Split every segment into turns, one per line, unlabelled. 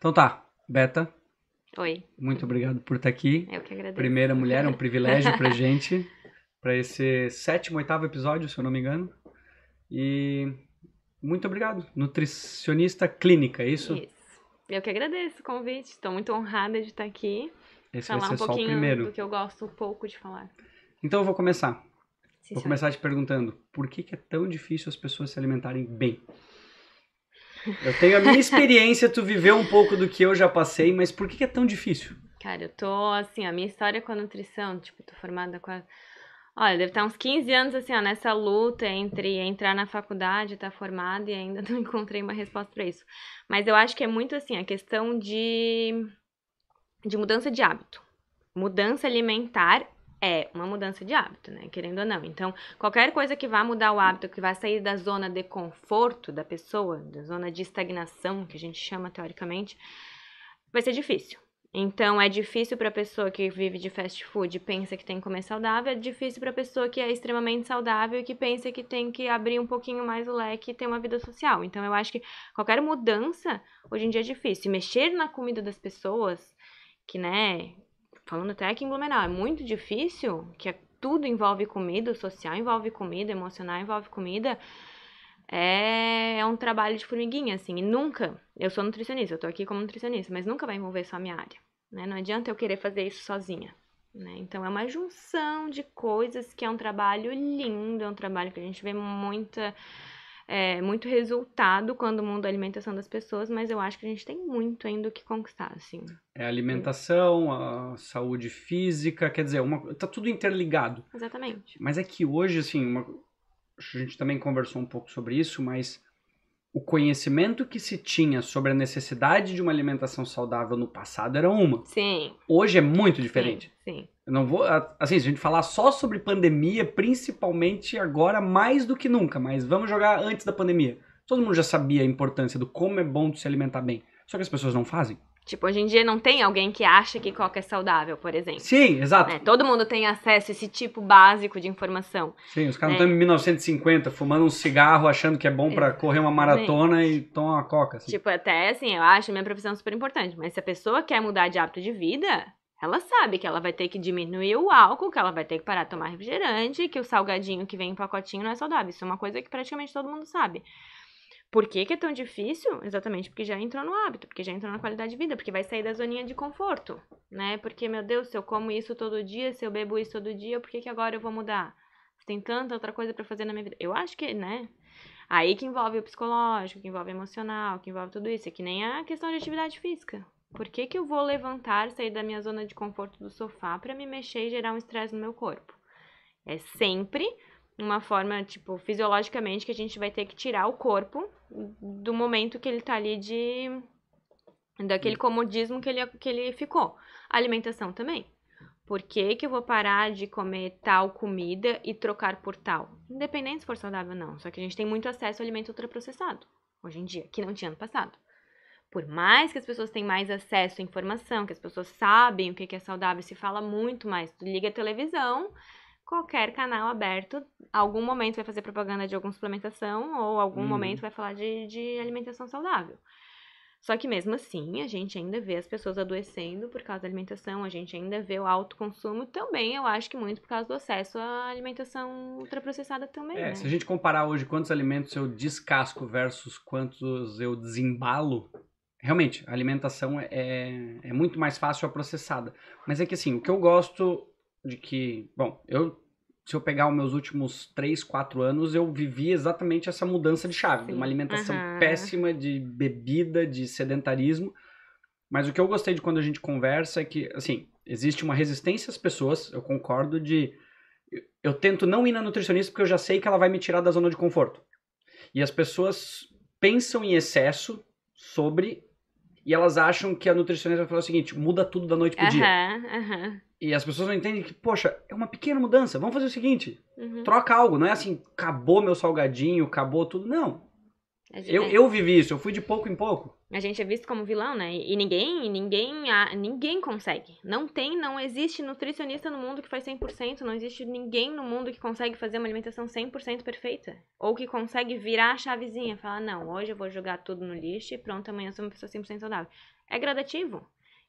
Então tá, Beta. Oi. Muito obrigado por estar aqui. Eu que agradeço. Primeira mulher, é um privilégio pra gente. Pra esse sétimo, oitavo episódio, se eu não me engano. E muito obrigado. Nutricionista clínica, é isso? Isso.
Eu que agradeço o convite. Estou muito honrada de estar aqui.
Esse falar vai ser um pouquinho só o primeiro. do que
eu gosto um pouco de falar.
Então eu vou começar. Sim, vou começar te perguntando, por que, que é tão difícil as pessoas se alimentarem bem? Eu tenho a minha experiência, tu viveu um pouco do que eu já passei, mas por que é tão difícil?
Cara, eu tô assim, a minha história com a nutrição, tipo, tô formada com a... Olha, deve estar uns 15 anos assim, ó, nessa luta entre entrar na faculdade, estar tá formada e ainda não encontrei uma resposta para isso. Mas eu acho que é muito assim, a questão de de mudança de hábito. Mudança alimentar é uma mudança de hábito, né? Querendo ou não. Então, qualquer coisa que vá mudar o hábito, que vá sair da zona de conforto da pessoa, da zona de estagnação, que a gente chama teoricamente, vai ser difícil. Então, é difícil para a pessoa que vive de fast food e pensa que tem que comer saudável, é difícil para a pessoa que é extremamente saudável e que pensa que tem que abrir um pouquinho mais o leque e ter uma vida social. Então, eu acho que qualquer mudança hoje em dia é difícil. Mexer na comida das pessoas, que, né, falando até aqui em Blumenau, é muito difícil, que é, tudo envolve comida, o social envolve comida, o emocional envolve comida, é, é um trabalho de formiguinha, assim, e nunca, eu sou nutricionista, eu tô aqui como nutricionista, mas nunca vai envolver só a minha área, né? Não adianta eu querer fazer isso sozinha, né? Então é uma junção de coisas que é um trabalho lindo, é um trabalho que a gente vê muita é, muito resultado quando o é a alimentação das pessoas, mas eu acho que a gente tem muito ainda o que conquistar, assim.
É a alimentação, a saúde física, quer dizer, uma, tá tudo interligado.
Exatamente.
Mas é que hoje, assim, uma, a gente também conversou um pouco sobre isso, mas o conhecimento que se tinha sobre a necessidade de uma alimentação saudável no passado era uma. Sim. Hoje é muito diferente. Sim. sim. Eu não vou. Assim, se a gente falar só sobre pandemia, principalmente agora, mais do que nunca, mas vamos jogar antes da pandemia. Todo mundo já sabia a importância do como é bom se alimentar bem. Só que as pessoas não fazem.
Tipo, hoje em dia não tem alguém que acha que coca é saudável, por exemplo.
Sim, exato. É,
todo mundo tem acesso a esse tipo básico de informação.
Sim, os caras é. não né? estão em 1950 fumando um cigarro achando que é bom para correr uma maratona e tomar uma coca. Assim.
Tipo, até assim, eu acho minha profissão super importante, mas se a pessoa quer mudar de hábito de vida, ela sabe que ela vai ter que diminuir o álcool, que ela vai ter que parar de tomar refrigerante, que o salgadinho que vem em pacotinho não é saudável. Isso é uma coisa que praticamente todo mundo sabe. Por que, que é tão difícil? Exatamente porque já entrou no hábito, porque já entrou na qualidade de vida, porque vai sair da zoninha de conforto, né? Porque, meu Deus, se eu como isso todo dia, se eu bebo isso todo dia, por que, que agora eu vou mudar? Tem tanta outra coisa para fazer na minha vida. Eu acho que, né? Aí que envolve o psicológico, que envolve o emocional, que envolve tudo isso. É que nem a questão de atividade física. Por que, que eu vou levantar, sair da minha zona de conforto do sofá para me mexer e gerar um estresse no meu corpo? É sempre uma forma, tipo, fisiologicamente que a gente vai ter que tirar o corpo do momento que ele tá ali de. daquele hum. comodismo que ele, que ele ficou. A alimentação também. Por que, que eu vou parar de comer tal comida e trocar por tal? Independente se for saudável ou não. Só que a gente tem muito acesso a alimento ultraprocessado hoje em dia, que não tinha ano passado por mais que as pessoas tenham mais acesso à informação, que as pessoas sabem o que é saudável, se fala muito mais. Tu liga a televisão, qualquer canal aberto, algum momento vai fazer propaganda de alguma suplementação ou algum hum. momento vai falar de, de alimentação saudável. Só que mesmo assim, a gente ainda vê as pessoas adoecendo por causa da alimentação, a gente ainda vê o alto consumo também, eu acho que muito por causa do acesso à alimentação ultraprocessada também. É, né? se a
gente comparar hoje quantos alimentos eu descasco versus quantos eu desembalo, realmente, a alimentação é, é muito mais fácil a processada. Mas é que assim, o que eu gosto de que, bom, eu se eu pegar os meus últimos 3, 4 anos, eu vivi exatamente essa mudança de chave, Sim. uma alimentação uhum. péssima de bebida, de sedentarismo. Mas o que eu gostei de quando a gente conversa é que, assim, existe uma resistência às pessoas, eu concordo de eu tento não ir na nutricionista porque eu já sei que ela vai me tirar da zona de conforto. E as pessoas pensam em excesso sobre e elas acham que a nutricionista vai falar o seguinte: muda tudo da noite pro dia. Uhum. E as pessoas não entendem que, poxa, é uma pequena mudança. Vamos fazer o seguinte: uhum. troca algo. Não é assim, acabou meu salgadinho, acabou tudo. Não. É eu, eu vivi isso, eu fui de pouco em pouco.
A gente é visto como vilão, né? E ninguém, ninguém, ninguém consegue. Não tem, não existe nutricionista no mundo que faz 100%, não existe ninguém no mundo que consegue fazer uma alimentação 100% perfeita. Ou que consegue virar a chavezinha, falar, não, hoje eu vou jogar tudo no lixo e pronto, amanhã eu sou uma pessoa 100% saudável. É gradativo.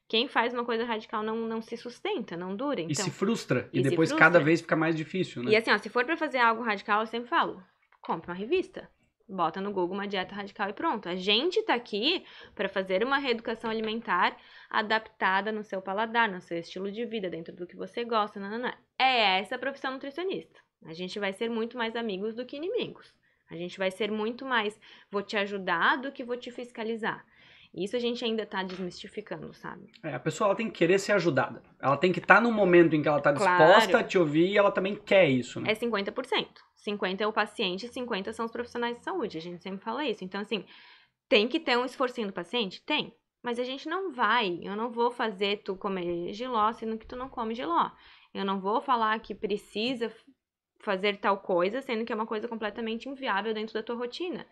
Quem faz uma coisa radical não, não se sustenta, não dura, então. E se então.
frustra. E, e depois frustra. cada vez fica mais difícil, né? E assim, ó,
se for para fazer algo radical, eu sempre falo, compra uma revista Bota no Google uma dieta radical e pronto. A gente está aqui para fazer uma reeducação alimentar adaptada no seu paladar, no seu estilo de vida, dentro do que você gosta. Não, não, não. É essa a profissão nutricionista. A gente vai ser muito mais amigos do que inimigos. A gente vai ser muito mais vou te ajudar do que vou te fiscalizar. Isso a gente ainda está desmistificando, sabe?
É, a pessoa ela tem que querer ser ajudada. Ela tem que estar tá no momento em que ela está disposta claro. a te ouvir e ela também quer isso, né? É
50%. 50 é o paciente, 50 são os profissionais de saúde. A gente sempre fala isso. Então, assim, tem que ter um esforcinho do paciente? Tem. Mas a gente não vai, eu não vou fazer tu comer giló, sendo que tu não come giló. Eu não vou falar que precisa fazer tal coisa, sendo que é uma coisa completamente inviável dentro da tua rotina.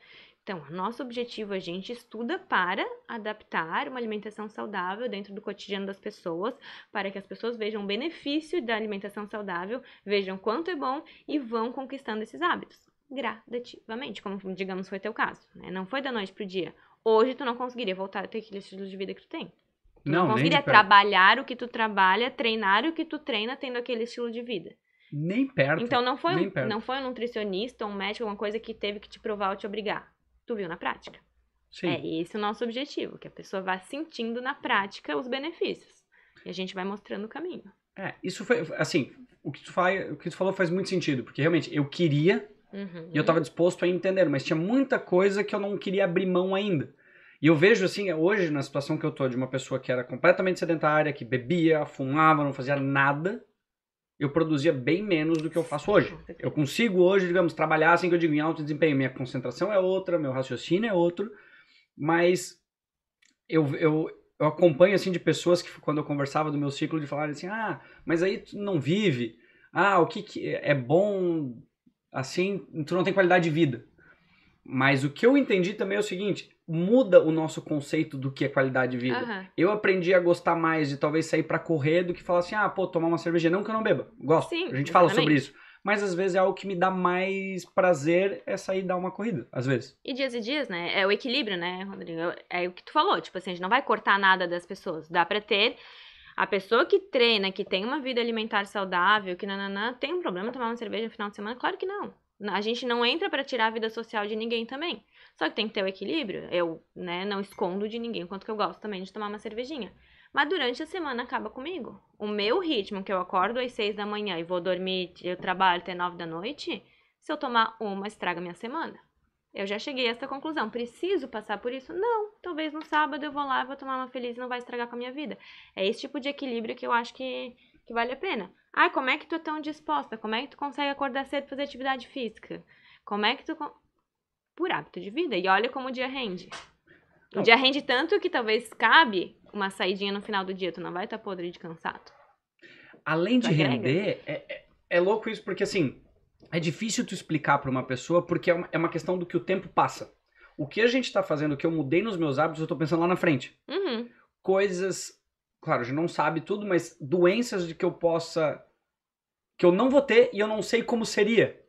Então, nosso objetivo, a gente estuda para adaptar uma alimentação saudável dentro do cotidiano das pessoas, para que as pessoas vejam o benefício da alimentação saudável, vejam quanto é bom e vão conquistando esses hábitos gradativamente, como digamos foi teu caso, né? Não foi da noite pro dia. Hoje tu não conseguiria voltar a ter aquele estilo de vida que tu tem. Tu não, não conseguiria trabalhar o que tu trabalha, treinar o que tu treina tendo aquele estilo de vida.
Nem perto. Então não foi, um, não foi
um nutricionista, um médico, alguma coisa que teve que te provar ou te obrigar. Tu viu na prática. Sim. É esse o nosso objetivo, que a pessoa vá sentindo na prática os benefícios. E a gente vai mostrando o caminho.
É, isso foi, assim, o que tu, o que tu falou faz muito sentido, porque realmente eu queria uhum. e eu estava disposto a entender, mas tinha muita coisa que eu não queria abrir mão ainda. E eu vejo, assim, hoje, na situação que eu tô de uma pessoa que era completamente sedentária, que bebia, fumava, não fazia nada, eu produzia bem menos do que eu faço hoje. Eu consigo hoje, digamos, trabalhar assim que eu digo em alto desempenho. Minha concentração é outra, meu raciocínio é outro, mas eu, eu, eu acompanho assim de pessoas que quando eu conversava do meu ciclo de falar assim, ah, mas aí tu não vive, ah, o que, que é bom assim, tu não tem qualidade de vida. Mas o que eu entendi também é o seguinte, muda o nosso conceito do que é qualidade de vida. Uhum. Eu aprendi a gostar mais de talvez sair para correr do que falar assim, ah, pô, tomar uma cerveja. Não que eu não beba, gosto. Sim, a gente exatamente. fala sobre isso. Mas às vezes é algo que me dá mais prazer é sair dar uma corrida, às vezes.
E dias e dias, né? É o equilíbrio, né, Rodrigo? É o que tu falou, tipo assim, a gente não vai cortar nada das pessoas. Dá para ter a pessoa que treina, que tem uma vida alimentar saudável, que nananã, tem um problema tomar uma cerveja no final de semana? Claro que não. A gente não entra para tirar a vida social de ninguém também. Só que tem que ter o equilíbrio. Eu, né, não escondo de ninguém, quanto que eu gosto também de tomar uma cervejinha. Mas durante a semana acaba comigo. O meu ritmo, que eu acordo às seis da manhã e vou dormir, eu trabalho até nove da noite, se eu tomar uma, estraga minha semana. Eu já cheguei a essa conclusão. Preciso passar por isso? Não. Talvez no sábado eu vou lá, vou tomar uma feliz e não vai estragar com a minha vida. É esse tipo de equilíbrio que eu acho que, que vale a pena. Ah, como é que tu é tão disposta? Como é que tu consegue acordar cedo e fazer atividade física? Como é que tu. Por hábito de vida. E olha como o dia rende. O dia rende tanto que talvez cabe uma saidinha no final do dia. Tu não vai estar podre de cansado.
Além de render, é, é, é, louco isso, porque assim, é difícil tu explicar para uma pessoa, porque é uma, é uma, questão do que o tempo passa. O que a gente tá fazendo, o que eu mudei nos meus hábitos, eu tô pensando lá na frente. Uhum. Coisas claro, a gente não sabe tudo, mas doenças de que eu possa que eu não vou ter e eu não sei como seria.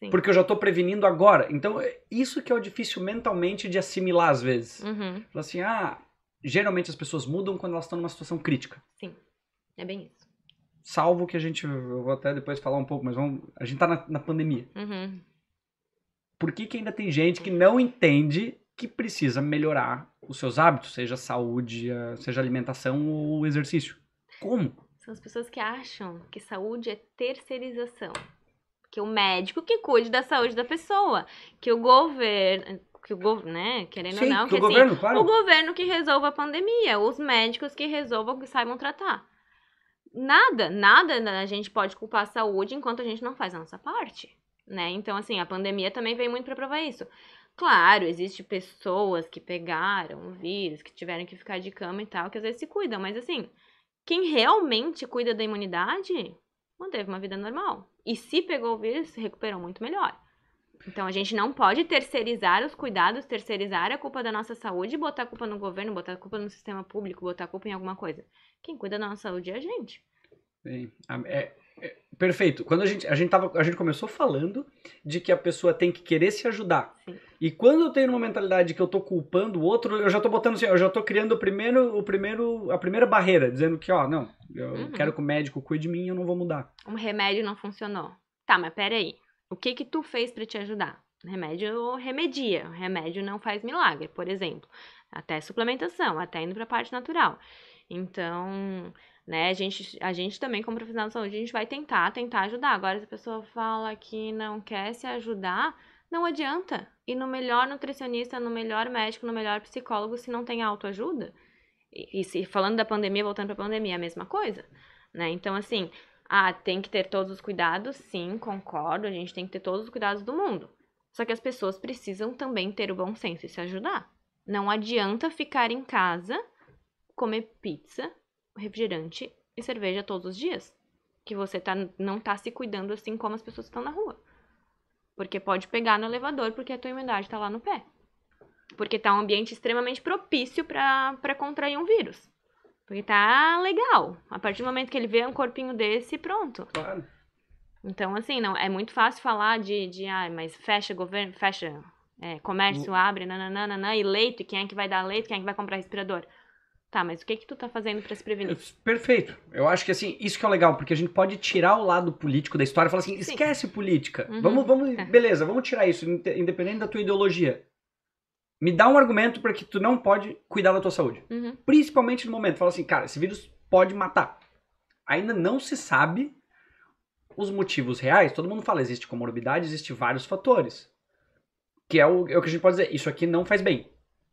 Sim. Porque eu já estou prevenindo agora. Então, é isso que é o difícil mentalmente de assimilar às vezes. Uhum. Assim, ah, geralmente as pessoas mudam quando elas estão numa situação crítica.
Sim, é bem isso.
Salvo que a gente, eu vou até depois falar um pouco, mas vamos, a gente está na, na, pandemia. Uhum. Por que que ainda tem gente que não entende que precisa melhorar os seus hábitos, seja saúde, seja alimentação ou exercício. Como?
São as pessoas que acham que saúde é terceirização. Que o médico que cuide da saúde da pessoa, que o governo, que o governo, né, querendo Sim, ou não, que, que o, assim, governo, claro. o governo que resolva a pandemia, os médicos que resolvam que saibam tratar. Nada, nada a gente pode culpar a saúde enquanto a gente não faz a nossa parte, né? Então assim, a pandemia também veio muito para provar isso. Claro, existe pessoas que pegaram o vírus, que tiveram que ficar de cama e tal, que às vezes se cuidam, mas assim, quem realmente cuida da imunidade manteve uma vida normal. E se pegou o vírus, se recuperou muito melhor. Então a gente não pode terceirizar os cuidados, terceirizar a culpa da nossa saúde, botar a culpa no governo, botar a culpa no sistema público, botar a culpa em alguma coisa. Quem cuida da nossa saúde é a gente.
Sim. É, Perfeito. Quando a gente, a gente, tava, a gente começou falando de que a pessoa tem que querer se ajudar. Sim. E quando eu tenho uma mentalidade que eu tô culpando o outro, eu já tô botando assim, eu já tô criando o primeiro, o primeiro, a primeira barreira, dizendo que, ó, não, eu uhum. quero que o médico cuide de mim, eu não vou mudar.
Um remédio não funcionou. Tá, mas peraí. O que que tu fez para te ajudar? Remédio remedia, remédio não faz milagre, por exemplo. Até suplementação, até indo pra parte natural. Então, né? A gente, a gente também, como profissional de saúde, a gente vai tentar, tentar ajudar. Agora, se a pessoa fala que não quer se ajudar, não adianta e no melhor nutricionista, no melhor médico, no melhor psicólogo se não tem autoajuda. E, e se, falando da pandemia, voltando para a pandemia, é a mesma coisa, né? Então, assim, ah, tem que ter todos os cuidados, sim, concordo, a gente tem que ter todos os cuidados do mundo. Só que as pessoas precisam também ter o bom senso e se ajudar. Não adianta ficar em casa, comer pizza, refrigerante e cerveja todos os dias. Que você tá, não tá se cuidando assim como as pessoas estão na rua. Porque pode pegar no elevador porque a tua imunidade tá lá no pé. Porque tá um ambiente extremamente propício para contrair um vírus. Porque tá legal. A partir do momento que ele vê um corpinho desse, pronto. Claro. Então, assim, não é muito fácil falar de, de ah, mas fecha governo, fecha é, comércio, hum. abre, nananana, e leito, e quem é que vai dar leito, quem é que vai comprar respirador? Tá, mas o que é que tu tá fazendo para se prevenir?
Perfeito. Eu acho que assim, isso que é legal, porque a gente pode tirar o lado político da história e falar assim, Sim. esquece política. Uhum. Vamos, vamos, tá. beleza, vamos tirar isso, independente da tua ideologia. Me dá um argumento para que tu não pode cuidar da tua saúde. Uhum. Principalmente no momento, fala assim, cara, esse vírus pode matar. Ainda não se sabe os motivos reais. Todo mundo fala, existe comorbidade, existe vários fatores. Que é o, é o que a gente pode dizer, isso aqui não faz bem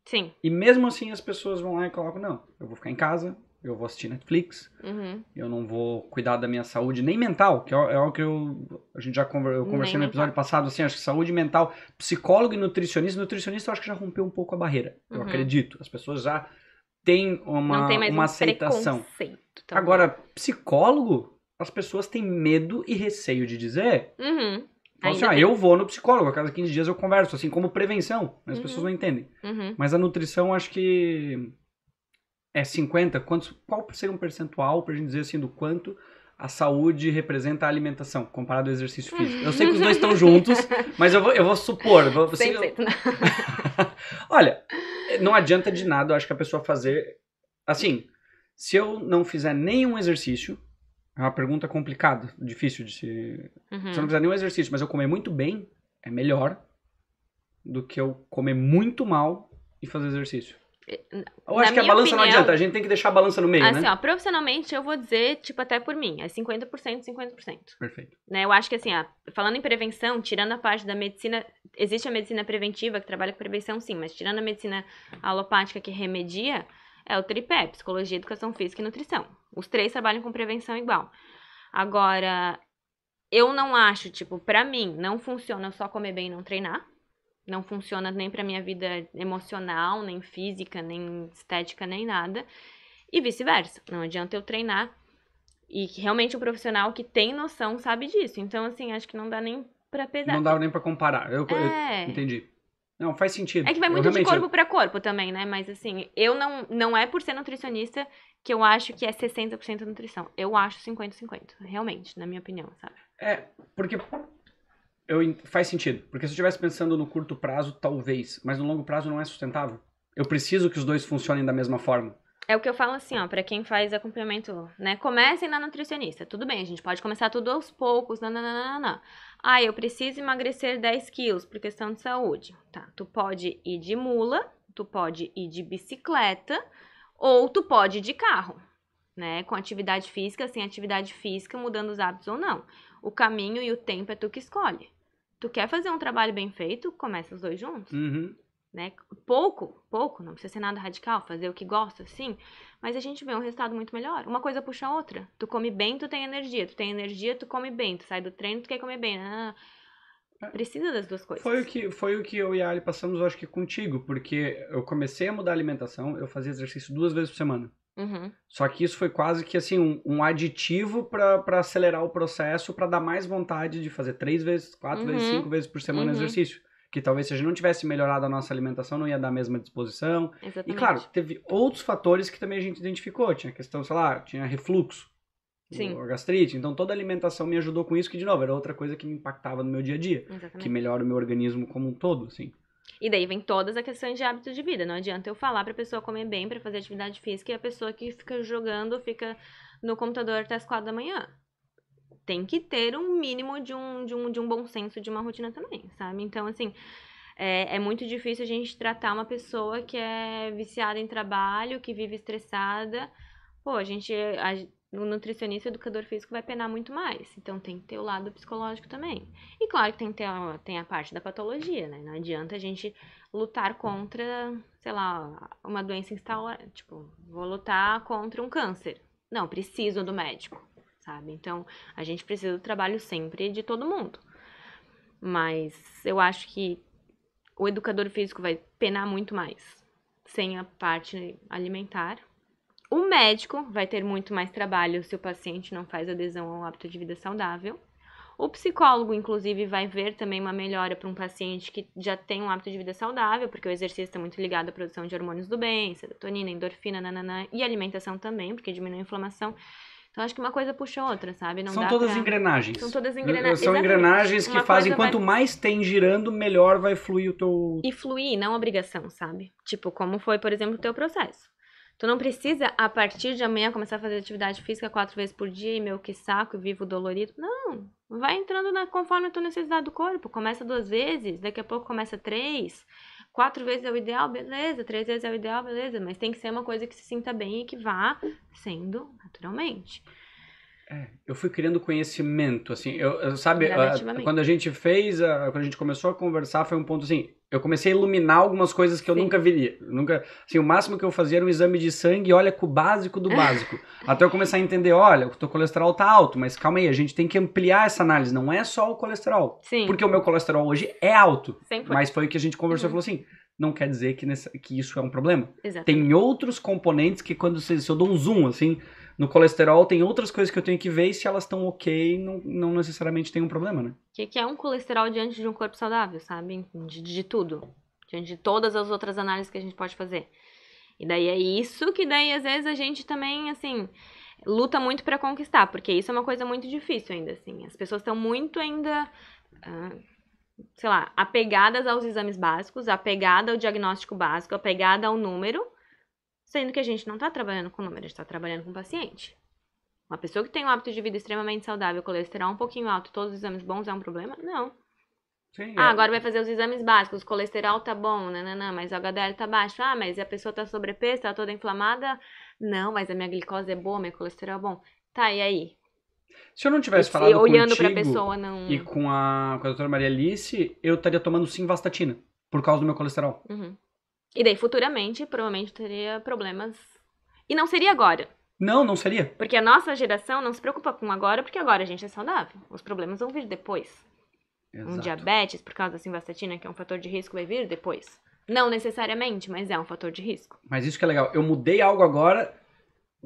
Sim. E mesmo assim as pessoas vão lá e colocam, não, eu vou ficar em casa, eu vou assistir Netflix, uhum. eu não vou cuidar da minha saúde, nem mental, que é, o é que eu, a gente já conver, eu conversei nem no episódio mental. passado, assim, acho que saúde mental, psicólogo e nutricionista, nutricionista eu acho que já rompeu um pouco a barreira, uhum. eu acredito. As pessoas já têm uma, não tem mais uma um aceitação. Agora, psicólogo, as pessoas têm medo e receio de dizer. Uhum. Então, assim, ah, eu vou no psicólogo, a cada 15 dias eu converso, assim, como prevenção. Né? As uhum. pessoas não entendem. Uhum. Mas a nutrição, acho que é 50. Quantos, qual seria um percentual para a gente dizer assim do quanto a saúde representa a alimentação comparado ao exercício físico? Eu sei que os dois estão juntos, mas eu vou, eu vou supor. Vou, assim, eu... Olha, não adianta de nada, eu acho que a pessoa fazer. Assim, se eu não fizer nenhum exercício, é uma pergunta complicada, difícil de se. Uhum. Se eu não fizer nenhum exercício, mas eu comer muito bem é melhor do que eu comer muito mal e fazer exercício. Eu acho que a balança opinião, não adianta, a gente tem que deixar a balança no meio, assim, né?
Assim, profissionalmente eu vou dizer, tipo, até por mim, é 50%, 50%. Perfeito. Né, eu acho que assim, ó, falando em prevenção, tirando a parte da medicina, existe a medicina preventiva que trabalha com prevenção, sim, mas tirando a medicina alopática que remedia, é o tripé, psicologia, educação física e nutrição. Os três trabalham com prevenção igual. Agora, eu não acho, tipo, para mim, não funciona só comer bem e não treinar. Não funciona nem pra minha vida emocional, nem física, nem estética, nem nada. E vice-versa. Não adianta eu treinar. E realmente o um profissional que tem noção sabe disso. Então, assim, acho que não dá nem pra pesar. Não dá
nem pra comparar. Eu, é... eu entendi. Não, faz sentido. É que vai muito de corpo
para corpo também, né? Mas assim, eu não. Não é por ser nutricionista que eu acho que é 60% nutrição. Eu acho 50-50, realmente, na minha opinião, sabe?
É, porque. Eu, faz sentido. Porque se eu estivesse pensando no curto prazo, talvez. Mas no longo prazo não é sustentável. Eu preciso que os dois funcionem da mesma forma.
É o que eu falo assim, ó, para quem faz acompanhamento, né? Comecem na nutricionista. Tudo bem, a gente pode começar tudo aos poucos, não ah, eu preciso emagrecer 10 quilos por questão de saúde. Tá, tu pode ir de mula, tu pode ir de bicicleta ou tu pode ir de carro, né? Com atividade física, sem atividade física, mudando os hábitos ou não. O caminho e o tempo é tu que escolhe. Tu quer fazer um trabalho bem feito, começa os dois juntos. Uhum. Né? Pouco, pouco, não precisa ser nada radical, fazer o que gosta, sim. Mas a gente vê um resultado muito melhor. Uma coisa puxa a outra. Tu come bem, tu tem energia. Tu tem energia, tu come bem. Tu sai do treino, tu quer comer bem. Ah, é. precisa das duas coisas.
Foi o que, foi o que eu e a Ali passamos, acho que contigo, porque eu comecei a mudar a alimentação, eu fazia exercício duas vezes por semana. Uhum. Só que isso foi quase que assim um, um aditivo para acelerar o processo, para dar mais vontade de fazer três vezes, quatro uhum. vezes, cinco vezes por semana uhum. exercício que talvez se a gente não tivesse melhorado a nossa alimentação, não ia dar a mesma disposição. Exatamente. E claro, teve outros fatores que também a gente identificou. Tinha questão, sei lá, tinha refluxo. Sim. Ou gastrite. Então toda a alimentação me ajudou com isso, que de novo era outra coisa que me impactava no meu dia a dia. Exatamente. Que melhora o meu organismo como um todo, assim.
E daí vem todas as questões de hábito de vida. Não adianta eu falar pra pessoa comer bem, para fazer atividade física, e a pessoa que fica jogando, fica no computador até as quatro da manhã tem que ter um mínimo de um, de um, de um bom senso de uma rotina também, sabe? Então, assim, é, é muito difícil a gente tratar uma pessoa que é viciada em trabalho, que vive estressada. Pô, a gente. A, o nutricionista e o educador físico vai penar muito mais. Então tem que ter o lado psicológico também. E claro que tem que ter a, tem a parte da patologia, né? Não adianta a gente lutar contra, sei lá, uma doença instaurada. Tipo, vou lutar contra um câncer. Não, preciso do médico sabe? Então, a gente precisa do trabalho sempre de todo mundo. Mas eu acho que o educador físico vai penar muito mais sem a parte alimentar. O médico vai ter muito mais trabalho se o paciente não faz adesão ao hábito de vida saudável. O psicólogo, inclusive, vai ver também uma melhora para um paciente que já tem um hábito de vida saudável, porque o exercício está muito ligado à produção de hormônios do bem, serotonina, endorfina, nananã, e alimentação também, porque diminui a inflamação. Então acho que uma coisa puxa outra, sabe? Não são todas pra... engrenagens. São todas engrenagens. São Exatamente. engrenagens que uma fazem quanto vai... mais
tem girando, melhor vai fluir o teu.
E fluir, não obrigação, sabe? Tipo, como foi, por exemplo, o teu processo. Tu não precisa, a partir de amanhã, começar a fazer atividade física quatro vezes por dia e meu que saco, vivo dolorido. Não. Vai entrando na, conforme a tua necessidade do corpo. Começa duas vezes, daqui a pouco começa três quatro vezes é o ideal, beleza, três vezes é o ideal, beleza, mas tem que ser uma coisa que se sinta bem e que vá sendo naturalmente.
É, eu fui criando conhecimento, assim, eu, eu sabe, a, quando a gente fez, a, quando a gente começou a conversar, foi um ponto assim, eu comecei a iluminar algumas coisas que eu Sim. nunca viria, nunca, assim, o máximo que eu fazia era um exame de sangue, olha, com o básico do básico, até eu começar a entender, olha, o teu colesterol tá alto, mas calma aí, a gente tem que ampliar essa análise, não é só o colesterol, Sim. porque o meu colesterol hoje é alto, mas foi o que a gente conversou, uhum. falou assim, não quer dizer que, nessa, que isso é um problema, Exatamente. tem outros componentes que quando, se, se eu dou um zoom, assim, no colesterol tem outras coisas que eu tenho que ver e se elas estão ok, não, não necessariamente tem um problema, né? O
que, que, é um colesterol diante de um corpo saudável, sabe? De, de tudo. Diante de todas as outras análises que a gente pode fazer. E daí é isso que daí às vezes a gente também, assim, luta muito para conquistar, porque isso é uma coisa muito difícil ainda, assim. As pessoas estão muito ainda, ah, sei lá, apegadas aos exames básicos, apegada ao diagnóstico básico, apegada ao número, Sendo que a gente não está trabalhando com números, está trabalhando com paciente. Uma pessoa que tem um hábito de vida extremamente saudável, colesterol um pouquinho alto, todos os exames bons é um problema? Não. Sim, ah, é. agora vai fazer os exames básicos, o colesterol tá bom, nananã, mas o HDL tá baixo. Ah, mas a pessoa tá sobrepeso, tá toda inflamada. Não, mas a minha glicose é boa, meu colesterol é bom. Tá, e aí?
Se eu não tivesse Esse, falado olhando contigo pessoa, não... e com a, com a doutora Maria Alice, eu estaria tomando sim vastatina, por causa do meu colesterol.
Uhum. E daí, futuramente, provavelmente teria problemas. E não seria agora.
Não, não seria.
Porque a nossa geração não se preocupa com agora, porque agora a gente é saudável. Os problemas vão vir depois. Exato. Um diabetes por causa da simvastatina, que é um fator de risco, vai vir depois. Não necessariamente, mas é um fator de risco.
Mas isso que é legal. Eu mudei algo agora,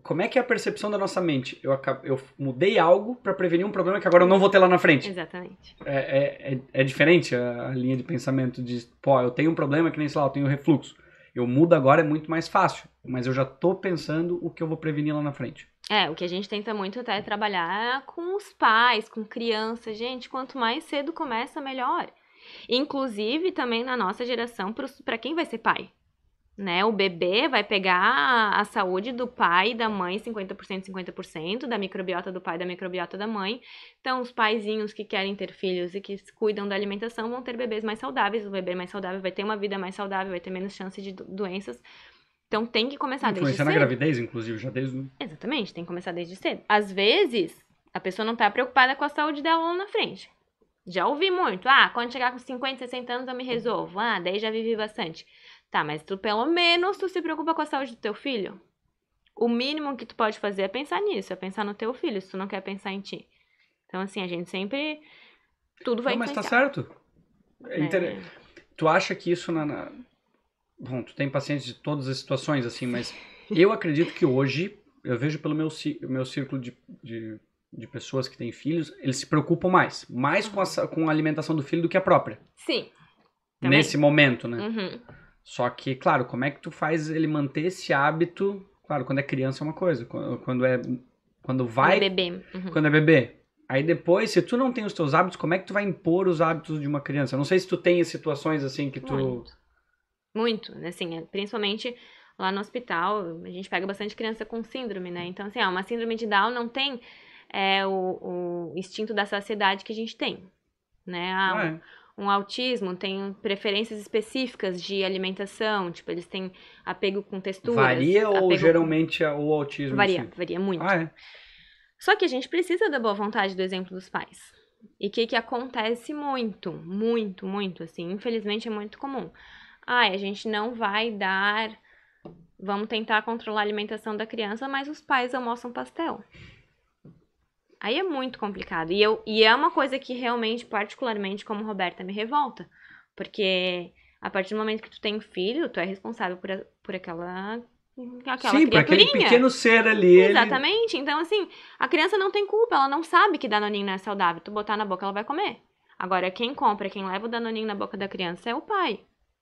como é que é a percepção da nossa mente? Eu, eu mudei algo para prevenir um problema que agora eu não vou ter lá na frente. Exatamente. É, é, é, é diferente a, a, linha de pensamento de, pô, eu tenho um problema que nem, sei lá, eu tenho refluxo. Eu mudo agora é muito mais fácil, mas eu já tô pensando o que eu vou prevenir lá na frente.
É, o que a gente tenta muito até é trabalhar com os pais, com criança. Gente, quanto mais cedo começa, melhor. Inclusive também na nossa geração, para quem vai ser pai né? O bebê vai pegar a saúde do pai e da mãe, 50%, 50%, da microbiota do pai, da microbiota da mãe. Então, os paizinhos que querem ter filhos e que cuidam da alimentação vão ter bebês mais saudáveis. O bebê mais saudável vai ter uma vida mais saudável, vai ter menos chance de doenças. Então, tem que começar desde cedo. Influenciar na gravidez,
inclusive, já desde...
Exatamente, tem que começar desde cedo. Às vezes, a pessoa não está preocupada com a saúde dela lá na frente. Já ouvi muito. Ah, quando chegar com 50, 60 anos eu me resolvo. Ah, daí já vivi bastante. Tá, mas tu pelo menos tu se preocupa com a saúde do teu filho? O mínimo que tu pode fazer é pensar nisso, é pensar no teu filho, se tu não quer pensar em ti. Então, assim, a gente sempre. Tudo vai não, mas tá certo. É, é.
Tu acha que isso na, Bom, tu tem pacientes de todas as situações, assim, mas eu acredito que hoje, eu vejo pelo meu, meu círculo de, de, de pessoas que têm filhos, eles se preocupam mais. Mais uhum. com, a, com a alimentação do filho do que a própria. Sim. Também. Nesse momento, né? Uhum. Só que, claro, como é que tu faz ele manter esse hábito? Claro, quando é criança é uma coisa, quando é quando é vai é
bebê. Uhum. Quando
é bebê. Aí depois, se tu não tem os teus hábitos, como é que tu vai impor os hábitos de uma criança? Eu não sei se tu tem situações assim que tu Muito.
Muito, assim, é, principalmente lá no hospital, a gente pega bastante criança com síndrome, né? Então, assim, ó, uma síndrome de Down não tem é, o, o instinto da saciedade que a gente tem, né? ah é um autismo tem preferências específicas de alimentação, tipo, eles têm apego com texturas. Varia ou geralmente
com... É o autismo? Varia, assim? varia muito. Ah, é?
Só que a gente precisa da boa vontade do exemplo dos pais. E o que, que acontece muito, muito, muito, assim, infelizmente é muito comum. Ai, ah, a gente não vai dar. Vamos tentar controlar a alimentação da criança, mas os pais almoçam pastel. Aí é muito complicado. E, eu, e é uma coisa que realmente, particularmente, como Roberta, me revolta. Porque a partir do momento que tu tem um filho, tu é responsável por, a, por aquela. Aquela Sim, para aquele pequeno ser ali. Exatamente. Ele... Então, assim, a criança não tem culpa, ela não sabe que danoninho não é saudável. Tu botar na boca, ela vai comer. Agora, quem compra, quem leva o danoninho na boca da criança é o pai.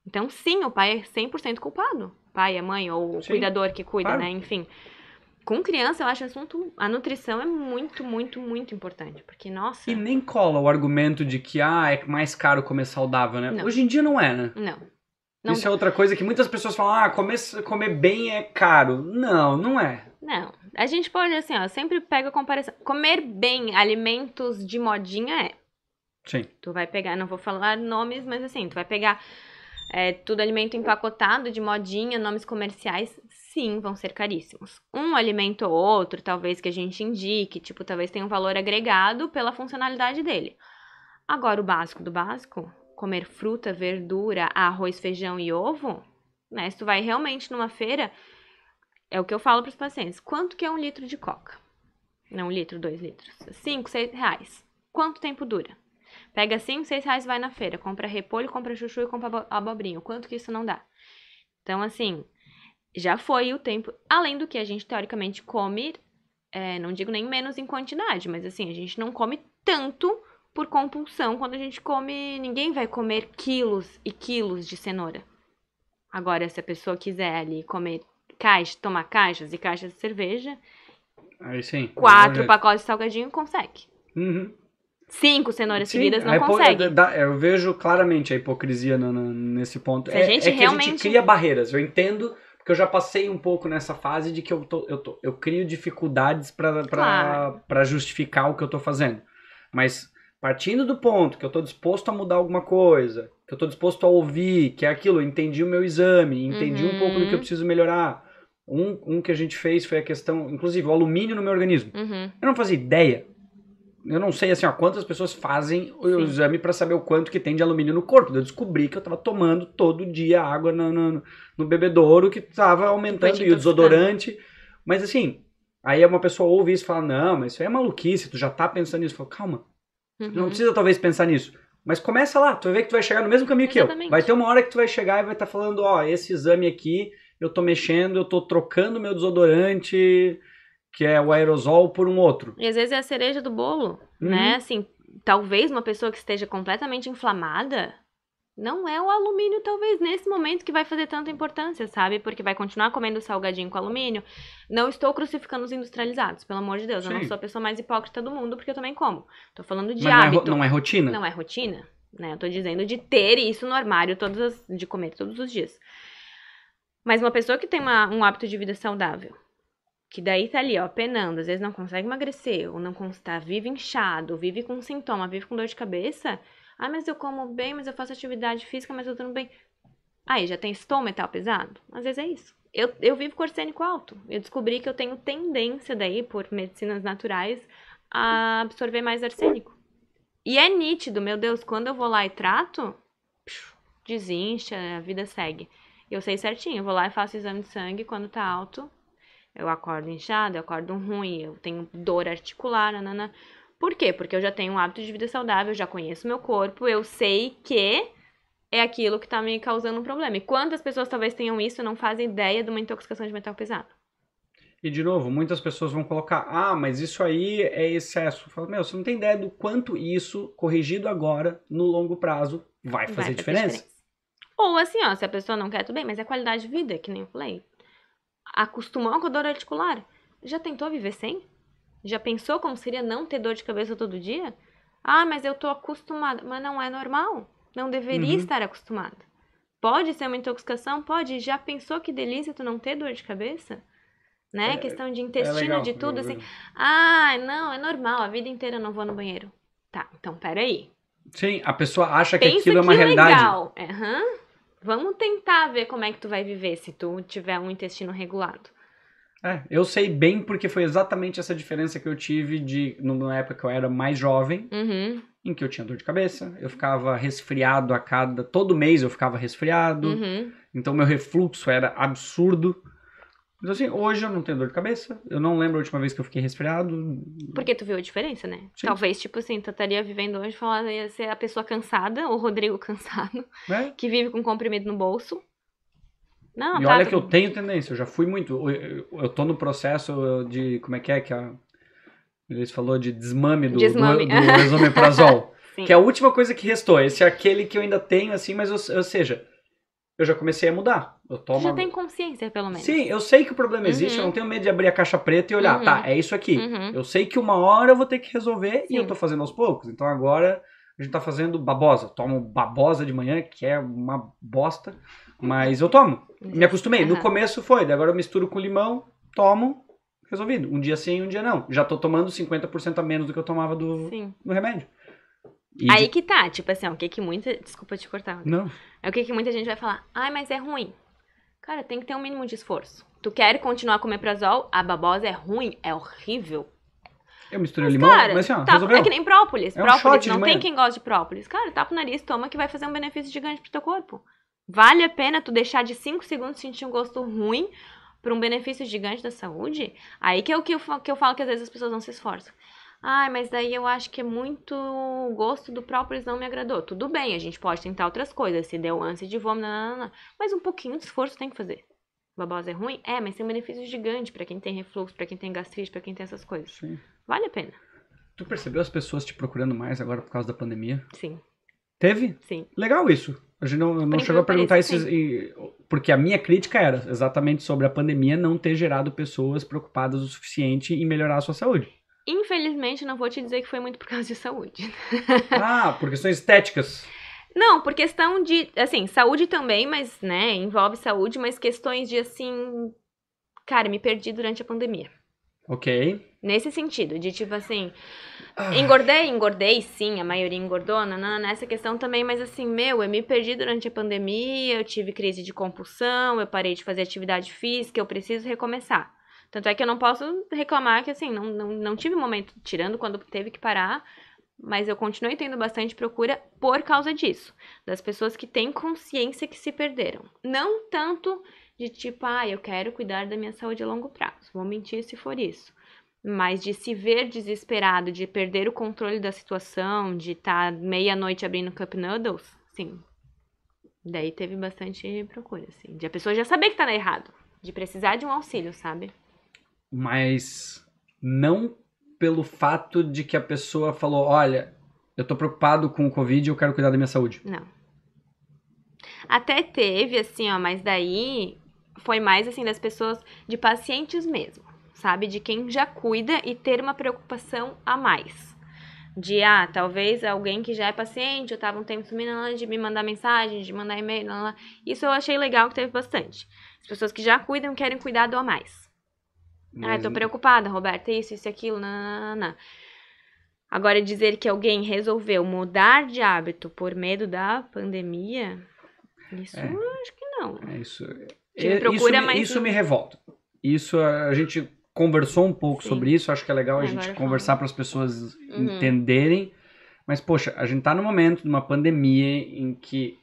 Então, sim, o pai é 100% culpado. Pai, a é mãe, ou o sim, cuidador que cuida, claro. né? Enfim com criança, eu acho o assunto. A nutrição é muito, muito, muito importante. Porque, nossa.
E nem cola o argumento de que, ah, é mais caro comer saudável, né? Não. Hoje em dia não é, né? Não. Não. Isso é outra coisa que muitas pessoas falam, ah, comer, comer bem é caro. Não, não é.
Não. A gente pode, assim, ó, sempre pega a comparação. Comer bem alimentos de modinha é. Sim. Tu vai pegar, não vou falar nomes, mas assim, tu vai pegar é, tudo alimento empacotado, de modinha, nomes comerciais, sim, vão ser caríssimos. Um alimento ou outro, talvez que a gente indique, tipo, talvez tenha um valor agregado pela funcionalidade dele. Agora, o básico do básico, comer fruta, verdura, arroz, feijão e ovo, né? Se tu vai realmente numa feira, é o que eu falo para os pacientes. Quanto que é um litro de coca? Não, né, um litro, dois litros. Cinco, seis reais. Quanto tempo dura? Pega cinco, seis reais vai na feira, compra repolho, compra chuchu e compra abobrinho. Quanto que isso não dá? Então, assim, já foi o tempo. Além do que a gente, teoricamente, come, é, não digo nem menos em quantidade, mas assim, a gente não come tanto por compulsão quando a gente come. Ninguém vai comer quilos e quilos de cenoura. Agora, se a pessoa quiser ali comer caixa, tomar caixas e caixas de cerveja,
Aí sim. É quatro é pacotes
de salgadinho consegue. Uhum. Cinco cenouras sim, seguidas não consegue.
Eu vejo claramente a hipocrisia no, no, nesse ponto. É, é a gente é realmente... a gente cria barreiras. Eu entendo porque eu já passei um pouco nessa fase de que eu, tô, eu, tô, eu crio dificuldades para claro. justificar o que eu tô fazendo. Mas partindo do ponto que eu tô disposto a mudar alguma coisa, que eu tô disposto a ouvir, que é aquilo, eu entendi o meu exame, entendi uhum. um pouco do que eu uhum. preciso melhorar. Um, um que a gente fez foi a questão, inclusive, o alumínio no meu organismo. Uhum. Eu não fazia ideia eu não sei assim, ó, quantas pessoas fazem o Sim. exame para saber o quanto que tem de alumínio no corpo. Eu descobri que eu estava tomando todo dia água no, no, no bebedouro que estava aumentando tipo e o desodorante. Mas assim, aí uma pessoa ouve isso e fala: "Não, mas isso aí é maluquice, tu já tá pensando nisso". Eu falo: "Calma. Uhum. Não precisa talvez pensar nisso. Mas começa lá, tu vai ver que tu vai chegar no mesmo caminho Exatamente. que eu. Vai ter uma hora que tu vai chegar e vai estar tá falando, ó, esse exame aqui, eu tô mexendo, eu tô trocando meu desodorante, que é o aerosol por um outro.
E às vezes é a cereja do bolo, uhum. né? Assim, talvez uma pessoa que esteja completamente inflamada, não é o alumínio, talvez, nesse momento que vai fazer tanta importância, sabe? Porque vai continuar comendo salgadinho com alumínio. Não estou crucificando os industrializados, pelo amor de Deus. Sim. Eu não sou a pessoa mais hipócrita do mundo, porque eu também como. Tô falando de Mas hábito. Não é, não é rotina? Não é rotina, né? Eu tô dizendo de ter isso no armário, todas as, de comer todos os dias. Mas uma pessoa que tem uma, um hábito de vida saudável, que daí tá ali, ó, penando, às vezes não consegue emagrecer, ou não consta, tá vive inchado, vive com sintoma, vive com dor de cabeça. Ah, mas eu como bem, mas eu faço atividade física, mas eu durmo bem. Aí, já tem estômago metal pesado? Às vezes é isso. Eu, eu vivo arsênico alto. Eu descobri que eu tenho tendência daí, por medicinas naturais, a absorver mais arsênico. E é nítido, meu Deus, quando eu vou lá e trato, desincha, a vida segue. Eu sei certinho, eu vou lá e faço exame de sangue quando tá alto, eu acordo inchado, eu acordo ruim, eu tenho dor articular, nanana. Por quê? Porque eu já tenho um hábito de vida saudável, eu já conheço meu corpo, eu sei que é aquilo que está me causando um problema. E quantas pessoas talvez tenham isso e não fazem ideia de uma intoxicação de metal pesado?
E de novo, muitas pessoas vão colocar: ah, mas isso aí é excesso. Fala, meu, você não tem ideia do quanto isso, corrigido agora, no longo prazo, vai fazer, vai fazer diferença. diferença.
Ou assim, ó, se a pessoa não quer, tudo bem, mas é qualidade de vida, que nem eu falei acostumar com a dor articular? Já tentou viver sem? Já pensou como seria não ter dor de cabeça todo dia? Ah, mas eu estou acostumada. Mas não é normal. Não deveria uhum. estar acostumada. Pode ser uma intoxicação? Pode. Já pensou que delícia tu não ter dor de cabeça? Né? É, questão de é intestino, é de tudo, assim. Ah, não, é normal. A vida inteira eu não vou no banheiro. Tá, então peraí.
Sim, a pessoa acha que aquilo é uma realidade. realidade.
Legal. Uhum. Vamos tentar ver como é que tu vai viver se tu tiver um intestino regulado.
É, eu sei bem porque foi exatamente essa diferença que eu tive de numa época que eu era mais jovem, uhum. em que eu tinha dor de cabeça, eu ficava resfriado a cada todo mês eu ficava resfriado, uhum. então meu refluxo era absurdo. Mas assim, hoje eu não tenho dor de cabeça, eu não lembro a última vez que eu fiquei resfriado.
Porque tu viu a diferença, né? Sim. Talvez, tipo assim, tu estaria vivendo hoje falando ia ser a pessoa cansada, o Rodrigo cansado, é? que vive com comprimento comprimido no bolso. Não, e tá, olha tu... que eu
tenho tendência, eu já fui muito. Eu, eu, tô no processo de. Como é que é que a. Eles falou de desmame do, desmame. do, do que é a última coisa que restou. Esse é aquele que eu ainda tenho, assim, mas, ou seja, eu já comecei a mudar. Eu tomo... Você já tem
consciência, pelo menos. Sim, eu sei que o problema uhum. existe, eu não
tenho medo de abrir a caixa preta e olhar, tá, uhum. tá, é isso aqui. Uhum. Eu sei que uma hora eu vou ter que resolver Sim. e eu tô fazendo aos poucos. Então agora a gente tá fazendo babosa. Eu tomo babosa de manhã, que é uma bosta, mas eu tomo. Me uhum. acostumei. No começo foi, agora eu misturo com limão, tomo, resolvido. Um dia sim, um dia não. Já tô tomando 50% a menos do que eu tomava do, do remédio. E Aí de...
que tá, tipo assim, o que que muita. Desculpa te cortar. Não. É o que que muita gente vai falar. Ai, mas é ruim. Cara, tem que ter um mínimo de esforço. Tu quer continuar a comer prazol, a babosa é ruim, é horrível.
Eu misturei mas, limão, cara, mas assim, ó, tá, É que nem
própolis. É um não tem quem gosta de própolis. Cara, tapa o nariz, toma que vai fazer um benefício gigante pro teu corpo. Vale a pena tu deixar de 5 segundos sentir um gosto ruim pra um benefício gigante da saúde? Aí que é o que eu, que eu falo que às vezes as pessoas não se esforçam. Ai, mas daí eu acho que é muito o gosto do própolis não me agradou. Tudo bem, a gente pode tentar outras coisas, se deu ânsia de vômito, não. mas um pouquinho de esforço tem que fazer. Babosa é ruim? É, mas tem um benefício gigante para quem tem refluxo, para quem tem gastrite, para quem tem essas coisas. Sim. Vale a pena.
Tu percebeu as pessoas te procurando mais agora por causa da pandemia? Sim. Teve? Sim. Legal isso. A gente não, não chegou a perguntar isso. Porque a minha crítica era exatamente sobre a pandemia não ter gerado pessoas preocupadas o suficiente em melhorar a sua saúde.
Infelizmente, não vou te dizer que foi muito por causa de saúde.
Ah, por questões estéticas.
Não, por questão de, assim, saúde também, mas, né, envolve saúde, mas questões de, assim, cara, me perdi durante a pandemia. Ok. Nesse sentido, de tipo assim,
ah. engordei,
engordei, sim, a maioria engordou, nanana, nessa questão também, mas assim, meu, eu me perdi durante a pandemia, eu tive crise de compulsão, eu parei de fazer atividade física, eu preciso recomeçar. Tanto é que eu não posso reclamar que, assim, não, não, não tive momento tirando quando teve que parar, mas eu continuei tendo bastante procura por causa disso, das pessoas que têm consciência que se perderam. Não tanto de tipo, ah, eu quero cuidar da minha saúde a longo prazo, vou mentir se for isso. Mas de se ver desesperado, de perder o controle da situação, de estar tá meia-noite abrindo Cup Noodles, sim. Daí teve bastante procura, assim. De a pessoa já saber que tá errado, de precisar de um auxílio, sabe?
mas não pelo fato de que a pessoa falou: olha, eu tô preocupado com o Covid e eu quero cuidar da minha saúde. Não.
Até teve, assim, ó, mas daí foi mais, assim, das pessoas, de pacientes mesmo, sabe? De quem já cuida e ter uma preocupação a mais. De, ah, talvez alguém que já é paciente, eu tava um tempo sumindo, de me mandar mensagem, de mandar e-mail, lá, isso eu achei legal que teve bastante. As pessoas que já cuidam querem cuidado a mais. Mas... Ah, tô uhum. preocupada, Roberta. Isso, isso, aquilo, nananana. Agora, dizer que alguém resolveu mudar de hábito por medo da pandemia, isso é.
acho que não. É isso. É, procura, isso, me, isso me revolta. Isso a gente conversou um pouco Sim. sobre isso, acho que é legal a é, gente conversar para as pessoas uhum. entenderem. Mas, poxa, a gente está no momento de uma pandemia em que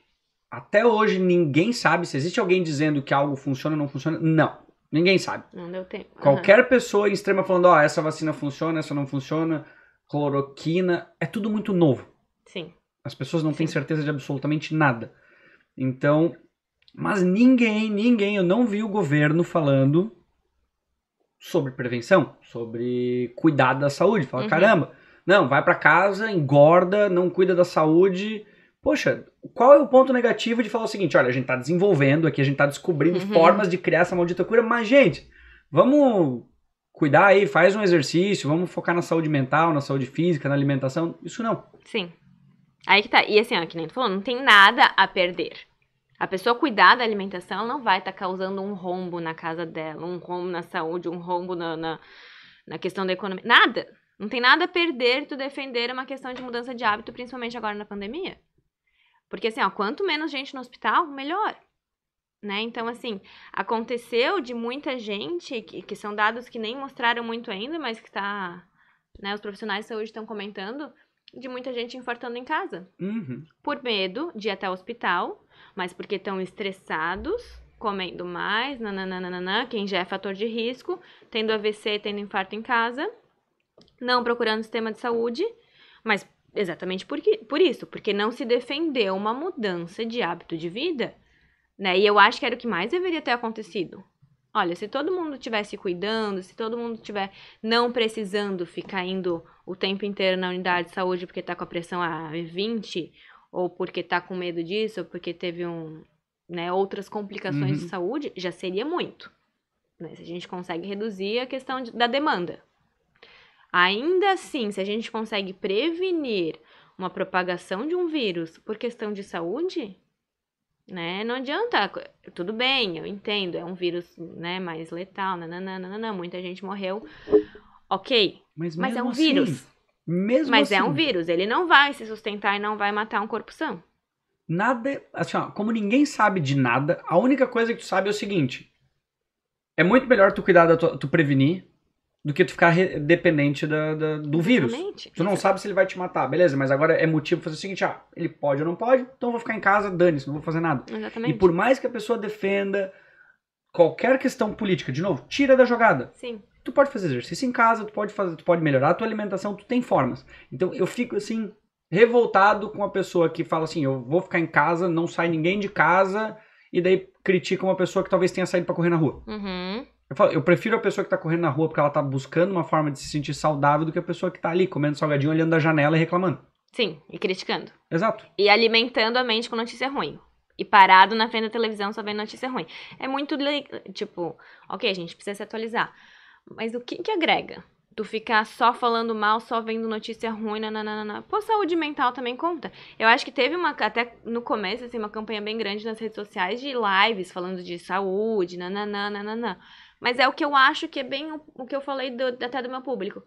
até hoje ninguém sabe se existe alguém dizendo que algo funciona ou não funciona. Não. Ninguém sabe.
Não deu tempo. Uhum. Qualquer
pessoa em extrema falando, ó, oh, essa vacina funciona, essa não funciona, cloroquina, é tudo muito novo. Sim. As pessoas não Sim. têm certeza de absolutamente nada. Então, mas ninguém, ninguém, eu não vi o governo falando sobre prevenção, sobre cuidar da saúde. Fala, uhum. caramba, não, vai para casa, engorda, não cuida da saúde, Poxa, qual é o ponto negativo de falar o seguinte? Olha, a gente está desenvolvendo aqui, a gente está descobrindo uhum. formas de criar essa maldita cura, mas, gente, vamos cuidar aí, faz um exercício, vamos focar na saúde mental, na saúde física, na alimentação. Isso não.
Sim. Aí que tá. E assim, ó, que nem tu falou, não tem nada a perder. A pessoa cuidar da alimentação, ela não vai estar tá causando um rombo na casa dela, um rombo na saúde, um rombo na, na, na, questão da economia. Nada. Não tem nada a perder tu defender uma questão de mudança de hábito, principalmente agora na pandemia. Porque assim, ó, quanto menos gente no hospital, melhor. Né? Então, assim, aconteceu de muita gente, que, que são dados que nem mostraram muito ainda, mas que tá. Né, os profissionais de saúde estão comentando, de muita gente infartando em casa. Uhum. Por medo de ir até o hospital, mas porque estão estressados, comendo mais, nananana, quem já é fator de risco, tendo AVC, tendo infarto em casa, não procurando sistema de saúde, mas Exatamente por, que, por isso, porque não se defendeu uma mudança de hábito de vida, né? E eu acho que era o que mais deveria ter acontecido. Olha, se todo mundo estivesse cuidando, se todo mundo estiver não precisando ficar indo o tempo inteiro na unidade de saúde porque tá com a pressão a 20, ou porque tá com medo disso, ou porque teve um, né, outras complicações uhum. de saúde, já seria muito. Né? Se a gente consegue reduzir a questão de, da demanda. Ainda assim, se a gente consegue prevenir uma propagação de um vírus por questão de saúde, né? Não adianta, tudo bem, eu entendo, é um vírus, né, mais letal, nananana, muita gente morreu. OK.
Mas, mas é um assim, vírus. mas é assim, é um vírus,
ele não vai se sustentar e não vai matar um corpo são.
Nada, assim, ó, como ninguém sabe de nada, a única coisa que tu sabe é o seguinte: é muito melhor tu cuidar da tua, tu prevenir do que tu ficar dependente da, da, do vírus. Tu não sabe se ele vai te matar, beleza, mas agora é motivo fazer o seguinte, ah, ele pode ou não pode, então eu vou ficar em casa, dane-se, não vou fazer nada. Exatamente. E por mais que a pessoa defenda qualquer questão política, de novo, tira da jogada. Sim. Tu pode fazer exercício em casa, tu pode fazer, tu pode melhorar a tua alimentação, tu tem formas. Então eu fico assim revoltado com a pessoa que fala assim, eu vou ficar em casa, não sai ninguém de casa, e daí critica uma pessoa que talvez tenha saído para correr na rua. Uhum. Eu, falo, eu prefiro a pessoa que tá correndo na rua porque ela tá buscando uma forma de se sentir saudável do que a pessoa que tá ali comendo salgadinho, olhando da janela e reclamando.
Sim, e criticando. Exato. E alimentando a mente com notícia ruim. E parado na frente da televisão só vendo notícia ruim. É muito, tipo, ok, a gente precisa se atualizar. Mas o que que agrega? Tu ficar só falando mal, só vendo notícia ruim, nananana. Pô, saúde mental também conta. Eu acho que teve uma, até no começo, assim, uma campanha bem grande nas redes sociais de lives falando de saúde, nananana, nananana. Mas é o que eu acho que é bem o, o que eu falei do, até do meu público.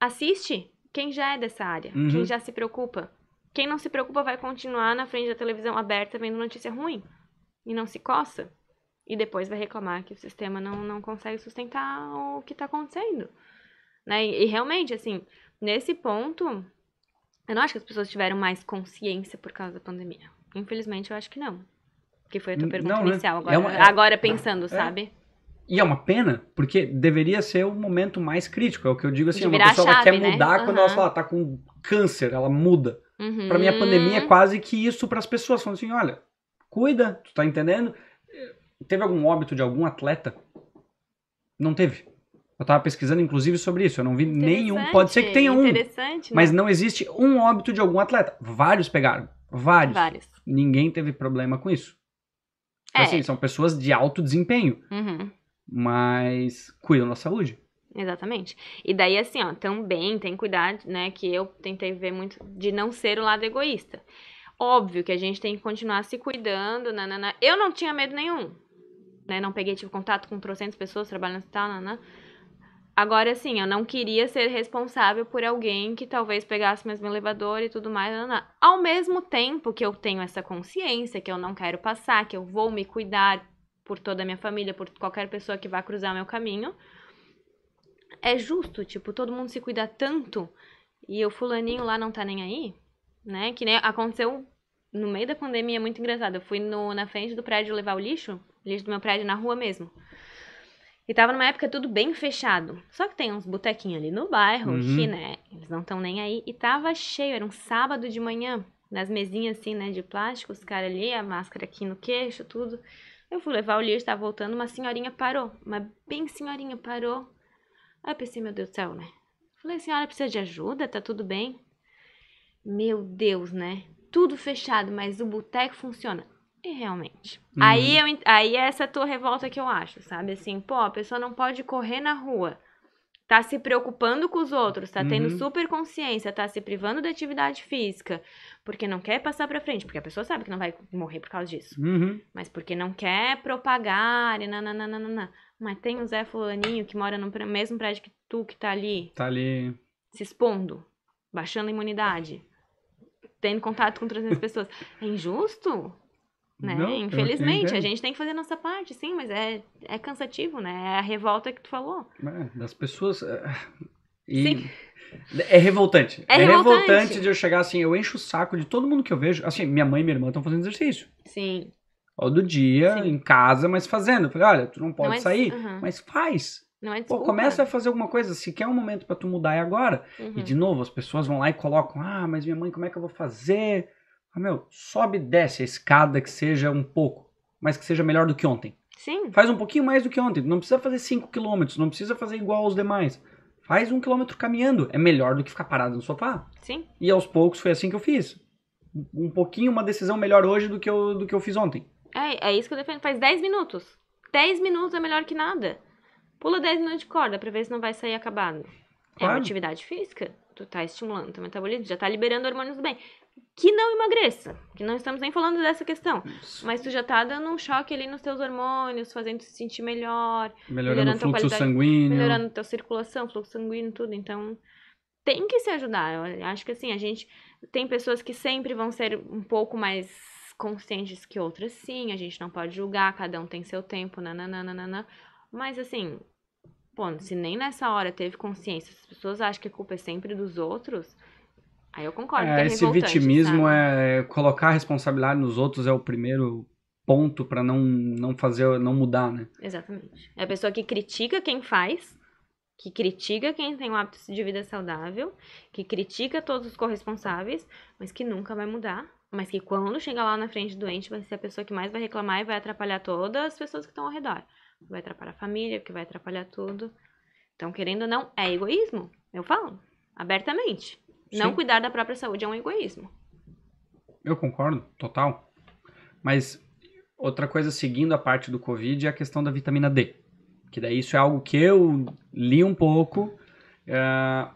Assiste quem já é dessa área, uhum. quem já se preocupa. Quem não se preocupa vai continuar na frente da televisão aberta vendo notícia ruim e não se coça. E depois vai reclamar que o sistema não, não consegue sustentar o que está acontecendo. Né? E, e realmente, assim, nesse ponto, eu não acho que as pessoas tiveram mais consciência por causa da pandemia. Infelizmente, eu acho que não. Que foi a tua pergunta não, né? inicial. É agora, é uma, é, agora pensando, é. sabe?
E é uma pena, porque deveria ser o momento mais crítico. É o que eu digo assim, uma pessoa chave, quer né? mudar né? quando uhum. ela, fala, tá com câncer, ela muda. Uhum. Para mim a pandemia é quase que isso para as pessoas, falando assim, olha, cuida, tu tá entendendo? Teve algum óbito de algum atleta? Não teve. Eu tava pesquisando, inclusive, sobre isso. Eu não vi nenhum. Pode ser que tenha um. Né? Mas não existe um óbito de algum atleta. Vários pegaram. Vários. Vários. Ninguém teve problema com isso. É. Assim, são pessoas de alto desempenho. Uhum mas cuidam da saúde.
Exatamente. E daí, assim, ó, também tem cuidado, né, que eu tentei ver muito, de não ser o lado egoísta. Óbvio que a gente tem que continuar se cuidando, nanana. Eu não tinha medo nenhum, né, não peguei, tive contato com trocentas pessoas trabalhando e tal, nanana. Agora, assim, eu não queria ser responsável por alguém que talvez pegasse mesmo elevador e tudo mais. Não, Ao mesmo tempo que eu tenho essa consciência, que eu não quero passar, que eu vou me cuidar por toda a minha família, por qualquer pessoa que vá cruzar meu caminho. É justo, tipo, todo mundo se cuida tanto e o fulaninho lá não tá nem aí, né? Que nem aconteceu no meio da pandemia, muito engraçado. Eu fui no, na frente do prédio levar o lixo, lixo do meu prédio na rua mesmo. E tava numa época tudo bem fechado. Só que tem uns botequinhos ali no bairro uhum. que, né, eles não estão nem aí. E tava cheio, era um sábado de manhã, nas mesinhas assim, né, de plástico, os caras ali, a máscara aqui no queixo, tudo. Eu fui levar o Lear, estava voltando, uma senhorinha parou, uma bem senhorinha parou. Aí eu pensei, meu Deus do céu, né? Falei, senhora precisa de ajuda? Tá tudo bem? Meu Deus, né? Tudo fechado, mas o boteco funciona. E realmente. Uhum. Aí, eu, aí é essa tua revolta que eu acho, sabe? Assim, pô, a pessoa não pode correr na rua tá se preocupando com os outros, tá uhum. tendo super consciência, tá se privando da atividade física, porque não quer passar para frente, porque a pessoa sabe que não vai morrer por causa disso. Uhum. Mas porque não quer propagar e nananana. Mas tem o Zé Fulaninho que mora no mesmo prédio que tu, que tá ali. Tá ali. Se expondo, baixando a imunidade, tendo contato com 300 pessoas. É injusto?
Né? Não, Infelizmente, a gente
tem que fazer a nossa parte, sim, mas é, é cansativo, né? É a revolta que tu falou.
É, das pessoas. É, e sim. É revoltante. É, é revoltante. revoltante. de eu chegar assim, eu encho o saco de todo mundo que eu vejo. Assim, minha mãe e minha irmã estão fazendo exercício. Sim. Todo dia, sim. em casa, mas fazendo. Eu falei, olha, tu não pode não é, sair, mas faz.
Não é Pô, começa a
fazer alguma coisa. Se quer um momento para tu mudar, é agora. Uhum. E de novo, as pessoas vão lá e colocam, ah, mas minha mãe, como é que eu vou fazer? meu, sobe e desce a escada que seja um pouco, mas que seja melhor do que ontem. Sim. Faz um pouquinho mais do que ontem. Não precisa fazer 5 km, não precisa fazer igual aos demais. Faz um quilômetro caminhando. É melhor do que ficar parado no sofá. Sim. E aos poucos foi assim que eu fiz. Um pouquinho, uma decisão melhor hoje do que eu, do que eu fiz ontem.
É, é isso que eu defendo. Faz 10 minutos. 10 minutos é melhor que nada. Pula 10 minutos de corda pra ver se não vai sair acabado. Claro. É uma atividade física. Tu tá estimulando teu metabolismo, já tá liberando hormônios do bem que não emagreça, que não estamos nem falando dessa questão, Isso. mas tu já tá dando um choque ali nos teus hormônios, fazendo te sentir melhor, melhorando, melhorando o fluxo sanguíneo, melhorando tua circulação, fluxo sanguíneo, tudo. Então, tem que se ajudar. Eu acho que assim, a gente tem pessoas que sempre vão ser um pouco mais conscientes que outras, sim, a gente não pode julgar, cada um tem seu tempo, nananana, mas assim, pô, se nem nessa hora teve consciência, as pessoas acham que a culpa é sempre dos outros, Aí eu concordo. É, é esse vitimismo
sabe? é colocar a responsabilidade nos outros é o primeiro ponto para não não fazer não mudar, né?
Exatamente. É a pessoa que critica quem faz, que critica quem tem um hábito de vida saudável, que critica todos os corresponsáveis, mas que nunca vai mudar. Mas que quando chegar lá na frente doente, vai ser a pessoa que mais vai reclamar e vai atrapalhar todas as pessoas que estão ao redor. Vai atrapalhar a família, que vai atrapalhar tudo. Então, querendo ou não, é egoísmo. Eu falo, abertamente. Sim. Não cuidar da própria saúde é um egoísmo.
Eu concordo, total. Mas outra coisa, seguindo a parte do Covid, é a questão da vitamina D. Que daí isso é algo que eu li um pouco, uh,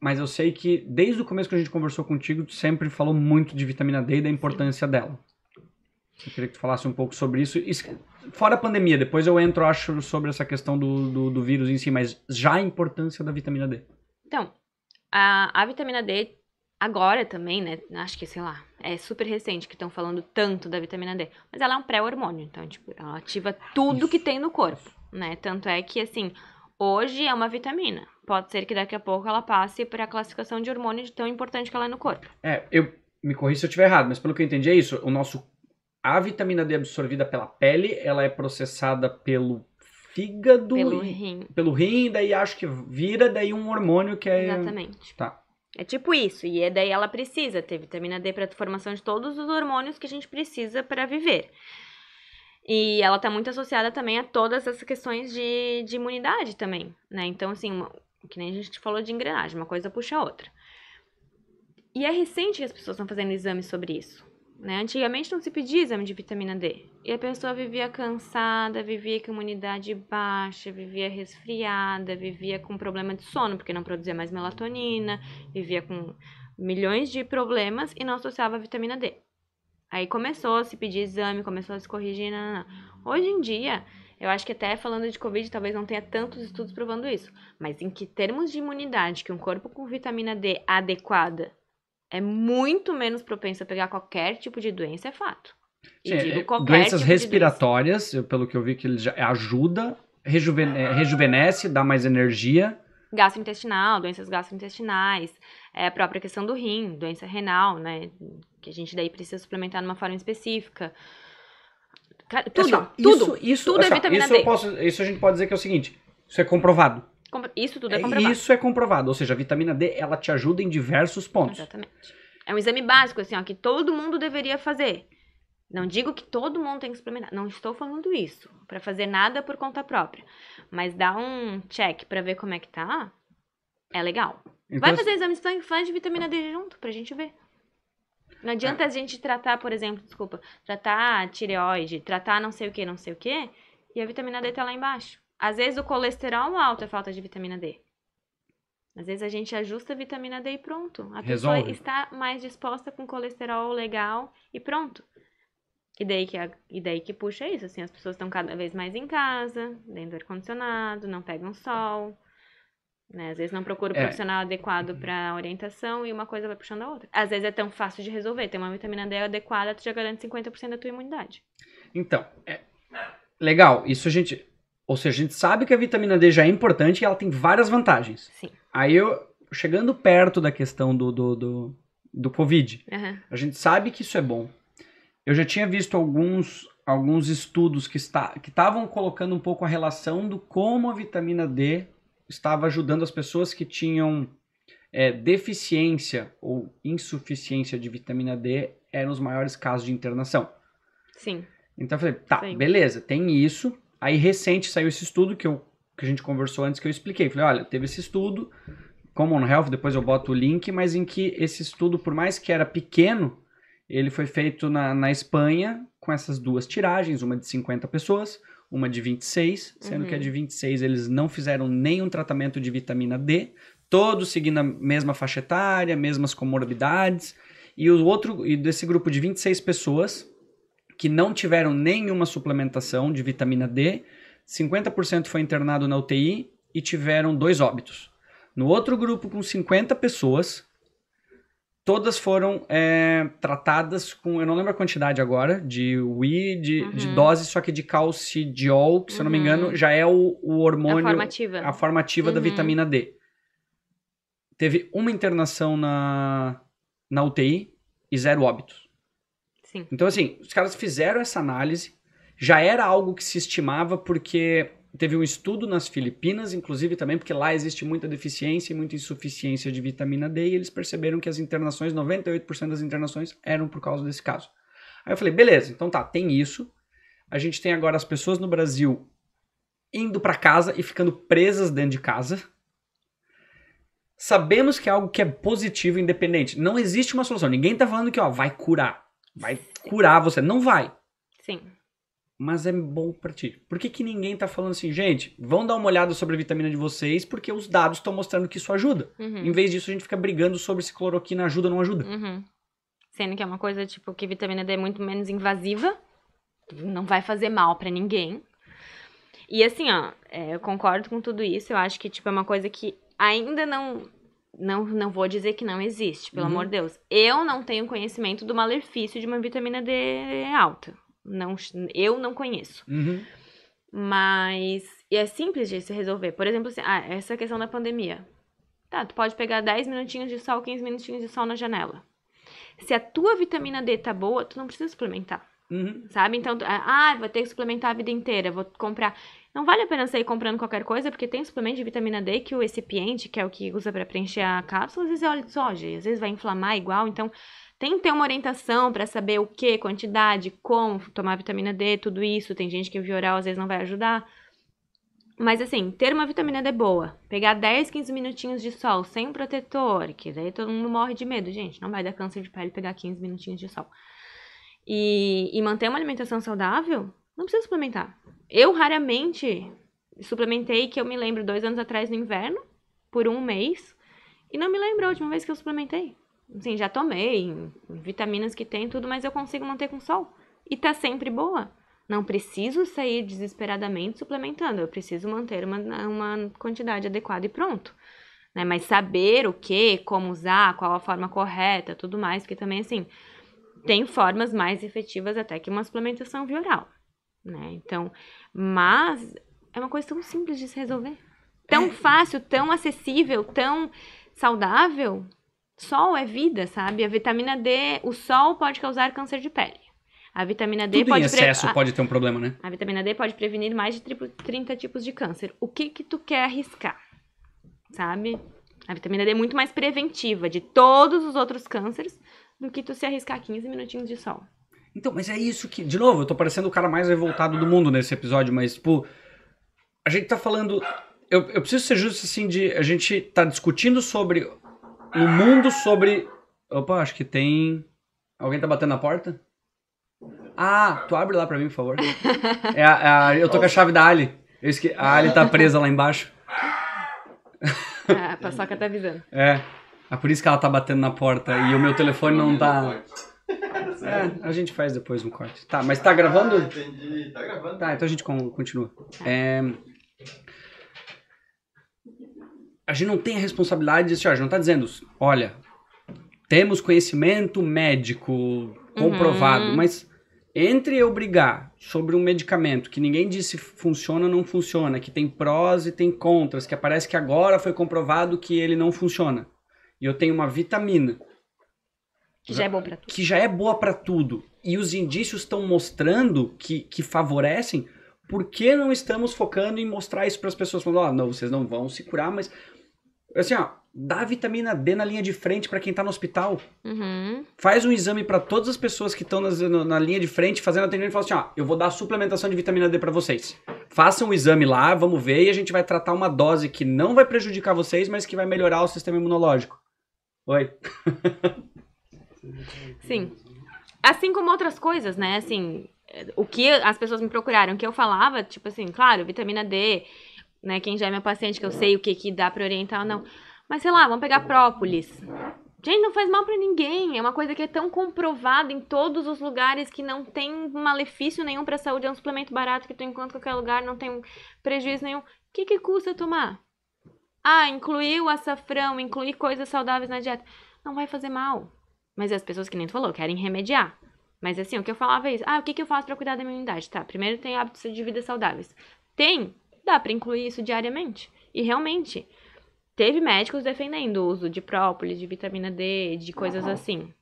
mas eu sei que desde o começo que a gente conversou contigo, tu sempre falou muito de vitamina D e da importância Sim. dela. Eu queria que tu falasse um pouco sobre isso. Fora a pandemia, depois eu entro, acho, sobre essa questão do, do, do vírus em si, mas já a importância da vitamina D.
Então, a, a vitamina D, agora também, né? Acho que, sei lá, é super recente que estão falando tanto da vitamina D. Mas ela é um pré-hormônio, então, tipo, ela ativa tudo que tem no corpo, né? Tanto é que, assim, hoje é uma vitamina. Pode ser que daqui a pouco ela passe para a classificação de hormônio de tão importante que ela é no corpo.
É, eu me corri se eu estiver errado, mas pelo que eu entendi é isso. O nosso a vitamina D absorvida pela pele, ela é processada pelo fígado. Pelo rim. Pelo rim, daí acho que vira daí um hormônio que é. Exatamente. Tá.
É tipo isso, e é daí ela precisa ter vitamina D para formação de todos os hormônios que a gente precisa para viver. E ela tá muito associada também a todas essas questões de, de imunidade também, né? Então, assim, uma, que nem a gente falou de engrenagem, uma coisa puxa a outra. E é recente que as pessoas estão fazendo exames sobre isso. Né? Antigamente não se pedia exame de vitamina D. E a pessoa vivia cansada, vivia com imunidade baixa, vivia resfriada, vivia com problema de sono, porque não produzia mais melatonina, vivia com milhões de problemas e não associava a vitamina D. Aí começou a se pedir exame, começou a se corrigir. Não, não, não. Hoje em dia, eu acho que até falando de Covid, talvez não tenha tantos estudos provando isso. Mas em que termos de imunidade que um corpo com vitamina D adequada é muito menos propenso a pegar qualquer tipo de doença, é fato.
É, doenças tipo respiratórias, doença. pelo que eu vi que ele já é ajuda, rejuvene, é, rejuvenesce, dá mais energia.
Gastrointestinal, doenças gastrointestinais, é a própria questão do rim, doença renal, né? Que a gente daí precisa suplementar de uma forma específica. tudo, assim, tudo, isso, tudo, isso, é tudo assim, é vitamina isso D. Posso,
isso a gente pode dizer que é o seguinte, isso é comprovado.
Isso tudo é, é comprovado. Isso
é comprovado, ou seja, a vitamina D, ela te ajuda em diversos pontos.
Exatamente. É um exame básico, assim, ó, que todo mundo deveria fazer. Não digo que todo mundo tem que experimentar, não estou falando isso, para fazer nada por conta própria. Mas dá um check para ver como é que tá, é legal. Então, Vai fazer exame de sangue, faz de vitamina D junto, pra gente ver. Não adianta é. a gente tratar, por exemplo, desculpa, tratar tireoide, tratar não sei o que, não sei o que, e a vitamina D tá lá embaixo. Às vezes o colesterol alto é falta de vitamina D. Às vezes a gente ajusta a vitamina D e pronto. A Resolve. pessoa está mais disposta com colesterol legal e pronto. E daí que, a, e daí que puxa isso, assim, as pessoas estão cada vez mais em casa, dentro do ar-condicionado, não pegam sol, né? Às vezes não procura o é. profissional adequado para orientação e uma coisa vai puxando a outra. Às vezes é tão fácil de resolver, ter uma vitamina D adequada, tu já garante 50% da tua imunidade.
Então, é... legal, isso a gente... Ou seja, a gente sabe que a vitamina D já é importante e ela tem várias vantagens. Sim. Aí eu, chegando perto da questão do, do, do, do Covid, uhum. a gente sabe que isso é bom. Eu já tinha visto alguns, alguns estudos que estavam colocando um pouco a relação do como a vitamina D estava ajudando as pessoas que tinham é, deficiência ou insuficiência de vitamina D eram os maiores casos de internação. Sim. Então eu falei, tá, Sim. beleza, tem isso. Aí recente saiu esse estudo que, eu, que a gente conversou antes que eu expliquei. Falei, olha, teve esse estudo, Common Health, depois eu boto o link, mas em que esse estudo, por mais que era pequeno, ele foi feito na, na Espanha com essas duas tiragens, uma de 50 pessoas, uma de 26, sendo uhum. que a uhum. de 26 eles não fizeram nenhum tratamento de vitamina D, todos seguindo a mesma faixa etária, mesmas comorbidades. E o outro, e desse grupo de 26 pessoas, que não tiveram nenhuma suplementação de vitamina D, 50% foi internado na UTI e tiveram dois óbitos. No outro grupo, com 50 pessoas, todas foram é, tratadas com, eu não lembro a quantidade agora, de Wii, de, uhum. de dose, só que de calcidiol, que se uhum. eu não me engano uhum. já é o, o hormônio. A formativa. A formativa uhum. da vitamina D. Teve uma internação na, na UTI e zero óbitos. Sim. Então, assim, os caras fizeram essa análise, já era algo que se estimava porque teve um estudo nas Filipinas, inclusive também porque lá existe muita deficiência e muita insuficiência de vitamina D, e eles perceberam que as internações, 98% das internações eram por causa desse caso. Aí eu falei, beleza, então tá, tem isso. A gente tem agora as pessoas no Brasil indo para casa e ficando presas dentro de casa. Sabemos que é algo que é positivo, independente. Não existe uma solução. Ninguém tá falando que, ó, vai curar. Vai curar você. Não vai. Sim. Mas é bom pra ti. Por que, que ninguém tá falando assim, gente, vão dar uma olhada sobre a vitamina de vocês, porque os dados estão mostrando que isso ajuda. Uhum. Em vez disso, a gente fica brigando sobre se cloroquina ajuda ou não ajuda.
Uhum. Sendo que é uma coisa, tipo, que vitamina D é muito menos invasiva, não vai fazer mal para ninguém. E assim, ó, é, eu concordo com tudo isso, eu acho que, tipo, é uma coisa que ainda não não, não vou dizer que não existe, pelo uhum. amor de Deus. Eu não tenho conhecimento do malefício de uma vitamina D alta. Não, eu não conheço. Uhum. Mas e é simples de se resolver. Por exemplo, assim, ah, essa questão da pandemia. Tá, tu pode pegar 10 minutinhos de sol, 15 minutinhos de sol na janela. Se a tua vitamina D tá boa, tu não precisa suplementar. Uhum. Sabe? Então, é, ah, vou ter que suplementar a vida inteira, vou comprar. Não vale a pena sair comprando qualquer coisa, porque tem suplemento de vitamina D que o recipiente, que é o que usa para preencher a cápsula, às vezes é óleo de soja, às vezes vai inflamar igual, então tem que ter uma orientação para saber o que, quantidade, como tomar vitamina D, tudo isso. Tem gente que via oral às vezes não vai ajudar. Mas assim, ter uma vitamina D boa, pegar 10, 15 minutinhos de sol sem um protetor, que daí todo mundo morre de medo, gente, não vai dar câncer de pele pegar 15 minutinhos de sol e, e manter uma alimentação saudável, não precisa suplementar. Eu raramente suplementei, que eu me lembro, dois anos atrás no inverno, por um mês, e não me lembro a última vez que eu suplementei. Assim, já tomei vitaminas que tem tudo, mas eu consigo manter com sol. E tá sempre boa. Não preciso sair desesperadamente suplementando, eu preciso manter uma, uma quantidade adequada e pronto. Né? Mas saber o que, como usar, qual a forma correta, tudo mais, porque também, assim, tem formas mais efetivas até que uma suplementação via oral, né? Então, mas é uma coisa tão simples de se resolver. Tão é. fácil, tão acessível, tão saudável. Sol é vida, sabe? A vitamina D, o sol pode causar câncer de pele. A vitamina D Tudo pode. Em excesso pre... pode
ter um problema, né?
A vitamina D pode prevenir mais de 30 tipos de câncer. O que que tu quer arriscar? Sabe? A vitamina D é muito mais preventiva de todos os outros cânceres do que tu se arriscar 15 minutinhos de sol.
Então, mas é isso que, de novo, eu tô parecendo o cara mais revoltado do mundo nesse episódio, mas, tipo, a gente tá falando. Eu, eu preciso ser justo assim de. A gente tá discutindo sobre. o mundo sobre. Opa, acho que tem. Alguém tá batendo na porta? Ah, tu abre lá pra mim, por favor. É a, é a, eu tô com a chave da Ali. Eu esque... A Ali tá presa lá embaixo.
É, a paçoca tá avisando.
É. É por isso que ela tá batendo na porta e o meu telefone não tá. É, a gente faz depois um corte. Tá, mas tá gravando? Ah, entendi, tá gravando. Tá, então a gente continua. É... A gente não tem a responsabilidade de, a gente não tá dizendo, olha, temos conhecimento médico comprovado, uhum. mas entre eu brigar sobre um medicamento que ninguém disse funciona ou não funciona, que tem prós e tem contras, que aparece que agora foi comprovado que ele não funciona e eu tenho uma vitamina. Que já é boa para tudo. Que já é boa para tudo. E os indícios estão mostrando que, que favorecem. Por que não estamos focando em mostrar isso para as pessoas? Falando, ó, oh, ah, não, vocês não vão se curar, mas. Assim, ó, dá vitamina D na linha de frente para quem tá no hospital. Uhum. Faz um exame para todas as pessoas que estão na linha de frente fazendo atendimento e fala assim: ó, eu vou dar suplementação de vitamina D para vocês. Façam um exame lá, vamos ver, e a gente vai tratar uma dose que não vai prejudicar vocês, mas que vai melhorar o sistema imunológico. Oi.
Sim. Assim como outras coisas, né? Assim, o que as pessoas me procuraram, que eu falava, tipo assim, claro, vitamina D, né? Quem já é meu paciente, que eu sei o que, que dá pra orientar ou não. Mas sei lá, vamos pegar própolis. Gente, não faz mal para ninguém. É uma coisa que é tão comprovada em todos os lugares que não tem malefício nenhum para a saúde. É um suplemento barato que tu encontra em qualquer lugar, não tem prejuízo nenhum. O que, que custa tomar? ah, incluir o açafrão, incluir coisas saudáveis na dieta, não vai fazer mal. Mas as pessoas que nem tu falou, querem remediar. Mas assim, o que eu falava é isso. Ah, o que, que eu faço para cuidar da minha unidade? Tá, primeiro tem hábitos de vida saudáveis. Tem, dá para incluir isso diariamente. E realmente, teve médicos defendendo o uso de própolis, de vitamina D, de coisas assim.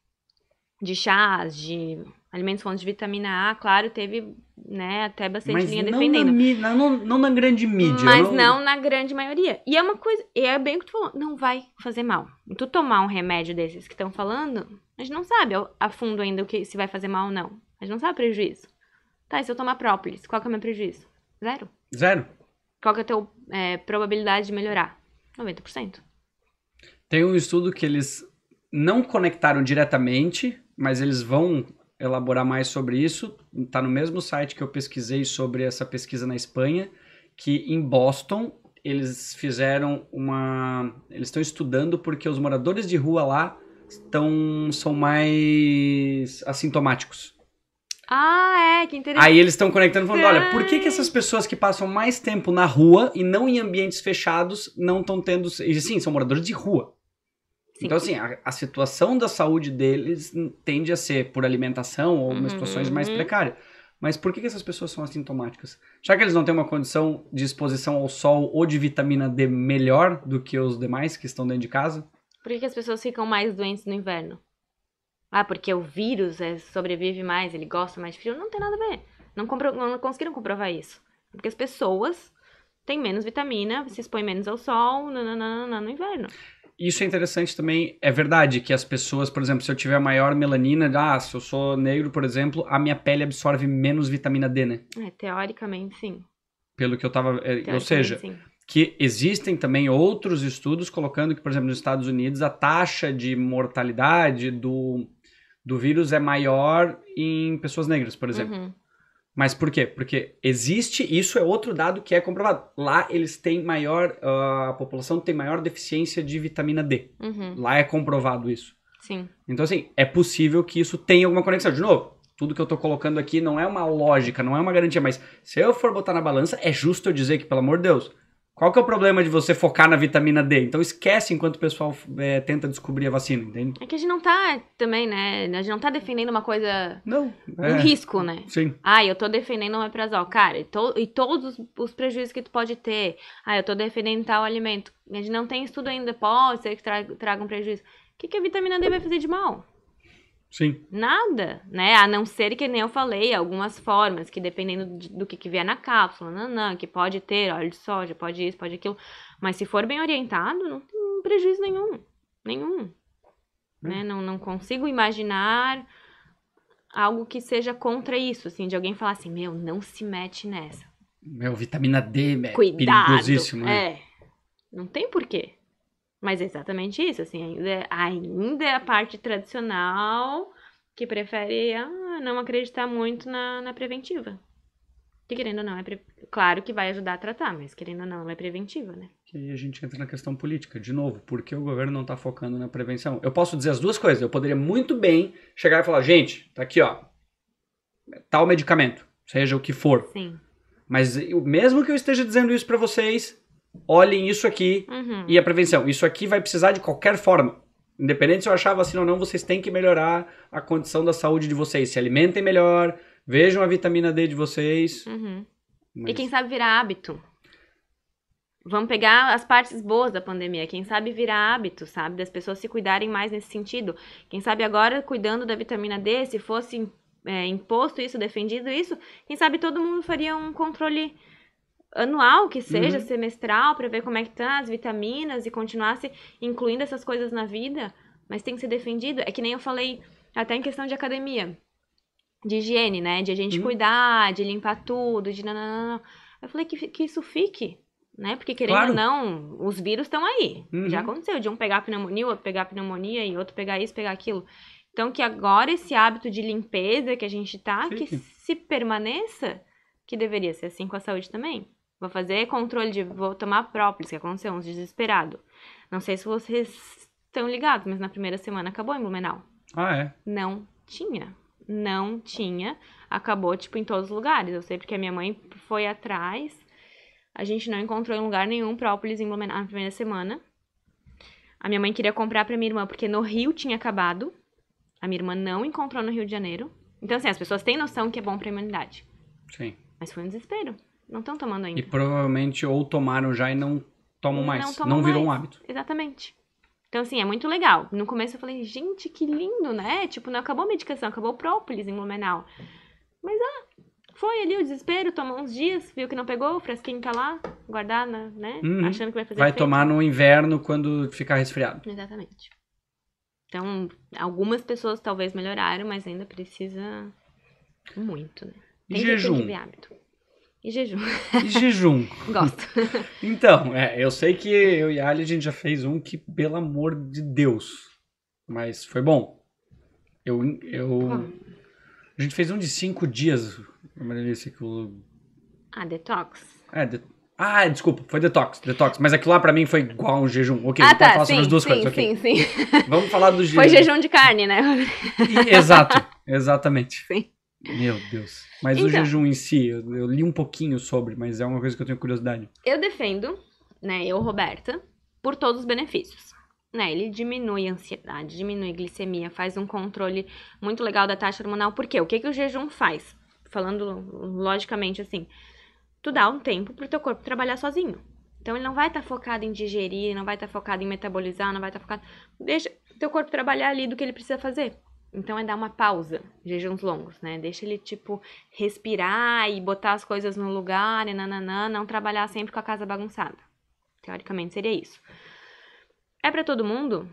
De chás, de alimentos fontes de vitamina A, claro, teve né, até bastante Mas linha não defendendo.
Na, não, não, na grande mídia. Mas não... não...
na grande maioria. E é uma coisa, é bem o que tu falou, não vai fazer mal. tu tomar um remédio desses que estão falando, a gente não sabe a fundo ainda o que se vai fazer mal ou não. A gente não sabe o prejuízo. Tá, e se eu tomar própolis, qual que é o meu prejuízo? Zero. Zero. Qual que é a tua é, probabilidade de melhorar? 90%.
Tem um estudo que eles não conectaram diretamente, mas eles vão elaborar mais sobre isso, está no mesmo site que eu pesquisei sobre essa pesquisa na Espanha, que em Boston eles fizeram uma. Eles estão estudando porque os moradores de rua lá estão, são mais assintomáticos.
Ah, é, que interessante. Aí
eles estão conectando falando: olha, por que, que essas pessoas que passam mais tempo na rua e não em ambientes fechados não estão tendo. E sim, são moradores de rua. Sim. Então, assim, a, a, situação da saúde deles tende a ser por alimentação ou uhum. situações mais uhum. precárias. Mas por que, que essas pessoas são assintomáticas? Já que eles não têm uma condição de exposição ao sol ou de vitamina D melhor do que os demais que estão dentro de casa?
Por que, que as pessoas ficam mais doentes no inverno? Ah, porque o vírus é, sobrevive mais, ele gosta mais de frio. Não tem nada a ver. Não, compro, não conseguiram comprovar isso. Porque as pessoas têm menos vitamina, se expõem menos ao sol nananana, no, no inverno
isso é interessante também. É verdade que as pessoas, por exemplo, se eu tiver maior melanina, ah, se eu sou negro, por exemplo, a minha pele absorve menos vitamina D, né?
É, teoricamente, sim.
Pelo que eu tava. É, ou seja, sim. que existem também outros estudos colocando que, por exemplo, nos Estados Unidos, a taxa de mortalidade do, do vírus é maior em pessoas negras, por exemplo. Uhum. Mas por quê? Porque existe, isso é outro dado que é comprovado. Lá eles têm maior, uh, a população tem maior deficiência de vitamina D. Uhum. Lá é comprovado isso. Sim. Então, assim, é possível que isso tenha alguma conexão. De novo, tudo que eu tô colocando aqui não é uma lógica, não é uma garantia, mas se eu for botar na balança, é justo eu dizer que, pelo amor de Deus, qual que é o problema de você focar na vitamina D? Então esquece enquanto o pessoal é, tenta descobrir a vacina, entende? É
que a gente não tá também, né? A gente não tá defendendo uma coisa. Não. Um é. risco, né? Sim. Ah, eu tô defendendo o meprazol. Cara, e, to... e todos os, os, prejuízos que tu pode ter. Ah, eu tô defendendo tal alimento. A gente não tem estudo ainda, pode ser que traga, traga um prejuízo. O que, que a vitamina D vai fazer de mal? Sim. Nada, né? A não ser que, nem eu falei, algumas formas, que dependendo do que, que vier na cápsula, nanã, que pode ter óleo de soja, pode isso, pode aquilo. Mas se for bem orientado, não tem prejuízo nenhum. Nenhum. Hum. Né? Não, não consigo imaginar algo que seja contra isso, assim, de alguém falar assim, meu, não se mete nessa.
Meu, vitamina D é Cuidado, perigosíssimo. Né? É.
Não tem porquê. Mas é exatamente isso, assim, ainda é, ainda é a parte tradicional que prefere ah, não acreditar muito na, na preventiva. Que querendo ou não, é pre... claro que vai ajudar a tratar, mas querendo ou não, é preventiva, né?
E aí a gente entra na questão política, de novo, por que o governo não está focando na prevenção? Eu posso dizer as duas coisas, eu poderia muito bem chegar e falar, gente, tá aqui, ó, tal medicamento, seja o que for. Sim. Mas eu, mesmo que eu esteja dizendo isso para vocês, olhem isso aqui uhum. e a prevenção. Isso aqui vai precisar de qualquer forma. Independente se eu achava assim ou não, vocês têm que melhorar a condição da saúde de vocês. Se alimentem melhor, vejam a vitamina D de vocês. Uhum. Mas... E quem
sabe virar hábito. Vamos pegar as partes boas da pandemia. Quem sabe virar hábito, sabe? Das pessoas se cuidarem mais nesse sentido. Quem sabe agora, cuidando da vitamina D, se fosse é, imposto isso, defendido isso, quem sabe todo mundo faria um controle anual que seja, uhum. semestral, para ver como é que tá as vitaminas e continuar se incluindo essas coisas na vida, mas tem que ser defendido. É que nem eu falei até em questão de academia, de higiene, né? De a gente uhum. cuidar, de limpar tudo, de nananana. Eu falei que, que isso fique, né? Porque querendo claro. ou não, os vírus estão aí. Uhum. Já aconteceu de um pegar pneumonia, outro pegar pneumonia e outro pegar isso, pegar aquilo. Então que agora esse hábito de limpeza que a gente tá, Sim. que se permaneça, que deveria ser assim com a saúde também. Vou fazer controle de. Vou tomar própolis, que aconteceu, uns desesperado. Não sei se vocês estão ligados, mas na primeira semana acabou em Blumenau. Ah, é? Não tinha. Não tinha. Acabou, tipo, em todos os lugares. Eu sei porque a minha mãe foi atrás. A gente não encontrou em lugar nenhum própolis em Blumenau na primeira semana. A minha mãe queria comprar pra minha irmã, porque no Rio tinha acabado. A minha irmã não encontrou no Rio de Janeiro. Então, assim, as pessoas têm noção que é bom pra humanidade. Sim. Mas foi um desespero. Não estão tomando ainda. E
provavelmente ou tomaram já e não tomam não mais. Tomam não virou mais. um hábito.
Exatamente. Então, assim, é muito legal. No começo eu falei, gente, que lindo, né? Tipo, não acabou a medicação, acabou o própolis em Blumenau. Mas, ah, foi ali o desespero, tomou uns dias, viu que não pegou, o frasquinho tá lá, guardar, na, né? Uhum. Achando que vai fazer Vai efeito. tomar no
inverno quando ficar resfriado.
Exatamente. Então, algumas pessoas talvez melhoraram, mas ainda precisa muito,
né? Tem jejum. Que
hábito. E jejum.
E jejum. Gosto. Então, é, eu sei que eu e a Ali a gente já fez um que, pelo amor de Deus, mas foi bom. Eu. eu A gente fez um de cinco dias, uma delícia que o
Ah, detox?
É, Ah, desculpa, foi detox, detox. Mas aquilo lá pra mim foi igual um jejum. Ok, ah, então tá, falar sim, sobre as duas sim, coisas. Okay. Sim, sim. Vamos falar do jejum. Foi jejum
de carne, né? E, exato,
exatamente. Sim. Meu Deus. Mas então, o jejum em si, eu, eu, li um pouquinho sobre, mas é uma coisa que eu tenho curiosidade.
Eu defendo, né, eu, Roberta, por todos os benefícios. Né, ele diminui a ansiedade, diminui a glicemia, faz um controle muito legal da taxa hormonal. Por quê? O que, que o jejum faz? Falando logicamente assim, tu dá um tempo pro teu corpo trabalhar sozinho. Então ele não vai estar tá focado em digerir, não vai estar tá focado em metabolizar, não vai estar tá focado. Deixa teu corpo trabalhar ali do que ele precisa fazer. Então é dar uma pausa, jejuns longos, né? Deixa ele, tipo, respirar e botar as coisas no lugar e nananã, não trabalhar sempre com a casa bagunçada. Teoricamente seria isso. É para todo mundo?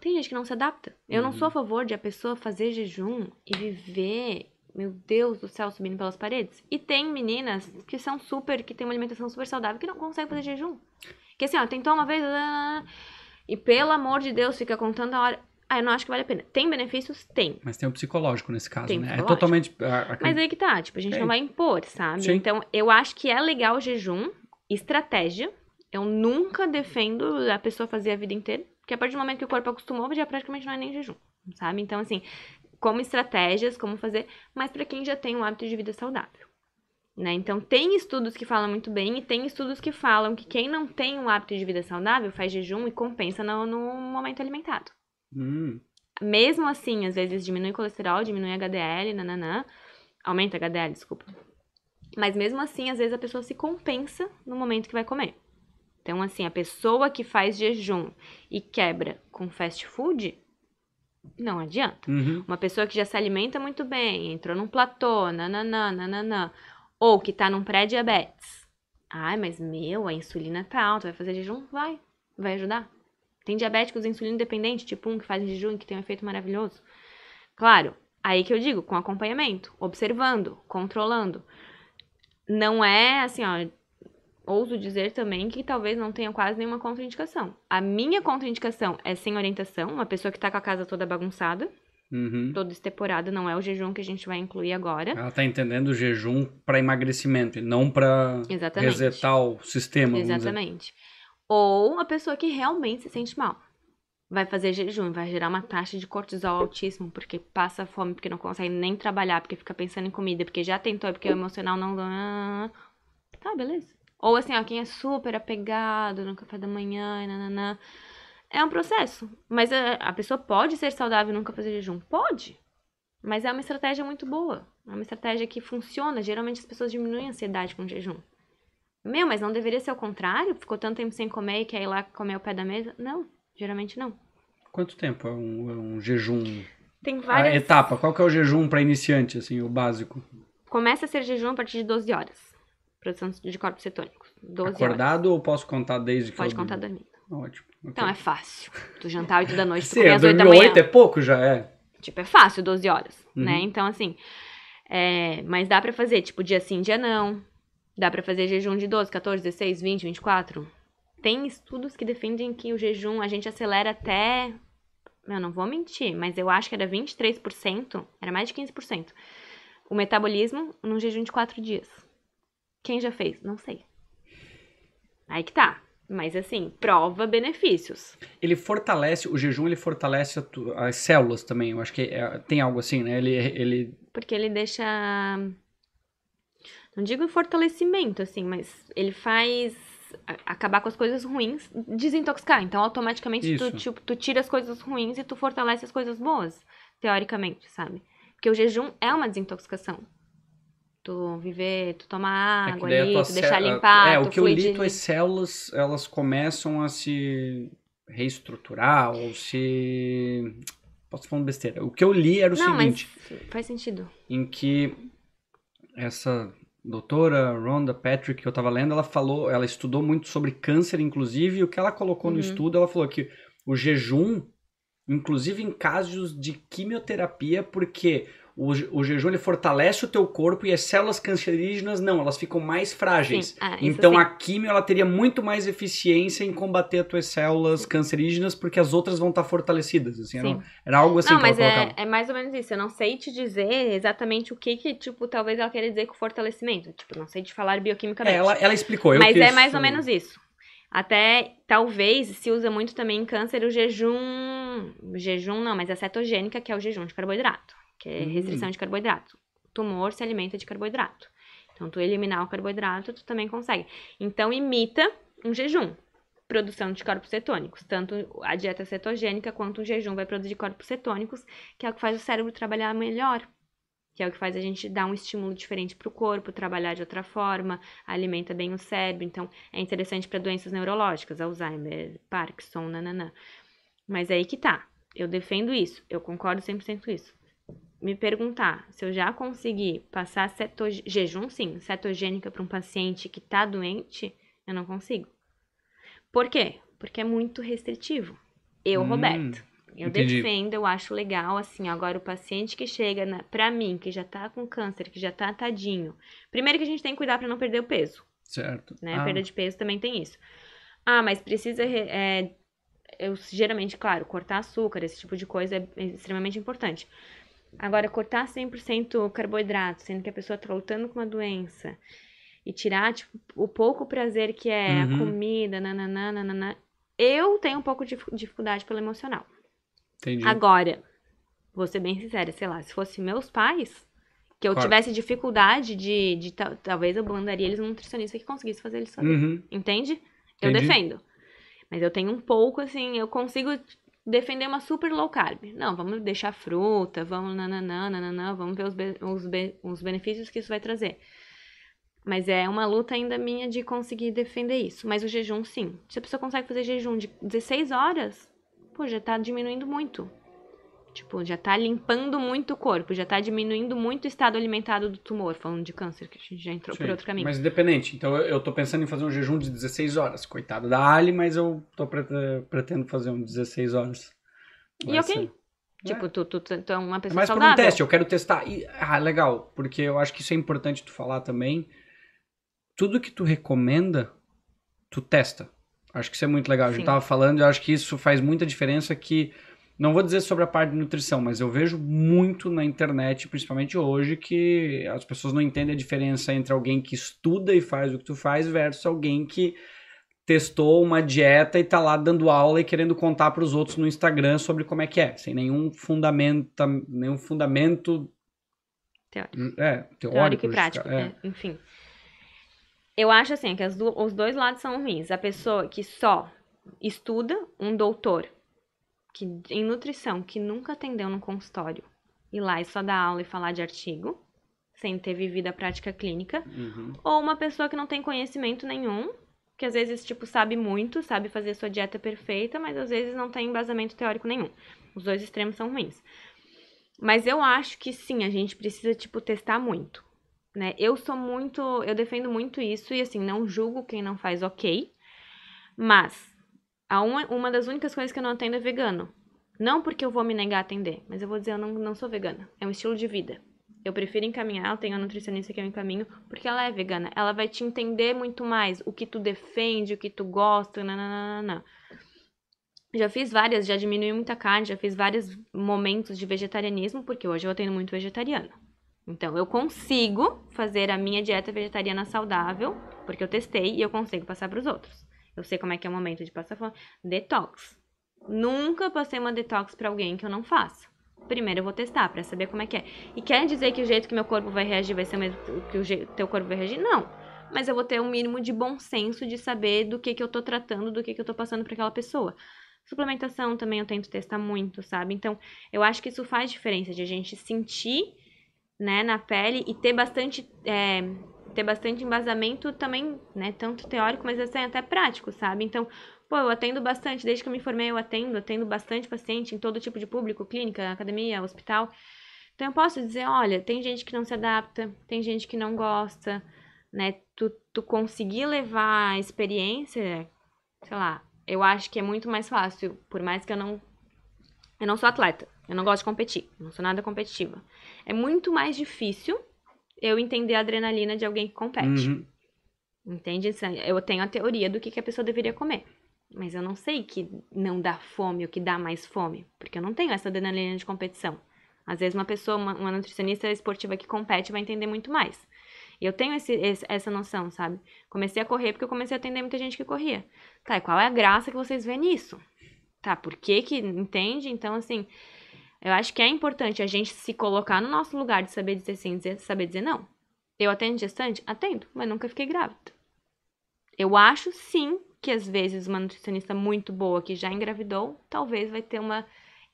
Tem gente que não se adapta. Eu uhum. não sou a uhum. favor de a pessoa fazer jejum e viver, meu Deus do céu, subindo pelas paredes. E tem meninas que são super, que têm uma alimentação super saudável, que não conseguem fazer jejum. Que assim, ó, tentou uma vez, ah, e pelo amor de Deus, fica contando a hora ah, eu não acho que vale a pena. Tem benefícios? Tem.
Mas tem o psicológico nesse caso, tem né? É totalmente. Ah, mas aí que
tá, tipo, a gente é. não vai impor, sabe? Sim. Então, eu acho que é legal o jejum, estratégia. Eu nunca defendo a pessoa fazer a vida inteira, porque a partir do momento que o corpo acostumou, já praticamente não é nem jejum, sabe? Então, assim, como estratégias, como fazer, mas para quem já tem um hábito de vida saudável. Né? Então, tem estudos que falam muito bem e tem estudos que falam que quem não tem um hábito de vida saudável faz jejum e compensa no, no momento alimentado. Hum. Mesmo assim, às vezes diminui colesterol, diminui HDL, nananã. Aumenta HDL, desculpa. Mas mesmo assim, às vezes a pessoa se compensa no momento que vai comer. Então, assim, a pessoa que faz jejum e quebra com fast food, não adianta. Uhum. Uma pessoa que já se alimenta muito bem, entrou num platô, nananã, nananã, ou que tá num pré-diabetes. Ai, mas meu, a insulina tá alta, vai fazer jejum? Vai. Vai ajudar? Tem diabéticos insulino dependente, tipo um que fazem jejum, que tem um efeito maravilhoso. Claro, aí que eu digo, com acompanhamento, observando, controlando. Não é assim, ó, ouso dizer também que talvez não tenha quase nenhuma contraindicação. A minha contraindicação é sem orientação, uma pessoa que tá com a casa toda bagunçada,
uhum. toda
esteporada, não é o jejum que a gente vai incluir agora. Ela
tá entendendo o jejum para emagrecimento e não para resetar o sistema. Exatamente
ou a pessoa que realmente se sente mal. Vai fazer jejum, vai gerar uma taxa de cortisol altíssimo, porque passa fome, porque não consegue nem trabalhar, porque fica pensando em comida, porque já tentou, é porque o hum. emocional não. Tá, beleza. Ou assim, ó, quem é super apegado no café da manhã, nananã. É um processo. Mas a, a pessoa pode ser saudável e nunca fazer jejum? Pode. Mas é uma estratégia muito boa. É uma estratégia que funciona. Geralmente as pessoas diminuem a ansiedade com jejum. Meu, mas não deveria ser o contrário? Ficou tanto tempo sem comer e quer ir lá comer o pé da mesa? Não, geralmente não.
Quanto tempo é um, é um jejum?
Tem várias. A etapa,
qual que é o jejum para iniciante, assim, o básico?
Começa a ser jejum a partir de 12 horas. Produção de corpos cetônicos. 12 Acordado
horas. ou posso contar desde que Pode eu... contar dormindo. Ótimo.
Okay. Então é fácil. Tu jantar 8 da noite, tu Sim, às 8 da manhã. 8 é
pouco já, é.
Tipo, é fácil 12 horas, né? uhum. né? Então, assim... É, mas dá para fazer, tipo, dia sim, dia não. Dá para fazer jejum de 12, 14, 16, 20, 24? Tem estudos que defendem que o jejum a gente acelera até. Eu não vou mentir, mas eu acho que era 23%, era mais de 15%. O metabolismo num jejum de 4 dias. Quem já fez? Não sei. Aí que tá. Mas assim, prova benefícios.
Ele fortalece, o jejum ele fortalece as células também, eu acho que é, tem algo assim, né? Ele, ele...
Porque ele deixa não digo fortalecimento, assim, mas ele faz acabar com as coisas ruins, desintoxicar. Então, automaticamente, tu, tipo, tu tira as coisas ruins e tu fortalece as coisas boas, teoricamente, sabe? Porque o jejum é uma desintoxicação. Tu viver, tu tomar é água é ali, tu deixar célula, limpar. É, o que eu li,
tuas células, elas começam a se reestruturar ou se. Posso falar uma besteira. O que eu li era o Não, seguinte.
Mas faz sentido.
Em que essa doutora Rhonda Patrick, que eu estava lendo, ela falou, ela estudou muito sobre câncer, inclusive, e o que ela colocou uhum. no estudo, ela falou que o jejum, inclusive em casos de quimioterapia, porque o, o jejum ele fortalece o teu corpo e as células cancerígenas não, elas ficam mais frágeis. Ah, então sim. a quimio ela teria muito mais eficiência em combater as tuas células cancerígenas porque as outras vão estar fortalecidas. Assim, era, era, algo assim não, que mas é colocava.
É, é mais ou menos isso. Eu não sei te dizer exatamente o que que tipo talvez ela queira dizer com fortalecimento. Tipo, não sei te falar é, bioquimicamente. É, ela, ela explicou. mas é mais isso... ou menos isso. Até talvez se usa muito também em câncer o jejum, jejum não, mas a cetogênica que é o jejum de carboidrato que é hum. restrição de carboidrato. O tumor se alimenta de carboidrato. Então, tu eliminar o carboidrato, tu também consegue. Então, imita um jejum, produção de corpos cetônicos. Tanto a dieta cetogênica quanto o jejum vai produzir corpos cetônicos, que é o que faz o cérebro trabalhar melhor. Que é o que faz a gente dar um estímulo diferente para o corpo, trabalhar de outra forma, alimenta bem o cérebro. Então, é interessante para doenças neurológicas, Alzheimer, Parkinson, nananã. Mas é aí que tá. Eu defendo isso. Eu concordo 100% com isso me perguntar se eu já consegui passar ceto... jejum, sim, cetogênica para um paciente que está doente, eu não consigo. Por quê? Porque é muito restritivo. Eu, hum, Roberto,
eu entendi. defendo,
eu acho legal, assim, agora o paciente que chega para pra mim, que já está com câncer, que já está tadinho, primeiro que a gente tem que cuidar para não perder o peso.
Certo. Né? Ah. Perda de
peso também tem isso. Ah, mas precisa é, eu geralmente, claro, cortar açúcar, esse tipo de coisa é extremamente importante. Agora, cortar 100% carboidrato, sendo que a pessoa está lutando com uma doença, e tirar tipo, o pouco prazer que é uhum. a comida, nananã, nananã, eu tenho um pouco de dificuldade pelo emocional. Entendi. Agora, vou ser bem sincera, sei lá, se fosse meus pais, que eu claro. tivesse dificuldade de, de, de talvez eu mandaria eles um nutricionista que conseguisse fazer eles sozinhos. Uhum. Entende? Entendi. Eu defendo. Mas eu tenho um pouco, assim, eu consigo defender uma super low carb. Não, vamos deixar fruta, vamos nananã, nananã, vamos ver os, be os, be os benefícios que isso vai trazer. Mas é uma luta ainda minha de conseguir defender isso. Mas o jejum, sim. Se a pessoa consegue fazer jejum de 16 horas, pô, já tá diminuindo muito. Tipo, já tá limpando muito o corpo, já tá diminuindo muito o estado alimentado do tumor, falando de câncer, que a gente já entrou Sim, por outro caminho. Mas
independente, então eu tô pensando em fazer um jejum de 16 horas. Coitado da Ali, mas eu tô pretendo fazer um 16 horas. Vai e ser. ok.
Tipo, é. tu, tu, tu, é uma pessoa Mas é para Mas por um teste, eu
quero testar. E, ah, legal, porque eu acho que isso é importante tu falar também. Tudo que tu recomenda, tu testa. Acho que isso é muito legal. Sim. A gente tava falando, eu acho que isso faz muita diferença que não vou dizer sobre a parte de nutrição, mas eu vejo muito na internet, principalmente hoje, que as pessoas não entendem a diferença entre alguém que estuda e faz o que tu faz versus alguém que testou uma dieta e tá lá dando aula e querendo contar para os outros no Instagram sobre como é que é, sem nenhum fundamento, nenhum fundamento teórico, hum, é, teórico, teórico e é, prático, é. né?
enfim. Eu acho assim é que do, os dois lados são ruins. A pessoa que só estuda, um doutor que, em nutrição que nunca atendeu no consultório ir lá e só dar aula e falar de artigo, sem ter vivido a prática clínica, uhum. ou uma pessoa que não tem conhecimento nenhum, que às vezes, tipo, sabe muito, sabe fazer sua dieta perfeita, mas às vezes não tem embasamento teórico nenhum. Os dois extremos são ruins. Mas eu acho que sim, a gente precisa, tipo, testar muito. Né? Eu sou muito, eu defendo muito isso e assim, não julgo quem não faz ok, mas a uma, uma das únicas coisas que eu não atendo é vegano. Não porque eu vou me negar a atender, mas eu vou dizer eu não, não sou vegana. É um estilo de vida. Eu prefiro encaminhar, eu tenho a nutricionista que eu encaminho, porque ela é vegana. Ela vai te entender muito mais o que tu defende, o que tu gosta, nananana. Já fiz várias, já diminui muita carne, já fiz vários momentos de vegetarianismo, porque hoje eu atendo muito vegetariano. Então, eu consigo fazer a minha dieta vegetariana saudável, porque eu testei e eu consigo passar para os outros. Eu sei como é que é o momento de passar fome. Detox. Nunca passei uma detox para alguém que eu não faço. Primeiro eu vou testar para saber como é que é. E quer dizer que o jeito que meu corpo vai reagir vai ser o mesmo que o jeito, teu corpo vai reagir? Não. Mas eu vou ter um mínimo de bom senso de saber do que que eu tô tratando, do que que eu tô passando para aquela pessoa. Suplementação também eu tento testar muito, sabe? Então, eu acho que isso faz diferença de a gente sentir né, na pele e ter bastante, é, ter bastante embasamento também, né, tanto teórico, mas assim, até prático, sabe? Então, pô, eu atendo bastante, desde que eu me formei eu atendo, atendo bastante paciente em todo tipo de público, clínica, academia, hospital. Então eu posso dizer, olha, tem gente que não se adapta, tem gente que não gosta, né? Tu, tu conseguir levar a experiência, sei lá, eu acho que é muito mais fácil, por mais que eu não eu não sou atleta, eu não gosto de competir, não sou nada competitiva. É muito mais difícil eu entender a adrenalina de alguém que compete. Uhum. Entende? Assim, eu tenho a teoria do que, que a pessoa deveria comer. Mas eu não sei que não dá fome, o que dá mais fome. Porque eu não tenho essa adrenalina de competição. Às vezes uma pessoa, uma, uma nutricionista esportiva que compete vai entender muito mais. E eu tenho esse, esse, essa noção, sabe? Comecei a correr porque eu comecei a atender muita gente que corria. Tá, e qual é a graça que vocês veem nisso? Tá, por que que, entende? Então, assim, eu acho que é importante a gente se colocar no nosso lugar de saber dizer sim, e saber dizer não. Eu atendo gestante? Atendo, mas nunca fiquei grávida. Eu acho sim que às vezes uma nutricionista muito boa que já engravidou, talvez vai ter uma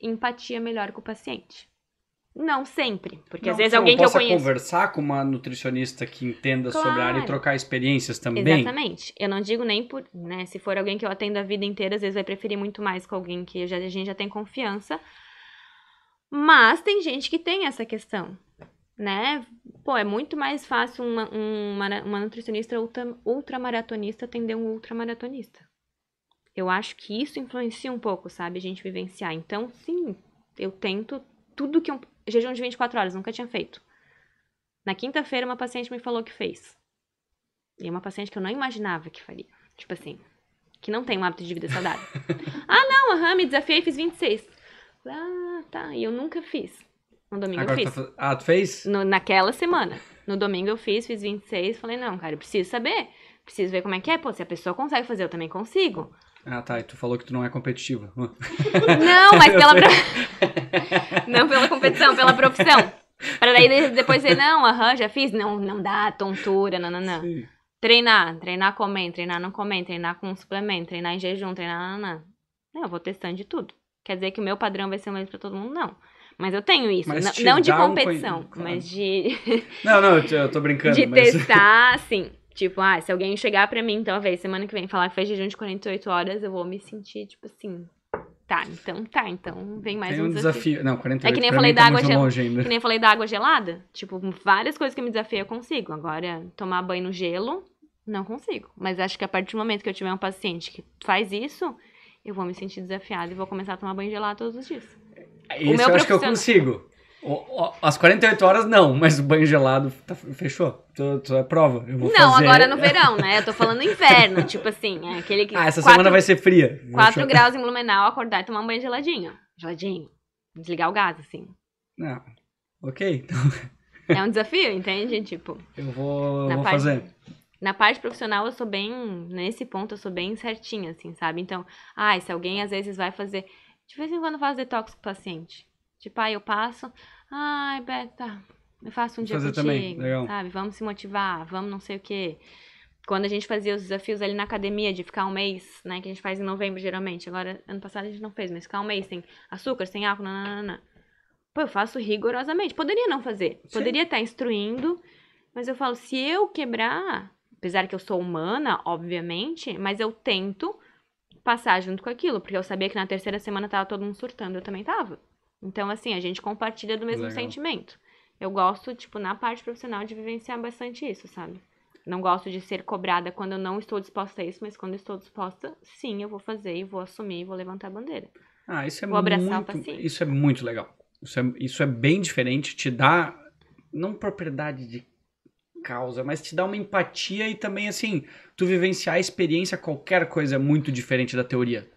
empatia melhor com o paciente. Não sempre, porque não, às vezes alguém que eu conheço... conversar
com uma nutricionista que entenda claro. sobre a área e trocar experiências também.
Exatamente. Eu não digo nem por, né, se for alguém que eu atendo a vida inteira, às vezes vai preferir muito mais com alguém que já, a gente já tem confiança, mas tem gente que tem essa questão, né? Pô, é muito mais fácil uma, uma, uma nutricionista ultra, ultramaratonista atender um ultramaratonista. Eu acho que isso influencia um pouco, sabe? A gente vivenciar. Então, sim, eu tento tudo que um. Jejum de 24 horas, nunca tinha feito. Na quinta-feira, uma paciente me falou que fez. E é uma paciente que eu não imaginava que faria. Tipo assim, que não tem um hábito de vida saudável. ah, não, aham, me desafiei e fiz 26. Ah, tá. E eu nunca fiz. No domingo Agora eu fiz. Tá...
Ah, tu fez? No,
naquela semana. No domingo eu fiz, fiz 26. Falei, não, cara, eu preciso saber. Preciso ver como é que é. Pô, se a pessoa consegue fazer, eu também consigo.
Ah, tá. E tu falou que tu não é competitiva. não, mas pela. Pro...
não pela competição, pela profissão. Pra daí depois dizer, não, aham, já fiz. Não, não dá, tontura, nananã. Sim. Treinar, treinar comendo, treinar não comendo, treinar com suplemento, treinar em jejum, treinar não. Eu vou testando de tudo. Quer dizer que o meu padrão vai ser o mesmo para todo mundo? Não. Mas eu tenho isso. Tá. Não, não de competição, um... claro. mas de.
Não, não, eu tô brincando. de mas... testar,
assim. Tipo, ah, se alguém chegar pra mim, talvez, então, semana que vem, falar que fez jejum de 48 horas, eu vou me sentir, tipo assim. Tá, então tá, então vem mais Tem um, um desafio. desafio. Não, 48 É que nem eu falei da tá água gelada. Que nem eu falei da água gelada. Tipo, várias coisas que me desafiam eu consigo. Agora, tomar banho no gelo, não consigo. Mas acho que a partir do momento que eu tiver um paciente que faz isso, eu vou me sentir desafiada e vou começar a tomar banho gelado todos os dias. Isso eu profissional... acho que eu
consigo. As 48 horas não, mas o banho gelado tá, fechou. Tu tô, é prova. Eu vou não, fazer... agora no verão, né? Eu tô falando inverno, tipo
assim, é aquele que. Ah, essa quatro, semana vai ser fria. 4 graus em Blumenau, acordar e tomar um banho geladinho. Geladinho. Desligar o gás, assim.
Não. Ah, ok, então. É
um desafio, entende? Tipo.
Eu vou, vou parte... fazer
na parte profissional eu sou bem, nesse ponto eu sou bem certinha, assim, sabe? Então, ai, ah, se alguém às vezes vai fazer, de vez em quando eu faço detox com o paciente. Tipo, ai, ah, eu passo, ai, Beta, eu faço um Vou dia fazer contigo, também. Legal. sabe? Vamos se motivar, vamos não sei o quê. Quando a gente fazia os desafios ali na academia de ficar um mês, né, que a gente faz em novembro geralmente, agora ano passado a gente não fez, mas ficar um mês sem açúcar, sem álcool, não, nananana. Pô, eu faço rigorosamente. Poderia não fazer, poderia estar tá instruindo, mas eu falo, se eu quebrar, Apesar que eu sou humana, obviamente, mas eu tento passar junto com aquilo, porque eu sabia que na terceira semana tava todo mundo surtando, eu também tava. Então, assim, a gente compartilha do mesmo Legal. sentimento. Eu gosto, tipo, na parte profissional, de vivenciar bastante isso, sabe? Não gosto de ser cobrada quando eu não estou disposta a isso, mas quando estou disposta, sim, eu vou fazer e vou assumir e vou levantar a bandeira.
Ah, isso é vou abraçar muito, Isso é muito legal. Isso é, isso é bem diferente, te dá não propriedade de causa, mas te dá uma empatia e também, assim, tu vivenciar a experiência, qualquer coisa é muito diferente da teoria.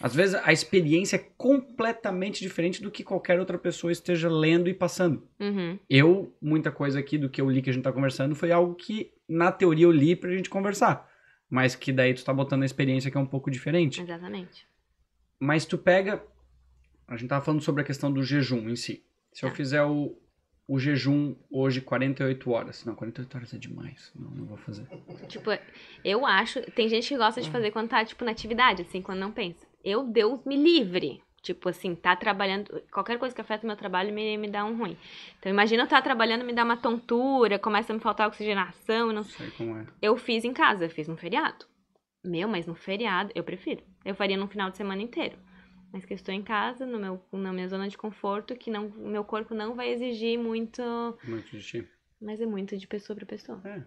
Às vezes a experiência é completamente diferente do que qualquer outra pessoa esteja lendo e passando. Uhum. Eu, muita coisa aqui do que eu li que a gente tá conversando foi algo que na teoria eu li pra gente conversar. Mas que daí tu tá botando a experiência que é um pouco diferente.
Exatamente.
Mas tu pega. A gente tava falando sobre a questão do jejum em si. Se eu tá. fizer o, o jejum hoje 48 horas. Não, 48 horas é demais. Não, não vou fazer.
Tipo, eu acho. Tem gente que gosta de fazer quando tá, tipo, na atividade, assim, quando não pensa. Eu, Deus me livre. Tipo assim, tá trabalhando. Qualquer coisa que afeta o meu trabalho me, me dá um ruim. Então, imagina eu estar tá trabalhando, me dá uma tontura, começa a me faltar oxigenação. Não sei como é. Eu fiz em casa, eu fiz no feriado. Meu, mas no feriado, eu prefiro. Eu faria no final de semana inteiro mas que eu estou em casa, no meu, na minha zona de conforto, que não, meu corpo não vai exigir muito.
Muito de ti.
Mas é muito de pessoa para pessoa. É.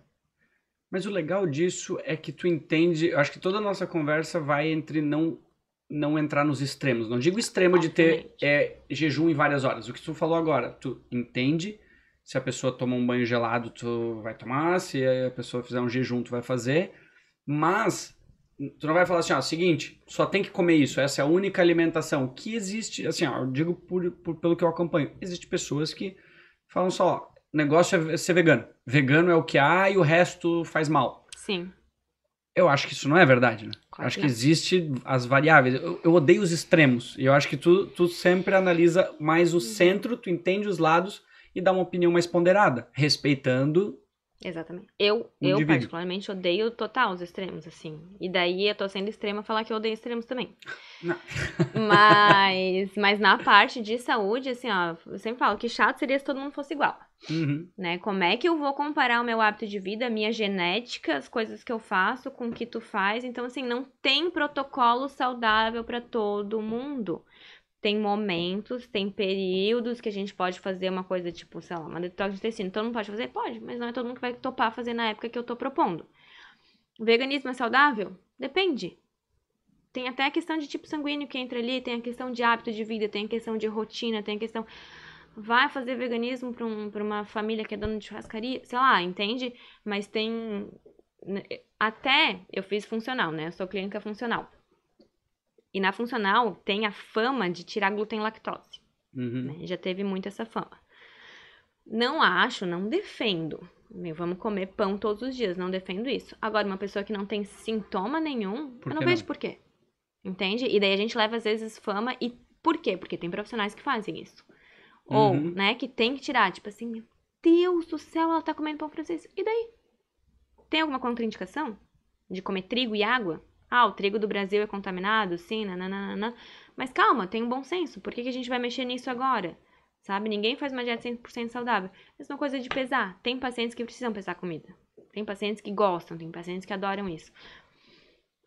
Mas o legal disso é que tu entende. eu Acho que toda a nossa conversa vai entre não não entrar nos extremos. Não digo extremo de ter é, jejum em várias horas. O que tu falou agora, tu entende. Se a pessoa toma um banho gelado, tu vai tomar. Se a pessoa fizer um jejum, tu vai fazer. Mas Tu não vai falar assim, ó, ah, seguinte, só tem que comer isso, essa é a única alimentação. Que existe, assim, ó, eu digo por, por, pelo que eu acompanho, existe pessoas que falam só, ó, negócio é ser vegano. Vegano é o que há e o resto faz mal. Sim. Eu acho que isso não é verdade, né? Claro. Acho que existe as variáveis. Eu, eu, odeio os extremos. E eu acho que tu, tu sempre analisa mais o uhum. centro, tu entende os lados e dá uma opinião mais ponderada, respeitando
Exatamente. Eu, eu particularmente, odeio total os extremos, assim. E daí eu tô sendo extrema falar que eu odeio extremos também. Não. Mas, mas na parte de saúde, assim, ó, eu sempre falo que chato seria se todo mundo fosse igual. Uhum. Né? Como é que eu vou comparar o meu hábito de vida, a minha genética, as coisas que eu faço com o que tu faz? Então, assim, não tem protocolo saudável para todo mundo tem momentos, tem períodos que a gente pode fazer uma coisa tipo, sei lá, uma detox de intestino. Todo mundo pode fazer? Pode, mas não é todo mundo que vai topar fazer na época que eu tô propondo. veganismo é saudável? Depende. Tem até a questão de tipo sanguíneo que entra ali, tem a questão de hábito de vida, tem a questão de rotina, tem a questão. Vai fazer veganismo pra, um, pra uma família que é dona de churrascaria? Sei lá, entende? Mas tem. Né, até eu fiz funcional, né? Eu sou clínica funcional. E na funcional tem a fama de tirar glúten e lactose. Uhum. Né? Já teve muito essa fama. Não acho, não defendo. Meu, vamos comer pão todos os dias, não defendo isso. Agora, uma pessoa que não tem sintoma nenhum, eu não vejo não? por quê. Entende? E daí a gente leva, às vezes, fama e por quê? Porque tem profissionais que fazem isso. Uhum. Ou, né, que tem que tirar, tipo assim, meu Deus do céu, ela tá comendo pão francês. E daí? Tem alguma contraindicação? De comer trigo e água? Ah, o trigo do Brasil é contaminado? Sim, nananana. Mas calma, tem um bom senso. Por que, que a gente vai mexer nisso agora? Sabe? Ninguém faz uma dieta 100% saudável. Mesma coisa de pesar. Tem pacientes que precisam pesar comida. Tem pacientes que gostam, tem pacientes que adoram isso.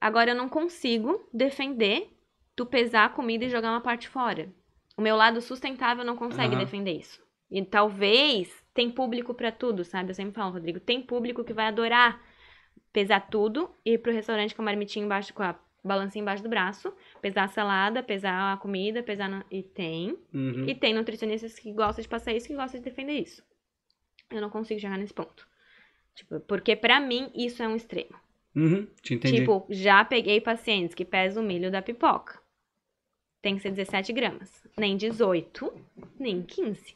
Agora, eu não consigo defender tu pesar a comida e jogar uma parte fora. O meu lado sustentável não consegue uhum. defender isso. E talvez tem público para tudo, sabe? Eu sempre falo, Rodrigo, tem público que vai adorar pesar tudo, ir pro restaurante com a marmitinha embaixo, com a balancinha embaixo do braço, pesar a salada, pesar a comida, pesar. No... E tem. Uhum. E tem nutricionistas que gostam de passar isso, que gostam de defender isso. Eu não consigo chegar nesse ponto. Tipo, porque para mim isso é um extremo.
Uhum, te entendi. Tipo,
já peguei pacientes que pesam o milho da pipoca. Tem que ser 17 gramas. Nem 18, nem 15.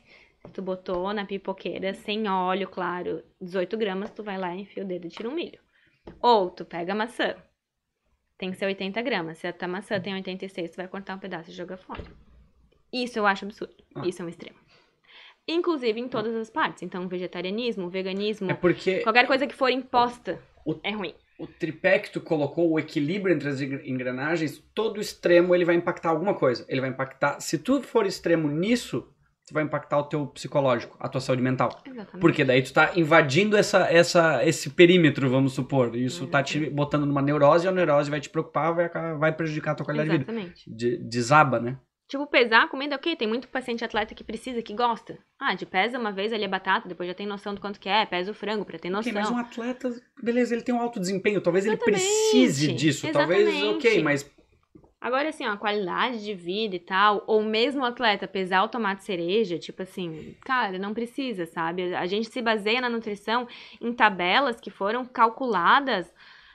Tu botou na pipoqueira sem óleo, claro, 18 gramas, tu vai lá, enfia o dedo e tira um milho. Ou tu pega a maçã, tem que ser 80 gramas. Se a tua maçã tem 86, tu vai cortar um pedaço e jogar fora. Isso eu acho absurdo. Ah. Isso é um extremo. Inclusive em todas as partes. Então, vegetarianismo, veganismo, é porque qualquer coisa que for imposta
o, é ruim. O tripé que tu colocou, o equilíbrio entre as engrenagens, todo extremo ele vai impactar alguma coisa. Ele vai impactar. Se tu for extremo nisso, tu vai impactar o teu psicológico, a tua saúde mental. Exatamente. Porque daí tu tá invadindo essa, essa, esse perímetro, vamos supor. E isso Exatamente. tá te uhum. botando numa neurose, e a neurose vai te preocupar, vai, vai prejudicar a tua qualidade Exatamente. de vida. De, desaba, né? Tipo, pesar,
comida, ok, tem muito paciente atleta que precisa, que gosta. Ah, de pesa uma vez ali a batata, depois já tem noção do quanto que é, pesa o frango pra ter noção. Okay, mas um
atleta, beleza, ele tem um alto desempenho, talvez Exatamente. ele precise disso, talvez, ok, mas
Agora, assim, ó, a qualidade de vida e tal, ou mesmo o atleta pesar o tomate cereja, tipo assim, cara, não precisa, sabe? A gente se baseia na nutrição em tabelas que foram calculadas,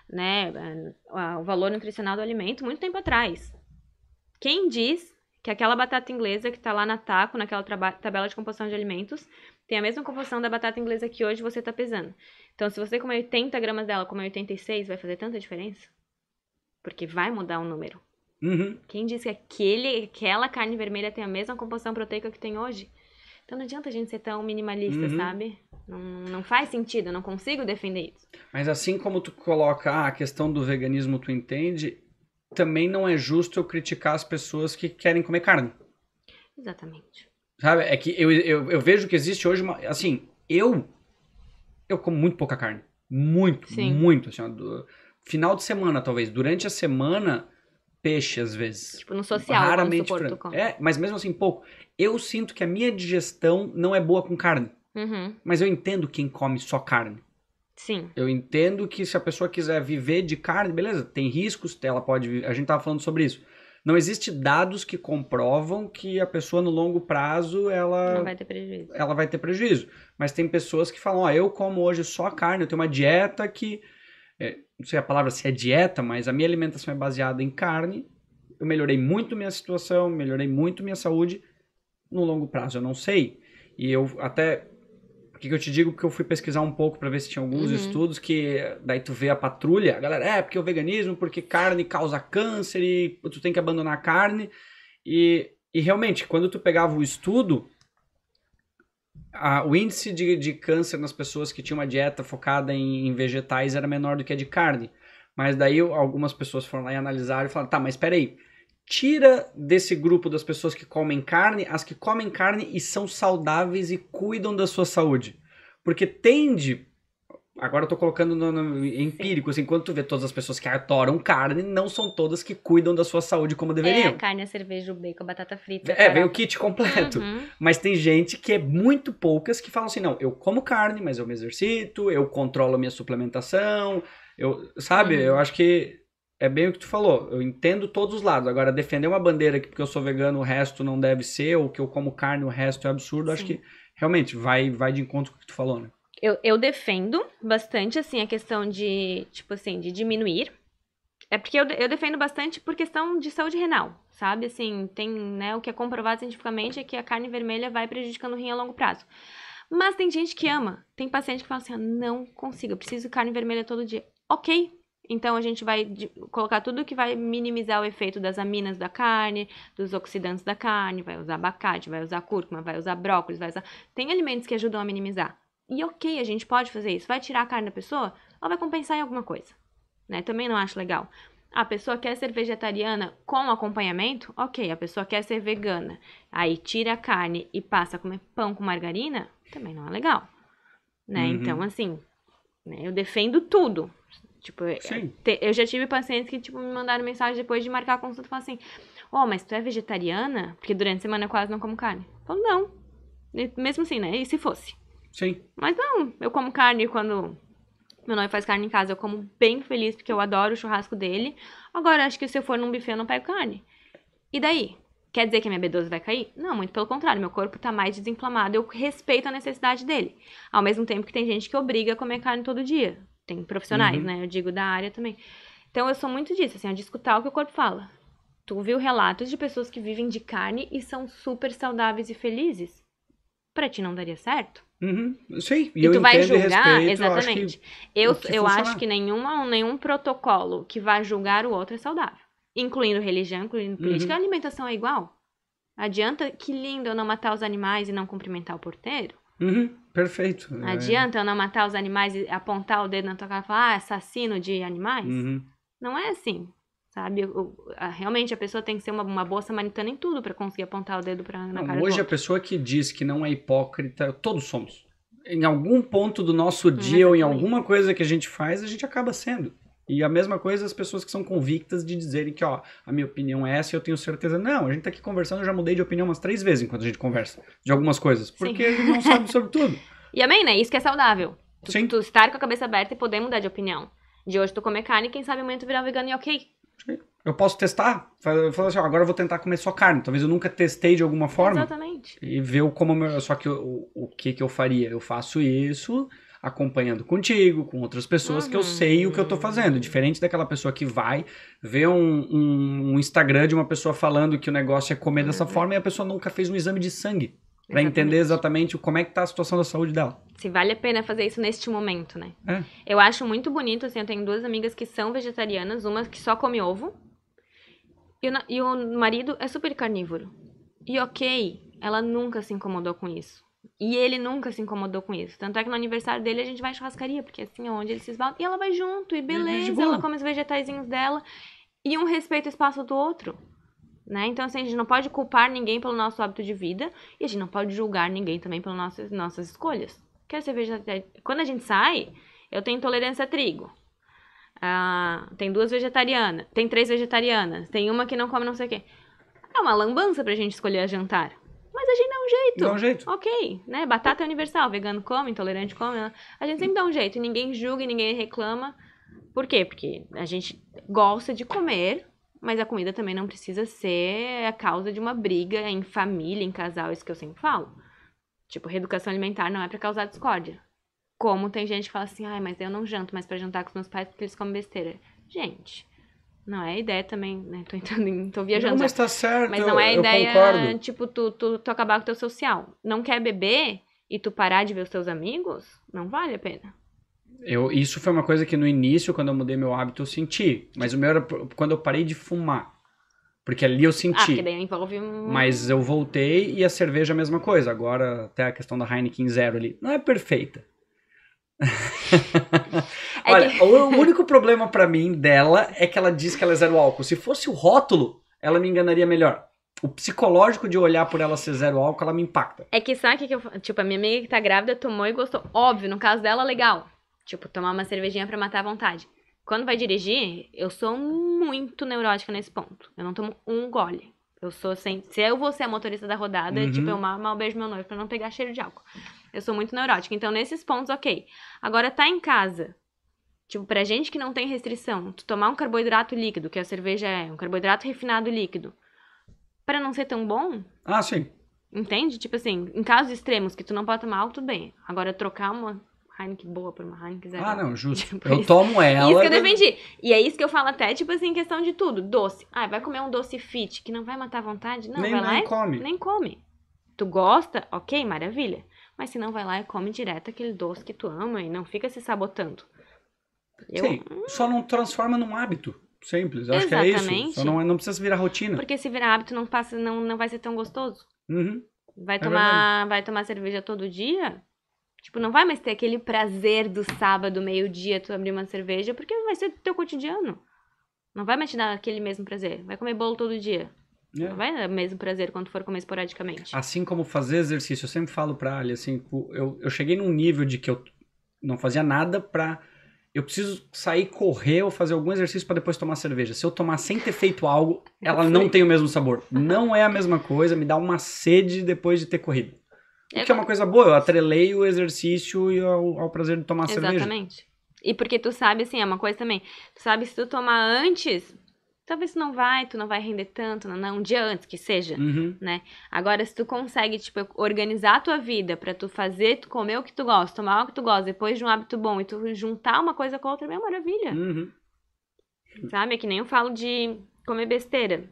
né, o valor nutricional do alimento muito tempo atrás. Quem diz que aquela batata inglesa que tá lá na taco, naquela tabela de composição de alimentos, tem a mesma composição da batata inglesa que hoje você tá pesando. Então, se você comer 80 gramas dela, comer 86, vai fazer tanta diferença? Porque vai mudar o número. Uhum. Quem disse que aquele, aquela carne vermelha tem a mesma composição proteica que tem hoje? Então não adianta a gente ser tão minimalista, uhum. sabe? Não, não faz sentido, não consigo defender isso.
Mas assim como tu coloca ah, a questão do veganismo, tu entende, também não é justo eu criticar as pessoas que querem comer carne.
Exatamente.
Sabe? É que eu, eu, eu vejo que existe hoje uma. Assim, eu. Eu como muito pouca carne. Muito, Sim. muito. Assim, do, final de semana, talvez. Durante a semana peixe às vezes. Tipo,
no social, raramente supor, É,
mas mesmo assim, pouco. Eu sinto que a minha digestão não é boa com carne. Uhum. Mas eu entendo quem come só carne. Sim. Eu entendo que se a pessoa quiser viver de carne, beleza, tem riscos, ela pode. A gente tava falando sobre isso. Não existe dados que comprovam que a pessoa no longo prazo ela não vai ter
prejuízo. Ela
vai ter prejuízo. Mas tem pessoas que falam, ó, oh, eu como hoje só carne, eu tenho uma dieta que é, não sei a palavra se é dieta, mas a minha alimentação é baseada em carne. Eu melhorei muito minha situação, melhorei muito minha saúde. No longo prazo, eu não sei. E eu até. o que eu te digo? Porque eu fui pesquisar um pouco para ver se tinha alguns uhum. estudos que. Daí tu vê a patrulha, a galera, é, porque o veganismo, porque carne causa câncer e tu tem que abandonar a carne. E, e realmente, quando tu pegava o estudo, a, o índice de, de câncer nas pessoas que tinham uma dieta focada em, em vegetais era menor do que a de carne. Mas daí algumas pessoas foram lá e analisaram e falaram: tá, mas peraí, tira desse grupo das pessoas que comem carne as que comem carne e são saudáveis e cuidam da sua saúde. Porque tende Agora eu tô colocando no, no empírico, assim, quando tu vê todas as pessoas que atoram carne, não são todas que cuidam da sua saúde como deveriam. É, a
carne, a é cerveja, o bacon, a batata frita. É, vem o kit
completo. Uhum. Mas tem gente que é muito poucas que falam assim, não, eu como carne, mas eu me exercito, eu controlo a minha suplementação, eu, sabe? Uhum. Eu acho que é bem o que tu falou, eu entendo todos os lados. Agora, defender uma bandeira que porque eu sou vegano o resto não deve ser, ou que eu como carne o resto é absurdo, acho que realmente vai, vai de encontro com o que tu falou, né?
eu, eu defendo bastante, assim, a questão de, tipo assim, de diminuir. É porque eu, eu defendo bastante por questão de saúde renal, sabe? Assim, tem, né, o que é comprovado cientificamente é que a carne vermelha vai prejudicando o rim a longo prazo. Mas tem gente que ama. Tem paciente que fala assim: ah, não consigo, eu preciso carne vermelha todo dia. Ok. Então a gente vai colocar tudo que vai minimizar o efeito das aminas da carne, dos oxidantes da carne, vai usar abacate, vai usar cúrcuma, vai usar brócolis, vai usar. Tem alimentos que ajudam a minimizar. E ok, a gente pode fazer isso. Vai tirar a carne da pessoa ou vai compensar em alguma coisa. Né? Também não acho legal. A pessoa quer ser vegetariana com acompanhamento? Ok, a pessoa quer ser vegana. Aí tira a carne e passa a comer pão com margarina? Também não é legal. Né? Uhum. Então, assim, né? eu defendo tudo. Tipo, é, Sim. eu já tive pacientes que, tipo, me mandaram mensagem depois de marcar a consulta e falaram assim, ó, oh, mas tu é vegetariana? Porque durante a semana eu quase não como carne. Eu não. Mesmo assim, né? E se fosse? Sim. Mas não, eu como carne quando meu noivo faz carne em casa, eu como bem feliz porque eu adoro o churrasco dele. Agora, acho que se eu for num buffet, eu não pego carne. E daí? Quer dizer que a minha B12 vai cair? Não, muito pelo contrário, meu corpo tá mais desinflamado, eu respeito a necessidade dele. Ao mesmo tempo que tem gente que obriga a comer carne todo dia. Tem profissionais, uhum. né? Eu digo da área também. Então eu sou muito disso, assim, de escutar o que o corpo fala. Tu viu relatos de pessoas que vivem de carne e são super saudáveis e felizes? Pra ti não daria certo?
Uhum. Sim, e, tu vai julgar, respeito, exatamente.
Eu, acho que, eu, eu acho que nenhuma, nenhum protocolo que vá julgar o outro é saudável. Incluindo religião, incluindo uhum. política. Uhum. A alimentação é igual. Adianta que lindo eu não matar os animais e não cumprimentar o porteiro?
Uhum, perfeito. É. Adianta
é. eu não matar os animais e apontar o dedo na tua cara e falar, ah, assassino de animais? Uhum. Não é assim sabe? realmente a pessoa tem que ser uma, uma boa samaritana em tudo para conseguir apontar o dedo para na não, cara Hoje a
pessoa que diz que não é hipócrita, todos somos. Em algum ponto do nosso é dia ou em alguma coisa que a gente faz, a gente acaba sendo. E a mesma coisa as pessoas que são convictas de dizerem que, ó, a minha opinião é essa e eu tenho certeza. Não, a gente tá aqui conversando, eu já mudei de opinião umas três vezes enquanto a gente conversa de algumas coisas. Porque Sim. a gente não sabe sobre tudo.
E amém, né? Isso que é saudável. Tu, Sim. tu estar com a cabeça aberta e poder mudar de opinião. De hoje tu comer carne, quem sabe amanhã tu virar vegano e ok,
eu posso testar. Eu falo assim, ó, agora eu vou tentar comer só carne. Talvez eu nunca testei de alguma forma. Exatamente. E ver como só que o, o que que eu faria? Eu faço isso acompanhando contigo, com outras pessoas uhum. que eu uhum. sei o que eu tô fazendo. Diferente daquela pessoa que vai ver um, um, um Instagram de uma pessoa falando que o negócio é comer uhum. dessa forma e a pessoa nunca fez um exame de sangue para entender exatamente como é que tá a situação da saúde dela.
Se vale a pena fazer isso neste momento, né? É. Eu acho muito bonito, assim, eu tenho duas amigas que são vegetarianas, uma que só come ovo, e o, e o marido é super carnívoro. E ok, ela nunca se incomodou com isso. E ele nunca se incomodou com isso. Tanto é que no aniversário dele a gente vai à churrascaria, porque é assim é onde ele se vão E ela vai junto, e beleza, ela come os vegetaizinhos dela. E um respeita o espaço do outro. Né? Então, assim, a gente não pode culpar ninguém pelo nosso hábito de vida e a gente não pode julgar ninguém também pelas nossas, nossas escolhas. Quer ser vegetariano? É, quando a gente sai, eu tenho intolerância a trigo. Ah, tem duas vegetarianas, tem três vegetarianas, tem uma que não come não sei o quê. É uma lambança pra gente escolher a jantar. Mas a gente dá um jeito. Dá um jeito. Ok, né? Batata é universal, vegano come, intolerante come. Né? A gente sempre dá um jeito, ninguém julga, ninguém reclama. Por quê? Porque a gente gosta de comer mas a comida também não precisa ser a causa de uma briga em família, em casal, isso que eu sempre falo. Tipo, reeducação alimentar não é para causar discórdia. Como tem gente que fala assim, ai, mas eu não janto mais para jantar com os meus pais porque eles comem besteira. Gente, não é a ideia também, né? Tô entrando em, tô viajando. Não, mas tá certo. Mas não é a ideia, concordo. tipo, tu, tu, tu acabar com o teu social. Não quer beber e tu parar de ver os teus amigos? Não vale a pena
eu, isso foi uma coisa que no início, quando eu mudei meu hábito, eu senti. Mas o meu era quando eu parei de fumar. Porque ali eu ah, senti. Ah, que daí
envolve um... Mas
eu voltei e a cerveja é a mesma coisa. Agora, até a questão da Heineken Zero ali. Não é perfeita.
É Olha, que...
o único problema para mim dela é que ela diz que ela é zero álcool. Se fosse o rótulo, ela me enganaria melhor. O psicológico de olhar por ela ser zero álcool, ela me impacta.
É que sabe que eu. Tipo, a minha amiga que tá grávida tomou e gostou. Óbvio, no caso dela, legal. Tipo, tomar uma cervejinha para matar a vontade. Quando vai dirigir, eu sou muito neurótica nesse ponto. Eu não tomo um gole. Eu sou sem. Se eu vou ser a motorista da rodada, uhum. tipo, eu mal, mal beijo meu noivo pra não pegar cheiro de álcool. Eu sou muito neurótica. Então, nesses pontos, ok. Agora, tá em casa. Tipo, pra gente que não tem restrição, tu tomar um carboidrato líquido, que a cerveja é, um carboidrato refinado líquido, para não ser tão bom. Ah, sim. Entende? Tipo assim, em casos extremos que tu não pode tomar álcool, tudo bem. Agora, trocar uma Heineken boa por uma Heineken zero. Ah, não,
justo. Tipo, eu isso. tomo ela. Isso que eu defendi.
E é isso que eu falo até, tipo assim, questão de tudo. Doce. Ah, vai comer um doce fit que não vai matar a vontade? Não, nem, vai lá nem e... come. Nem come. Tu gosta? Ok, maravilha. Mas se não, vai lá e come direto aquele doce que tu ama e não fica se sabotando. Eu... Sim,
hum. só não transforma num hábito. Simples, acho que é isso. Só não, não precisa virar rotina. Porque
se virar hábito, não passa, não, não vai ser tão gostoso. Uhum. Vai, é tomar, vai tomar cerveja todo dia? Tipo, não vai mais ter aquele prazer do sábado, meio-dia, tu abrir uma cerveja, porque vai ser do teu cotidiano. Não vai mais te dar aquele mesmo prazer. Vai comer bolo todo dia. É. Não vai dar o mesmo prazer quando for comer esporadicamente.
Assim como fazer exercício, eu sempre falo pra Ali, assim, eu, eu cheguei num nível de que eu não fazia nada pra. Eu preciso sair correr ou fazer algum exercício para depois tomar cerveja. Se eu tomar sem ter feito algo, ela não tem o mesmo sabor. Não é a mesma coisa, me dá uma sede depois de ter corrido é Que é uma coisa boa, eu atrelei o exercício e ao, ao prazer de tomar Exatamente. cerveja.
Exatamente. E porque tu sabe, assim, é uma coisa também. Tu sabe, se tu tomar antes, talvez tu não vai, tu não vai render tanto, não, não um dia antes que seja, uhum. né? Agora, se tu consegue, tipo, organizar a tua vida para tu fazer, tu comer o que tu gosta, tomar o que tu gosta, depois de um hábito bom, e tu juntar uma coisa com a outra, é uma maravilha. Uhum. Sabe? É que nem eu falo de comer besteira.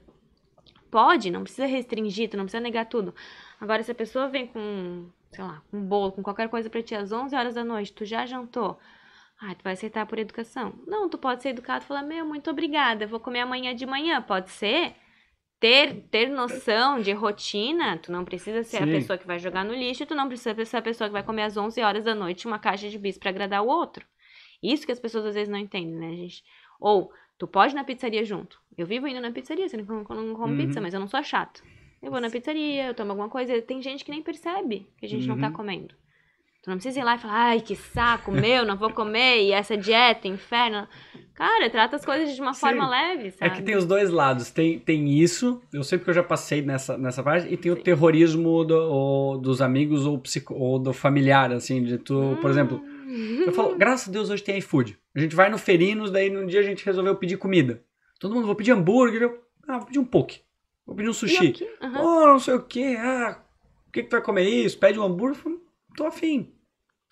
Pode, não precisa restringir, tu não precisa negar tudo. Agora, se a pessoa vem com, sei lá, um bolo, com qualquer coisa pra ti às 11 horas da noite, tu já jantou? Ah, tu vai aceitar por educação. Não, tu pode ser educado e falar, meu, muito obrigada, vou comer amanhã de manhã, pode ser? Ter, ter noção de rotina, tu não precisa ser Sim. a pessoa que vai jogar no lixo, tu não precisa ser a pessoa que vai comer às 11 horas da noite uma caixa de bis para agradar o outro. Isso que as pessoas às vezes não entendem, né, gente? Ou, tu pode ir na pizzaria junto. Eu vivo indo na pizzaria, você não, não, não como uhum. pizza, mas eu não sou chato. Eu vou na pizzaria, eu tomo alguma coisa. Tem gente que nem percebe que a gente uhum. não tá uhum. comendo. Tu não precisa ir lá e falar, ai, que saco meu, não vou comer, e essa dieta, inferno. Cara, trata as coisas de uma Sim. forma leve, sabe? É que tem os
dois lados. Tem, tem isso, eu sei porque eu já passei nessa, nessa parte, e tem Sim. o terrorismo do, dos amigos ou, psico, ou do familiar, assim, de tu, hum. por exemplo. Eu falo, hum. graças a Deus hoje tem iFood. A gente vai no Ferinos, daí num dia a gente resolveu pedir comida. Todo mundo, vou pedir hambúrguer. Eu, ah, vou pedir um poke. Vou pedir um sushi. uhum. Oh, não sei o que, ah, o que, que tu vai comer isso? Pede um hambúrguer. Falei, tô afim.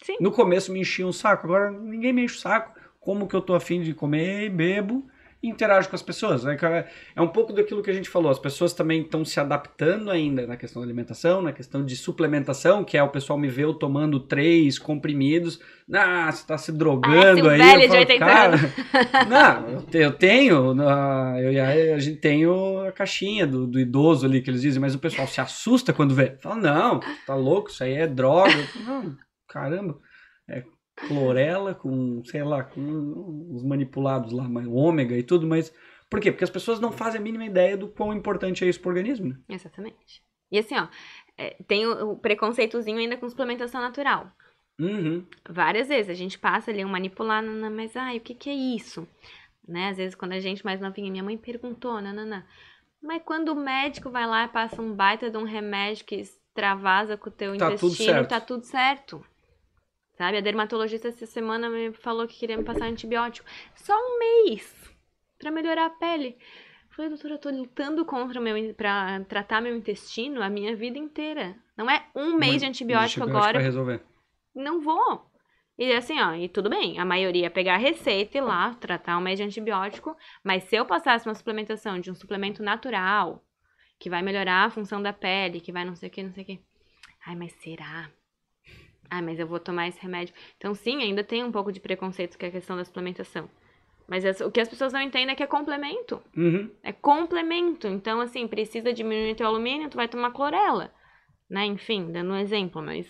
Sim. No começo me enchia um saco, agora ninguém me enche o saco. Como que eu tô afim de comer, bebo interage com as pessoas, né? É, é um pouco daquilo que a gente falou, as pessoas também estão se adaptando ainda na questão da alimentação, na questão de suplementação, que é o pessoal me vê eu tomando três comprimidos, ah, você está se drogando ah, aí. Velho eu falo, de 80 cara, não, eu tenho, ah, eu, a gente tem a caixinha do, do, idoso ali que eles dizem, mas o pessoal se assusta quando vê. Fala, não, tá louco, isso aí é droga. Não, caramba. É, clorela, com, sei lá, com os manipulados lá, mas, ômega e tudo, mas. Por quê? Porque as pessoas não fazem a mínima ideia do quão importante é isso pro organismo, né?
Exatamente. E assim, ó, é, tem o preconceitozinho ainda com suplementação natural. Uhum. Várias vezes a gente passa ali um manipulado, mas ai, o que, que é isso? Né? Às vezes quando a gente mais novinha, minha mãe perguntou, nanana. Mas quando o médico vai lá e passa um baita de um remédio que extravasa com o teu tá intestino, tudo tá tudo certo. Sabe? A dermatologista essa semana me falou que queria me passar antibiótico. Só um mês para melhorar a pele. falei, doutora, eu tô lutando contra o meu para tratar meu intestino a minha vida inteira. Não é
um mês Mas, de antibiótico agora. Vai resolver.
Não vou. E assim, ó, e tudo bem, a maioria é pegar a receita e lá tratar um mês de antibiótico, mas se eu passasse uma suplementação de um suplemento natural, que vai melhorar a função da pele, que vai não sei o que, não sei o que. Ai, mas será? Ah, mas eu vou tomar esse remédio. Então, sim, ainda tem um pouco de preconceito que é a questão da suplementação. Mas o que as pessoas não entendem é que é complemento. Uhum. É complemento. Então, assim, precisa diminuir teu alumínio, tu vai tomar clorela. Né? Enfim, dando um exemplo, mas...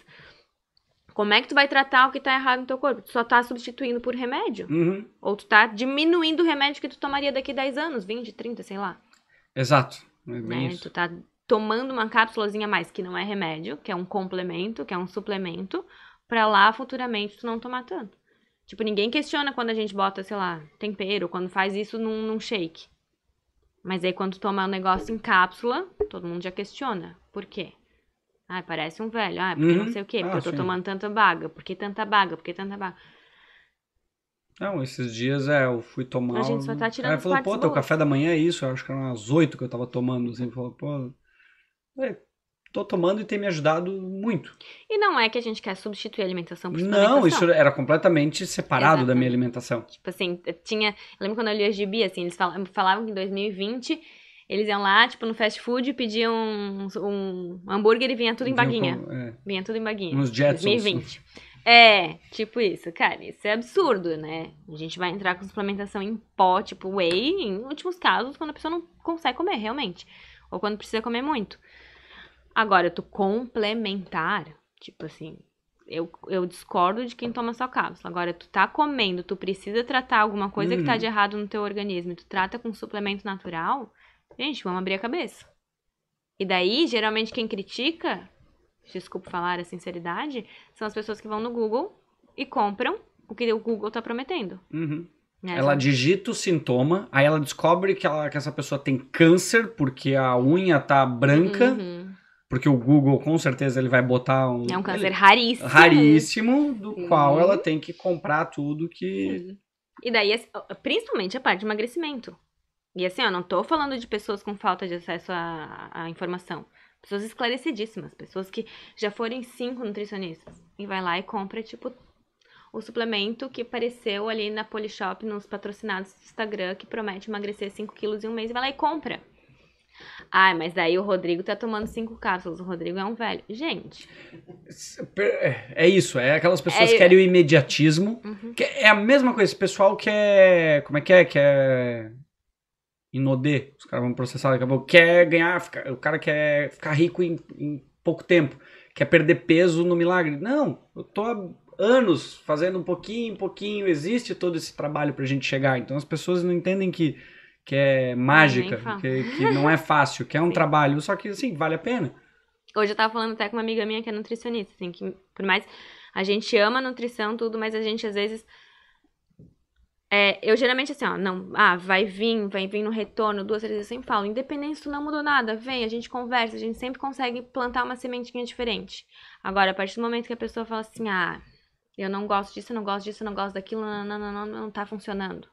Como é que tu vai tratar o que tá errado no teu corpo? Tu só tá substituindo por remédio. Uhum. Ou tu tá diminuindo o remédio que tu tomaria daqui 10 anos, 20, 30, sei lá.
Exato. É né? Tu
tá tomando uma cápsulazinha a mais, que não é remédio, que é um complemento, que é um suplemento, para lá futuramente tu não tomar tanto. Tipo, ninguém questiona quando a gente bota, sei lá, tempero, quando faz isso num, num shake. Mas aí quando toma o um negócio em cápsula, todo mundo já questiona. Por quê? Ah, parece um velho. Ah, porque uhum. não sei o quê. Porque ah, eu tô sim. tomando tanta baga. Por que tanta baga? Por que tanta baga?
Não, esses dias é, eu fui tomar. A gente só tá tirando Aí falou, pô, teu café da manhã é isso? Eu acho que eram umas oito que eu tava tomando. Assim, falou, pô, é, tô tomando e tem me ajudado muito.
E não é que a gente quer substituir a alimentação por Não, isso
era completamente separado Exatamente. da minha alimentação. Tipo
assim, tinha. Eu lembro quando eu li o gibi, assim, eles falavam que em 2020 eles iam lá, tipo, no fast food, pediam um, um hambúrguer e vinha tudo em baguinha. é. Vinha tudo em baguinha. Uns Jetsons. 2020. É, tipo isso, cara, isso é absurdo, né? A gente vai entrar com suplementação em pó, tipo whey, em últimos casos, quando a pessoa não consegue comer realmente, ou quando precisa comer muito. Agora, tu complementar, tipo assim, eu, eu discordo de quem toma só cápsula. Agora, tu tá comendo, tu precisa tratar alguma coisa que tá uhum. de errado no teu organismo e tu trata com suplemento natural, gente, vamos abrir a cabeça. E daí, geralmente, quem critica, desculpa falar a sinceridade, são as pessoas que vão no Google e compram o que o Google tá prometendo. Uhum. Né, ela
digita o sintoma, aí ela descobre que, ela, que essa pessoa tem câncer porque a unha tá branca. Uhum. Porque o Google, com certeza, ele vai botar um. É um câncer ele, raríssimo. Raríssimo, do uhum. qual ela tem que comprar tudo que. Uhum.
E daí, principalmente a parte de emagrecimento. E assim, ó, não tô falando de pessoas com falta de acesso à, à informação. Pessoas esclarecidíssimas, pessoas que já forem cinco nutricionistas. E vai lá e compra, tipo, o suplemento que apareceu ali na Polishop, nos patrocinados do Instagram, que promete emagrecer 5 quilos em um mês, e vai lá e compra. Ai, mas daí o Rodrigo tá tomando cinco cápsulas. O Rodrigo é um velho. Gente.
É, é isso, é aquelas pessoas é... que querem o imediatismo. Uhum. Que é a mesma coisa, esse pessoal que é. Como é que é? Que é. Inodê. Os caras vão processar daqui a pouco. Quer ganhar. Fica, o cara quer ficar rico em, em pouco tempo. Quer perder peso no milagre. Não, eu tô há anos fazendo um pouquinho, um pouquinho. Existe todo esse trabalho pra gente chegar. Então as pessoas não entendem que que é mágica, que, que não é fácil, que é um Sim. trabalho, só que, assim, vale a pena.
Hoje eu tava falando até com uma amiga minha que é nutricionista, assim, que por mais a gente ama a nutrição, tudo, mas a gente às vezes. É, eu geralmente assim, ó, não, ah, vai vir, vai vir no retorno, duas, três vezes, eu sempre falo, independente se tu não mudou nada, vem, a gente conversa, a gente sempre consegue plantar uma sementinha diferente. Agora, a partir do momento que a pessoa fala assim, ah, eu não gosto disso, eu não gosto disso, eu não gosto daquilo, não, não, não, não, não tá funcionando.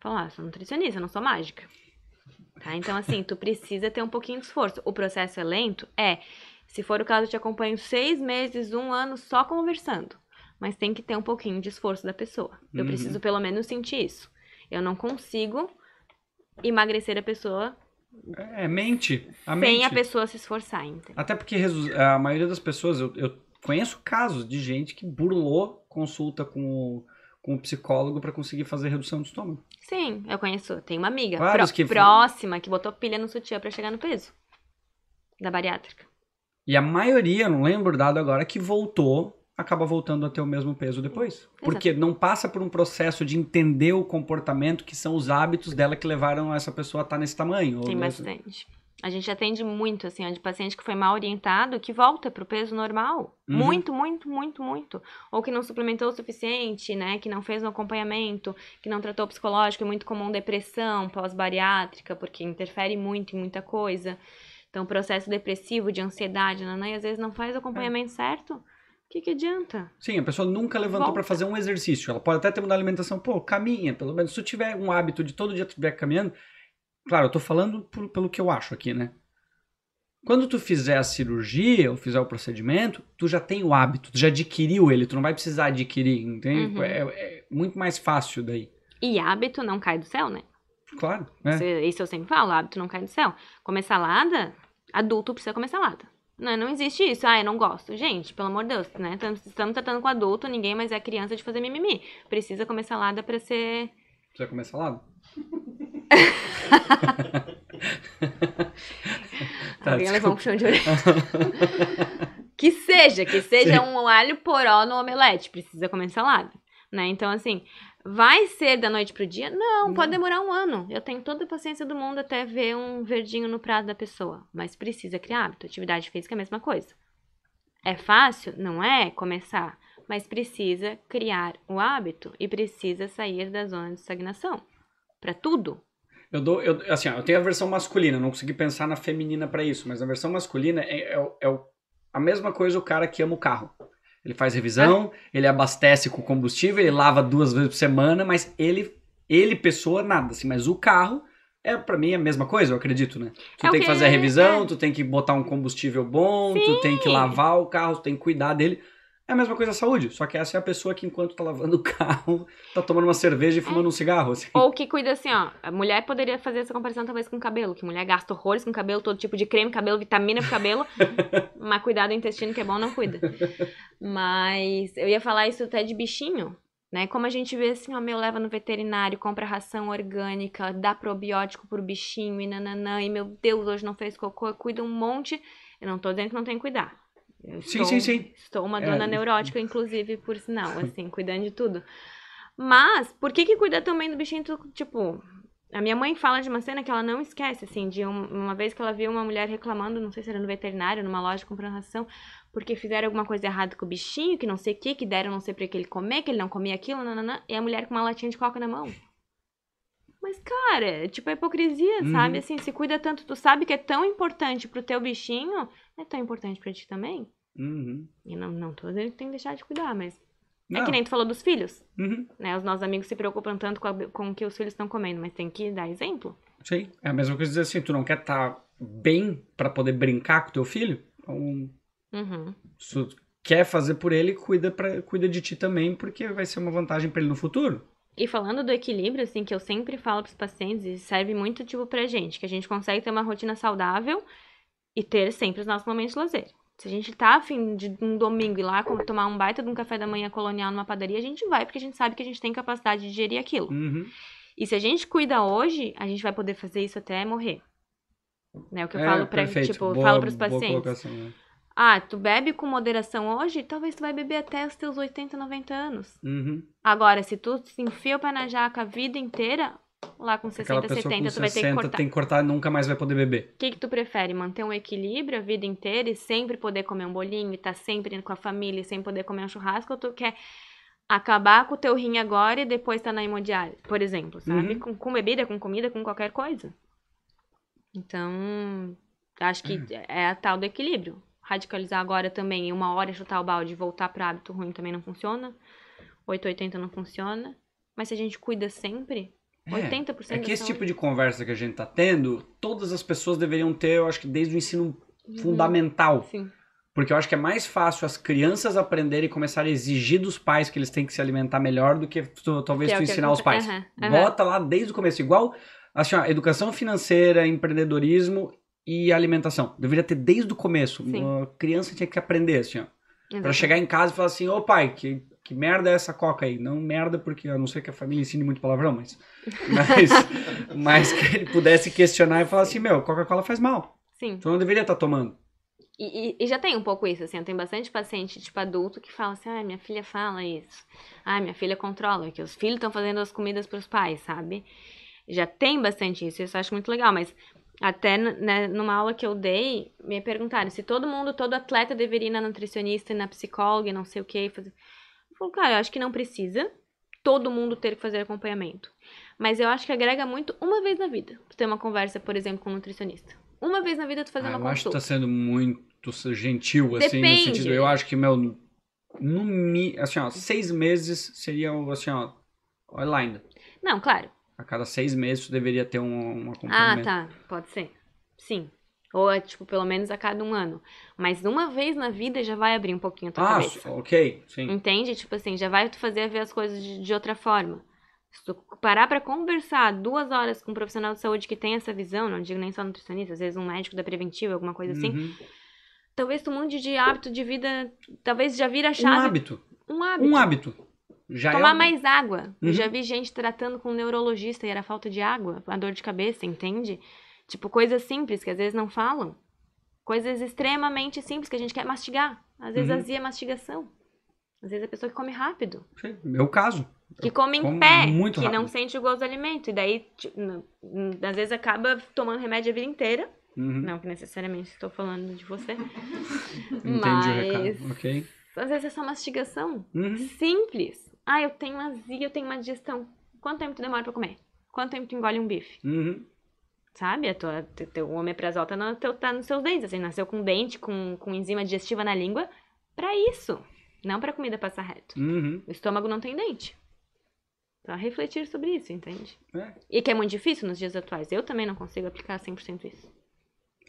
Falam, ah, sou nutricionista, não sou mágica. Tá? Então, assim, tu precisa ter um pouquinho de esforço. O processo é lento? É. Se for o caso, eu te acompanho seis meses, um ano, só conversando. Mas tem que ter um pouquinho de esforço da pessoa. Eu uhum. preciso, pelo menos, sentir isso. Eu não consigo emagrecer a pessoa
é, é mente. A sem mente. a pessoa
se esforçar, entende? Até porque
a maioria das pessoas, eu, eu, conheço casos de gente que burlou consulta com com o psicólogo para conseguir fazer redução do estômago.
Sim, eu conheço. Tem uma amiga Vários que próxima que botou pilha no sutiã para chegar no peso da bariátrica.
E a maioria, não lembro dado agora, que voltou, acaba voltando a ter o mesmo peso depois. Exato. Porque não passa por um processo de entender o comportamento que são os hábitos dela que levaram essa pessoa a estar tá nesse tamanho. Tem bastante.
A gente atende muito, assim, de paciente que foi mal orientado, que volta para o peso normal. Uhum. Muito, muito, muito, muito. Ou que não suplementou o suficiente, né? Que não fez um acompanhamento, que não tratou psicológico. É muito comum depressão pós-bariátrica, porque interfere muito em muita coisa. Então, processo depressivo, de ansiedade, né, e às vezes não faz o acompanhamento é. certo. O que, que adianta?
Sim, a pessoa nunca levantou para fazer um exercício. Ela pode até ter mudado a alimentação. Pô, caminha, pelo menos. Se tu tiver um hábito de todo dia estiver caminhando, Claro, eu tô falando por, pelo que eu acho aqui, né? Quando tu fizer a cirurgia ou fizer o procedimento, tu já tem o hábito, tu já adquiriu ele, tu não vai precisar adquirir, entende? Uhum. É, é, muito mais fácil daí.
E hábito não cai do céu, né?
Claro. É. Isso,
isso eu sempre falo, hábito não cai do céu. Comer salada, adulto precisa comer salada. Não, não existe isso. Ah, eu não gosto. Gente, pelo amor de Deus, né? Estamos, tratando com adulto, ninguém mais é criança de fazer mimimi. Precisa comer salada para ser.
Precisa comer salada? tá, Alguém levou um puxão de orelha.
que seja, que seja Sim. um alho poró no omelete, precisa comer salada, né? Então, assim, vai ser da noite pro dia? Não, pode demorar um ano. Eu tenho toda a paciência do mundo até ver um verdinho no prato da pessoa, mas precisa criar hábito. Atividade física é a mesma coisa. É fácil? Não é começar, mas precisa criar o hábito e precisa sair da zona de estagnação. Para tudo,
eu dou, eu, assim, eu tenho a versão masculina, não consegui pensar na feminina para isso, mas a versão masculina é, é, é, a mesma coisa o cara que ama o carro. Ele faz revisão, é. ele abastece com combustível, ele lava duas vezes por semana, mas ele, ele pessoa, nada, assim, mas o carro é para mim a mesma coisa, eu acredito, né? Tu é tem que fazer a é, revisão, é. tu tem que botar um combustível bom, Sim. tu tem que lavar o carro, tu tem que cuidar dele. É a mesma coisa a saúde, só que essa é a pessoa que, enquanto tá lavando o carro, tá tomando uma cerveja e fumando é. um cigarro. Assim.
Ou que cuida assim, ó. A mulher poderia fazer essa comparação talvez com o cabelo, que mulher gasta horrores com cabelo, todo tipo de creme, cabelo, vitamina pro cabelo. mas cuidado do intestino, que é bom, não cuida. Mas eu ia falar isso até de bichinho, né? Como a gente vê assim, ó, meu, leva no veterinário, compra ração orgânica, dá probiótico pro bichinho e nananã, e meu Deus, hoje não fez cocô, cuida um monte. Eu não tô dizendo que não tem que cuidar. Eu sim, estou, sim, sim. Estou uma é. dona é. neurótica, inclusive, por sinal, assim, cuidando de tudo. Mas, por que que cuidar também do bichinho, tipo... A minha mãe fala de uma cena que ela não esquece, assim, de um, uma vez que ela viu uma mulher reclamando, não sei se era no veterinário, numa loja comprando ração, porque fizeram alguma coisa errada com o bichinho, que não sei o que, que deram não sei pra que ele comer, que ele não comia aquilo, nananã, e a mulher com uma latinha de coca na mão. Mas, cara, é, tipo, a é hipocrisia, uhum. sabe? Assim, se cuida tanto, tu sabe que é tão importante pro teu bichinho, é tão importante pra ti também. Uhum. E não, não tô dizendo que tem que deixar de cuidar, mas. Não. É que nem tu falou dos filhos. Uhum. Né? Os nossos amigos se preocupam tanto com, a, com o que os filhos estão comendo, mas tem que dar exemplo.
Sim. É a mesma coisa dizer assim, tu não quer estar tá bem para poder brincar com teu filho? Então, uhum. se tu quer fazer por ele, cuida, pra, cuida de ti também, porque vai ser uma vantagem para ele no futuro.
E falando do equilíbrio, assim, que eu sempre falo pros pacientes, e serve muito, tipo, pra gente, que a gente consegue ter uma rotina saudável e ter sempre os nossos momentos de lazer. Se a gente tá afim de um domingo ir lá tomar um baita de um café da manhã colonial numa padaria, a gente vai, porque a gente sabe que a gente tem capacidade de digerir aquilo. Uhum. E se a gente cuida hoje, a gente vai poder fazer isso até morrer. Né? O que eu é, falo para tipo, boa, falo pros pacientes. Né? Ah, tu bebe com moderação hoje, talvez tu vai beber até os teus 80, 90 anos. Uhum. Agora, se tu se enfia o pé na jaca a vida inteira, lá com 60, Aquela 70, tu vai ter que cortar. tem que
cortar e nunca mais vai poder beber.
O que, que tu prefere? Manter um equilíbrio a vida inteira e sempre poder comer um bolinho e tá sempre com a família e sem poder comer um churrasco? Ou tu quer acabar com o teu rim agora e depois tá na hemodiálise, por exemplo, sabe? Uhum. Com, com bebida, com comida, com qualquer coisa. Então, acho que uhum. é a tal do equilíbrio. Radicalizar agora também, uma hora chutar o balde e voltar para hábito ruim também não funciona. 880 não funciona. Mas se a gente cuida sempre,
é, 80% é que esse tipo de conversa que a gente tá tendo, todas as pessoas deveriam ter, eu acho que desde o ensino
uhum. fundamental.
Sim. Porque eu acho que é mais fácil as crianças aprenderem e começar a exigir dos pais que eles têm que se alimentar melhor do que tu, talvez que é tu é ensinar aos pais. Uhum, uhum. Bota lá desde o começo. Igual, assim, ó, educação financeira, empreendedorismo e alimentação. Deveria ter desde o começo. Sim. A criança tinha que aprender, assim, ó. Para chegar em casa e falar assim, ô pai, que que merda é essa coca aí? Não merda, porque a não ser que a família ensine muito palavrão, mas. Mas, mas que ele pudesse questionar e falar assim: meu, Coca-Cola faz mal. Sim. Tu não deveria estar tá tomando.
E, e, e, já tem um pouco isso, assim, tem bastante paciente, tipo, adulto, que fala assim, ah, minha filha fala isso, ah, minha filha controla, que os filhos estão fazendo as comidas para os pais, sabe? Já tem bastante isso, isso eu acho muito legal, mas até né, numa aula que eu dei, me perguntaram se todo mundo, todo atleta deveria ir na nutricionista e na psicóloga e não sei o que, fazer falou, cara, eu acho que não precisa todo mundo ter que fazer acompanhamento. Mas eu acho que agrega muito uma vez na vida. ter uma conversa, por exemplo, com um nutricionista. Uma vez na vida tu fazer ah, uma consulta. Eu acho que tá
sendo muito gentil, Depende. assim, no sentido, eu acho que, meu, no assim, ó, seis meses seria, assim, ó, olha lá ainda. Não, claro. A cada seis meses tu deveria ter um, um ah, acompanhamento. Ah, tá,
pode ser. Sim. Ou, é, tipo, pelo menos a cada um ano. Mas uma vez na vida já vai abrir um pouquinho a tua ah, cabeça.
Ah, ok, sim.
Entende? Tipo assim, já vai tu fazer ver as coisas de, de outra forma. Se tu parar pra conversar duas horas com um profissional de saúde que tem essa visão, não digo nem só nutricionista, às vezes um médico da preventiva, alguma coisa assim, uhum. assim, talvez tu mude de hábito de vida, talvez já vira chave. Um hábito. Um hábito. Um hábito.
Já é Tomar é mais
água. Uhum. Eu já uhum. vi gente tratando com um neurologista e era falta de água, a dor de cabeça, entende? Tipo, coisas simples que às vezes não falam. Coisas extremamente simples que a gente quer mastigar. Às vezes uhum. azia mastigação. Às vezes a pessoa que come rápido. Sim, é o caso. Que come em pé, que rápido. não sente o gosto do alimento. E daí, às vezes, acaba tomando remédio a vida inteira. Uhum. Não que necessariamente estou falando de você. Entendi mas... o recado, ok. Às vezes é só mastigação uhum. simples. Ah, eu tenho azia, eu tenho uma digestão. Quanto tempo tu demora pra comer? Quanto tempo tu engole um bife? Uhum sabe? A tua, teu omeprazol tá, no, teu, tá nos seus dentes, assim, nasceu com dente, com, com enzima digestiva na língua, para isso, não para comida passar reto. Uhum. O estômago não tem dente. Só refletir sobre isso, entende? É. E que é muito difícil nos dias atuais. Eu também não consigo aplicar 100% isso.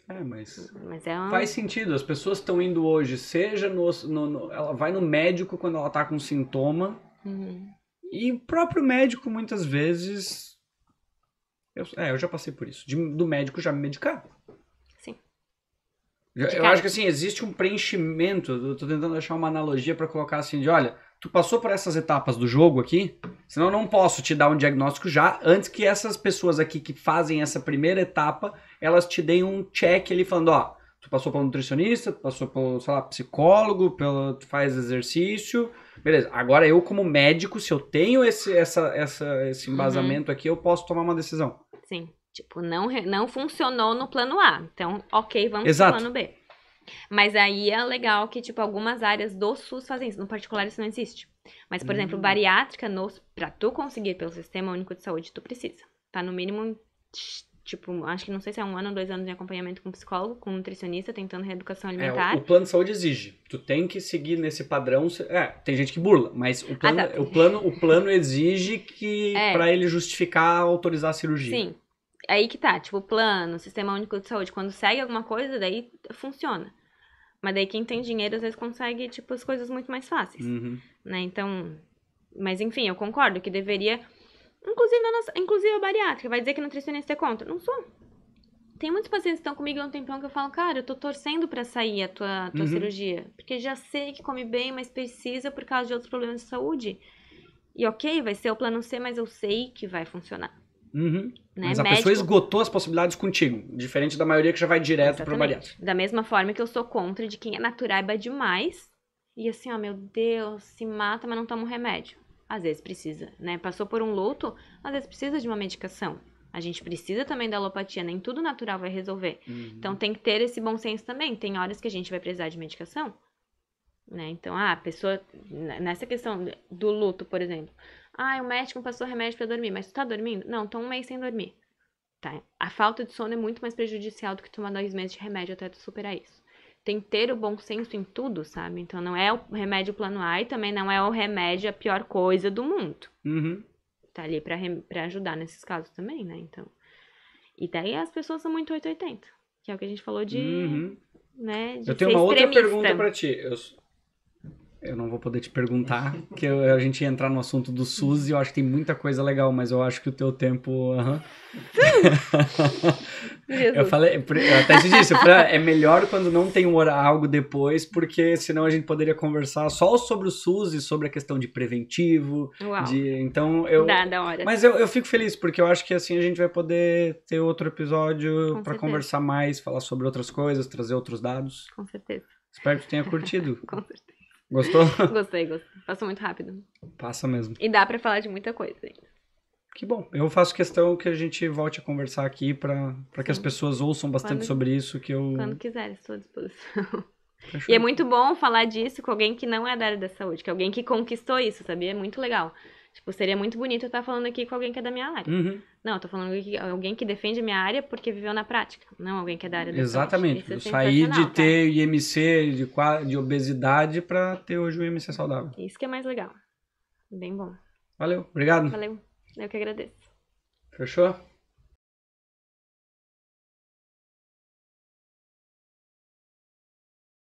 É, mas, mas é uma... faz sentido. As pessoas estão indo hoje, seja no, no, no, Ela vai no médico quando ela tá com sintoma. Uhum. E o próprio médico, muitas vezes, eu, é, eu já passei por isso. De, do médico já me medicar. Sim. Eu, eu acho que assim, existe um preenchimento. Eu tô tentando achar uma analogia para colocar assim de olha, tu passou por essas etapas do jogo aqui, senão eu não posso te dar um diagnóstico já, antes que essas pessoas aqui que fazem essa primeira etapa, elas te deem um check ali falando, ó, tu passou pelo nutricionista, tu passou pelo, sei lá, psicólogo, pelo, tu faz exercício, beleza. Agora eu como médico, se eu tenho esse, essa, essa, esse uhum. embasamento uhum. aqui, eu posso tomar uma decisão.
Sim. Tipo, não, não funcionou no plano A. Então, ok, vamos Exato. pro plano B. Mas aí é legal que, tipo, algumas áreas do SUS fazem isso. No particular, isso não existe. Mas, por hum. exemplo, bariátrica, no, pra tu conseguir pelo Sistema Único de Saúde, tu precisa. Tá no mínimo tipo, acho que não sei se é um ano ou dois anos de acompanhamento com psicólogo, com nutricionista, tentando reeducação alimentar. É, o, o, plano
de saúde exige. Tu tem que seguir nesse padrão. É, tem gente que burla, mas o ah, plano, ah, tá. o plano, o plano exige
que é. para ele
justificar autorizar a cirurgia. Sim.
Aí que tá, tipo, plano, sistema único de saúde. Quando segue alguma coisa, daí funciona. Mas daí quem tem dinheiro às vezes consegue, tipo, as coisas muito mais fáceis. Uhum. Né? Então. Mas enfim, eu concordo que deveria Inclusive, nossa, inclusive a bariátrica. Vai dizer que nutricionista é contra? Não sou. Tem muitos pacientes que estão comigo há um tempão que eu falo, cara, eu tô torcendo para sair a tua, tua uhum. cirurgia. Porque já sei que come bem, mas precisa por causa de outros problemas de saúde. E ok, vai ser o plano C, mas eu sei que vai funcionar.
Uhum. Né? Mas a Médico... pessoa esgotou as possibilidades contigo, diferente da maioria que já vai direto para o bariátrico.
Da mesma forma que eu sou contra de quem é naturaiba demais e assim, ó, meu Deus, se mata, mas não toma um remédio às vezes precisa, né? Passou por um luto, às vezes precisa de uma medicação. A gente precisa também da alopatia, nem tudo natural vai resolver. Uhum. Então tem que ter esse bom senso também. Tem horas que a gente vai precisar de medicação, né? Então, ah, a pessoa nessa questão do luto, por exemplo. Ah, o médico passou remédio para dormir, mas tu tá dormindo? Não, tô um mês sem dormir. Tá? A falta de sono é muito mais prejudicial do que tomar dois meses de remédio até tu superar isso tem que ter o bom senso em tudo, sabe? Então não é o remédio plano A e também não é o remédio a pior coisa do mundo. Uhum. Tá ali pra, pra ajudar nesses casos também, né? Então. E daí as pessoas são muito 880, que é o que a gente falou de. Uhum. Né, de eu tenho uma outra pergunta
para ti. Eu, eu não vou poder te perguntar, que eu, a gente ia entrar no assunto do SUS e eu acho que tem muita coisa legal, mas eu acho que o teu tempo. Uh-huh.
eu falei, eu até te disse, falei, ah, é
melhor quando não tem um, algo depois, porque senão a gente poderia conversar só sobre o SUS e sobre a questão de preventivo. Uau. De, então eu. Dá, da hora. Mas eu, eu fico feliz, porque eu acho que assim a gente vai poder ter outro episódio para conversar mais, falar sobre outras coisas, trazer outros dados. Com certeza. Espero que tenha curtido. Com certeza. Gostou?
gostei, gostei. Passa muito rápido.
Passa mesmo. E
dá para falar de muita coisa ainda.
Que bom. Eu faço questão que a gente volte a conversar aqui para que as pessoas ouçam bastante quando, sobre isso. que eu Quando
quiser, estou à disposição.
Fechou. E é muito
bom falar disso com alguém que não é da área da saúde, que é alguém que conquistou isso, sabia? É muito legal. Tipo, seria muito bonito eu estar falando aqui com alguém que é da minha área. Uhum. Não, eu tô falando que alguém que defende a minha área porque viveu na prática, não alguém que é da área do Exatamente. eu é saí de
ter IMC de, de obesidade para ter hoje um IMC saudável. Isso
que é mais legal. Bem bom.
Valeu, obrigado. Valeu, eu que agradeço. Fechou?